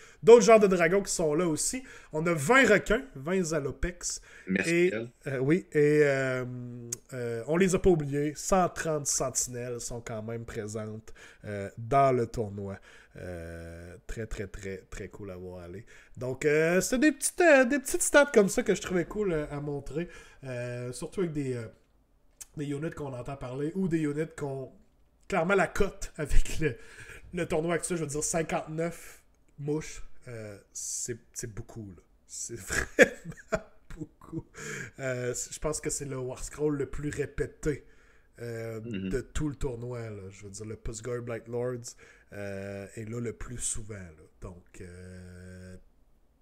genres de dragons qui sont là aussi. On a 20 requins, 20 Alopex. Merci. Et, euh, oui, et on les a pas oubliés. 130 sentinelles sont quand même présentes euh, dans le tournoi. Euh, très, très, très, très cool à voir aller. Donc, euh, c'est des petites, des petites stats comme ça que je trouvais cool à montrer. surtout avec des, units qu'on entend parler ou des units qu'on. Clairement, la cote avec le, tournoi actuel, je veux dire 59 mouches, c'est beaucoup. C'est vraiment. beaucoup je pense que c'est le War Scroll le plus répété euh, mm-hmm. de tout le tournoi. Là. Je veux dire, le Pusgar Black Lords euh, est là le plus souvent. Là. Donc, euh,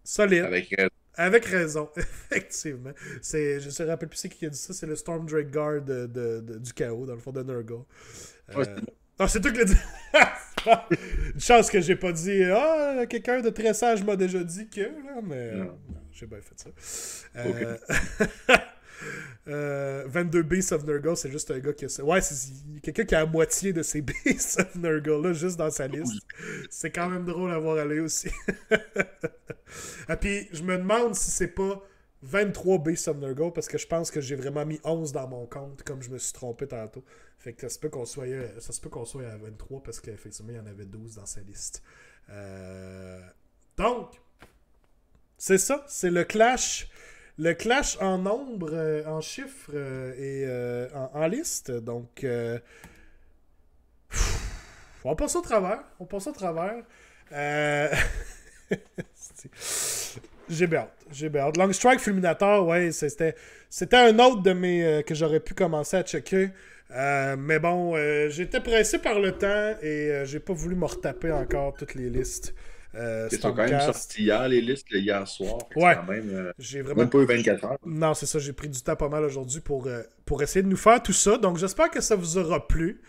solide. Avec, Avec raison, effectivement. Je ne me rappelle plus qui a dit ça. C'est le Storm Drake Guard de, du chaos, dans le fond de Nurgle. c'est tout que le Une chance que j'ai pas dit Ah, oh, quelqu'un de très sage m'a déjà dit que, mais j'ai bien fait ça. 22 euh, b of Nurgle, c'est juste un gars qui a. Ouais, c'est quelqu'un qui a la moitié de ses Beasts of Nurgle-là juste dans sa liste. C'est quand même drôle à voir aller aussi. Et ah, puis, je me demande si c'est pas 23 b of Nurgle parce que je pense que j'ai vraiment mis 11 dans mon compte, comme je me suis trompé tantôt. Fait que ça se peut qu'on soit, euh, ça soit à 23 parce qu'effectivement, il y en avait 12 dans sa liste. Euh, donc, c'est ça, c'est le clash. Le clash en nombre, euh, en chiffres euh, et euh, en, listes, liste. Donc, on passe au travers. On passe au travers. j'ai hâte. J'ai Long Strike Fulminator, ouais, c'était, c'était un autre de mes que j'aurais pu commencer à checker. mais bon, j'étais pressé par le temps et j'ai pas voulu me retaper encore toutes les listes. Euh, c'est quand même sorti hier, les listes, hier soir. Ouais. Quand même, euh, j'ai vraiment... Même pas eu 24 heures. Non, c'est ça. J'ai pris du temps pas mal aujourd'hui pour, euh, pour essayer de nous faire tout ça. Donc, j'espère que ça vous aura plu.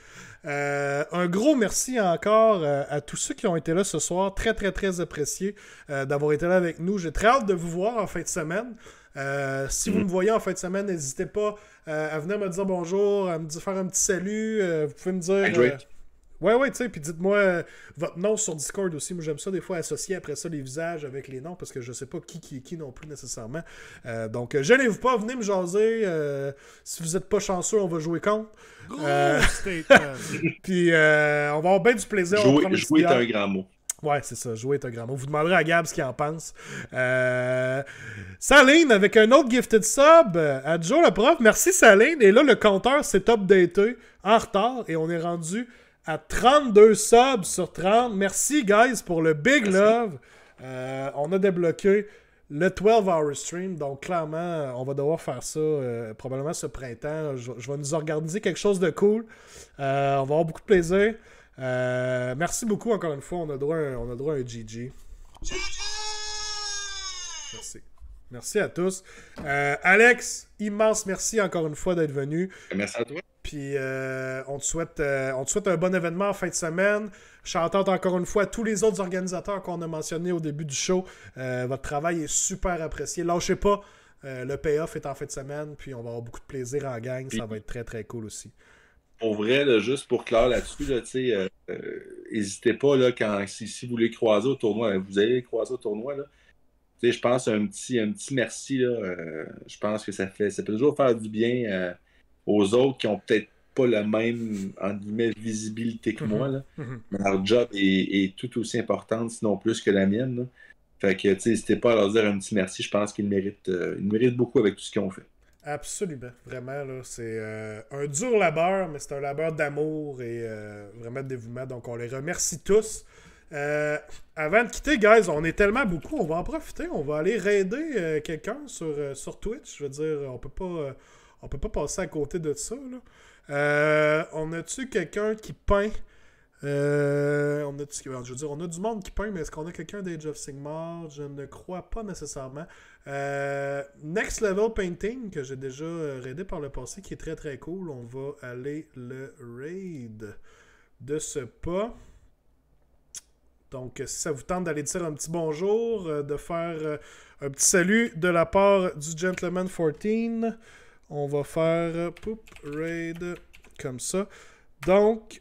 un gros merci encore à tous ceux qui ont été là ce soir. Très, très, très apprécié d'avoir été là avec nous. J'ai très hâte de vous voir en fin de semaine. si vous mm. me voyez en fin de semaine, n'hésitez pas à venir me dire bonjour, à me faire un petit salut. vous pouvez me dire. Ouais, ouais, tu sais, puis dites-moi euh, votre nom sur Discord aussi. Moi, j'aime ça des fois associer après ça les visages avec les noms parce que je sais pas qui qui est qui non plus nécessairement. Euh, donc, gênez-vous euh, pas, venez me jaser. Euh, si vous n'êtes pas chanceux, on va jouer contre. Euh, puis, on va avoir bien du plaisir. Jouer, est un grand mot. Ouais, c'est ça. Jouer est un grand mot. Vous demanderez à Gab ce qu'il en pense. Saline, avec un autre gifted sub Adjo, le prof. Merci Saline. Et là, le compteur s'est updaté en retard et on est rendu à 32 subs sur 30. Merci, guys, pour le big love. Euh, on a débloqué le 12-hour stream. Donc, clairement, on va devoir faire ça euh, probablement ce printemps. Je, vais nous organiser quelque chose de cool. Euh, on va avoir beaucoup de plaisir. merci beaucoup encore une fois. On a droit on a droit à un GG. GG! Merci. Merci à tous. Euh, Alex, immense merci encore une fois d'être venu. Merci à toi. Puis euh, on, te souhaite, euh, on souhaite un bon événement en fin de semaine. chante encore une fois tous les autres organisateurs qu'on a mentionnés au début du show. votre travail est super apprécié. Lâchez pas, le payoff est en fin de semaine. Puis on va avoir beaucoup de plaisir en gang. Ça va être très, très cool aussi. Pour vrai, juste pour clore là-dessus, n'hésitez pas là, quand, si, vous voulez croiser au tournoi, vous allez croiser au tournoi. Là, je pense un petit, un petit merci, euh, je pense que ça fait, ça peut toujours faire du bien euh, aux autres qui ont peut-être pas la même, visibilité que moi, mhm. là. Mhm. leur job est, tout aussi important, sinon plus que la mienne, N'hésitez Fait tu sais, pas à leur dire un petit merci, je pense qu'ils méritent, euh, beaucoup avec tout ce qu'ils ont fait. Absolument, vraiment, c'est un dur labeur, mais c'est un labeur d'amour et vraiment de dévouement, donc on les remercie tous. Euh, avant de quitter, guys, on est tellement beaucoup, on va en profiter. On va aller raider euh, quelqu'un sur, euh, sur Twitch. Je veux dire, on peut pas, on peut pas passer à côté de ça. on a-tu quelqu'un qui peint on je veux dire, on a du monde qui peint, mais est-ce qu'on a quelqu'un d'Age of Sigmar Je ne crois pas nécessairement. Next Level Painting, que j'ai déjà raidé par le passé, qui est très très cool. On va aller le raid de ce pas. Donc, euh, si ça vous tente d'aller dire un petit bonjour, euh, de faire euh, un petit salut de la part du Gentleman 14, on va faire poop raid comme ça. Donc,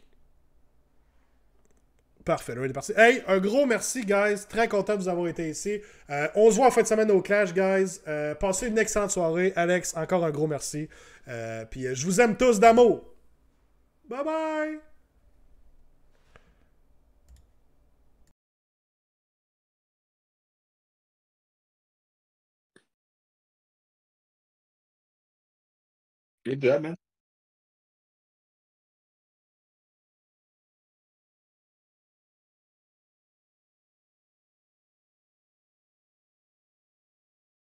Parfait, on est parti. Hey, un gros merci, guys. Très content de vous avoir été ici. on se voit en fin de semaine au Clash, guys. passez une excellente soirée. Alex, encore un gros merci. Puis je vous aime tous d'amour. Bye bye! Good job, man.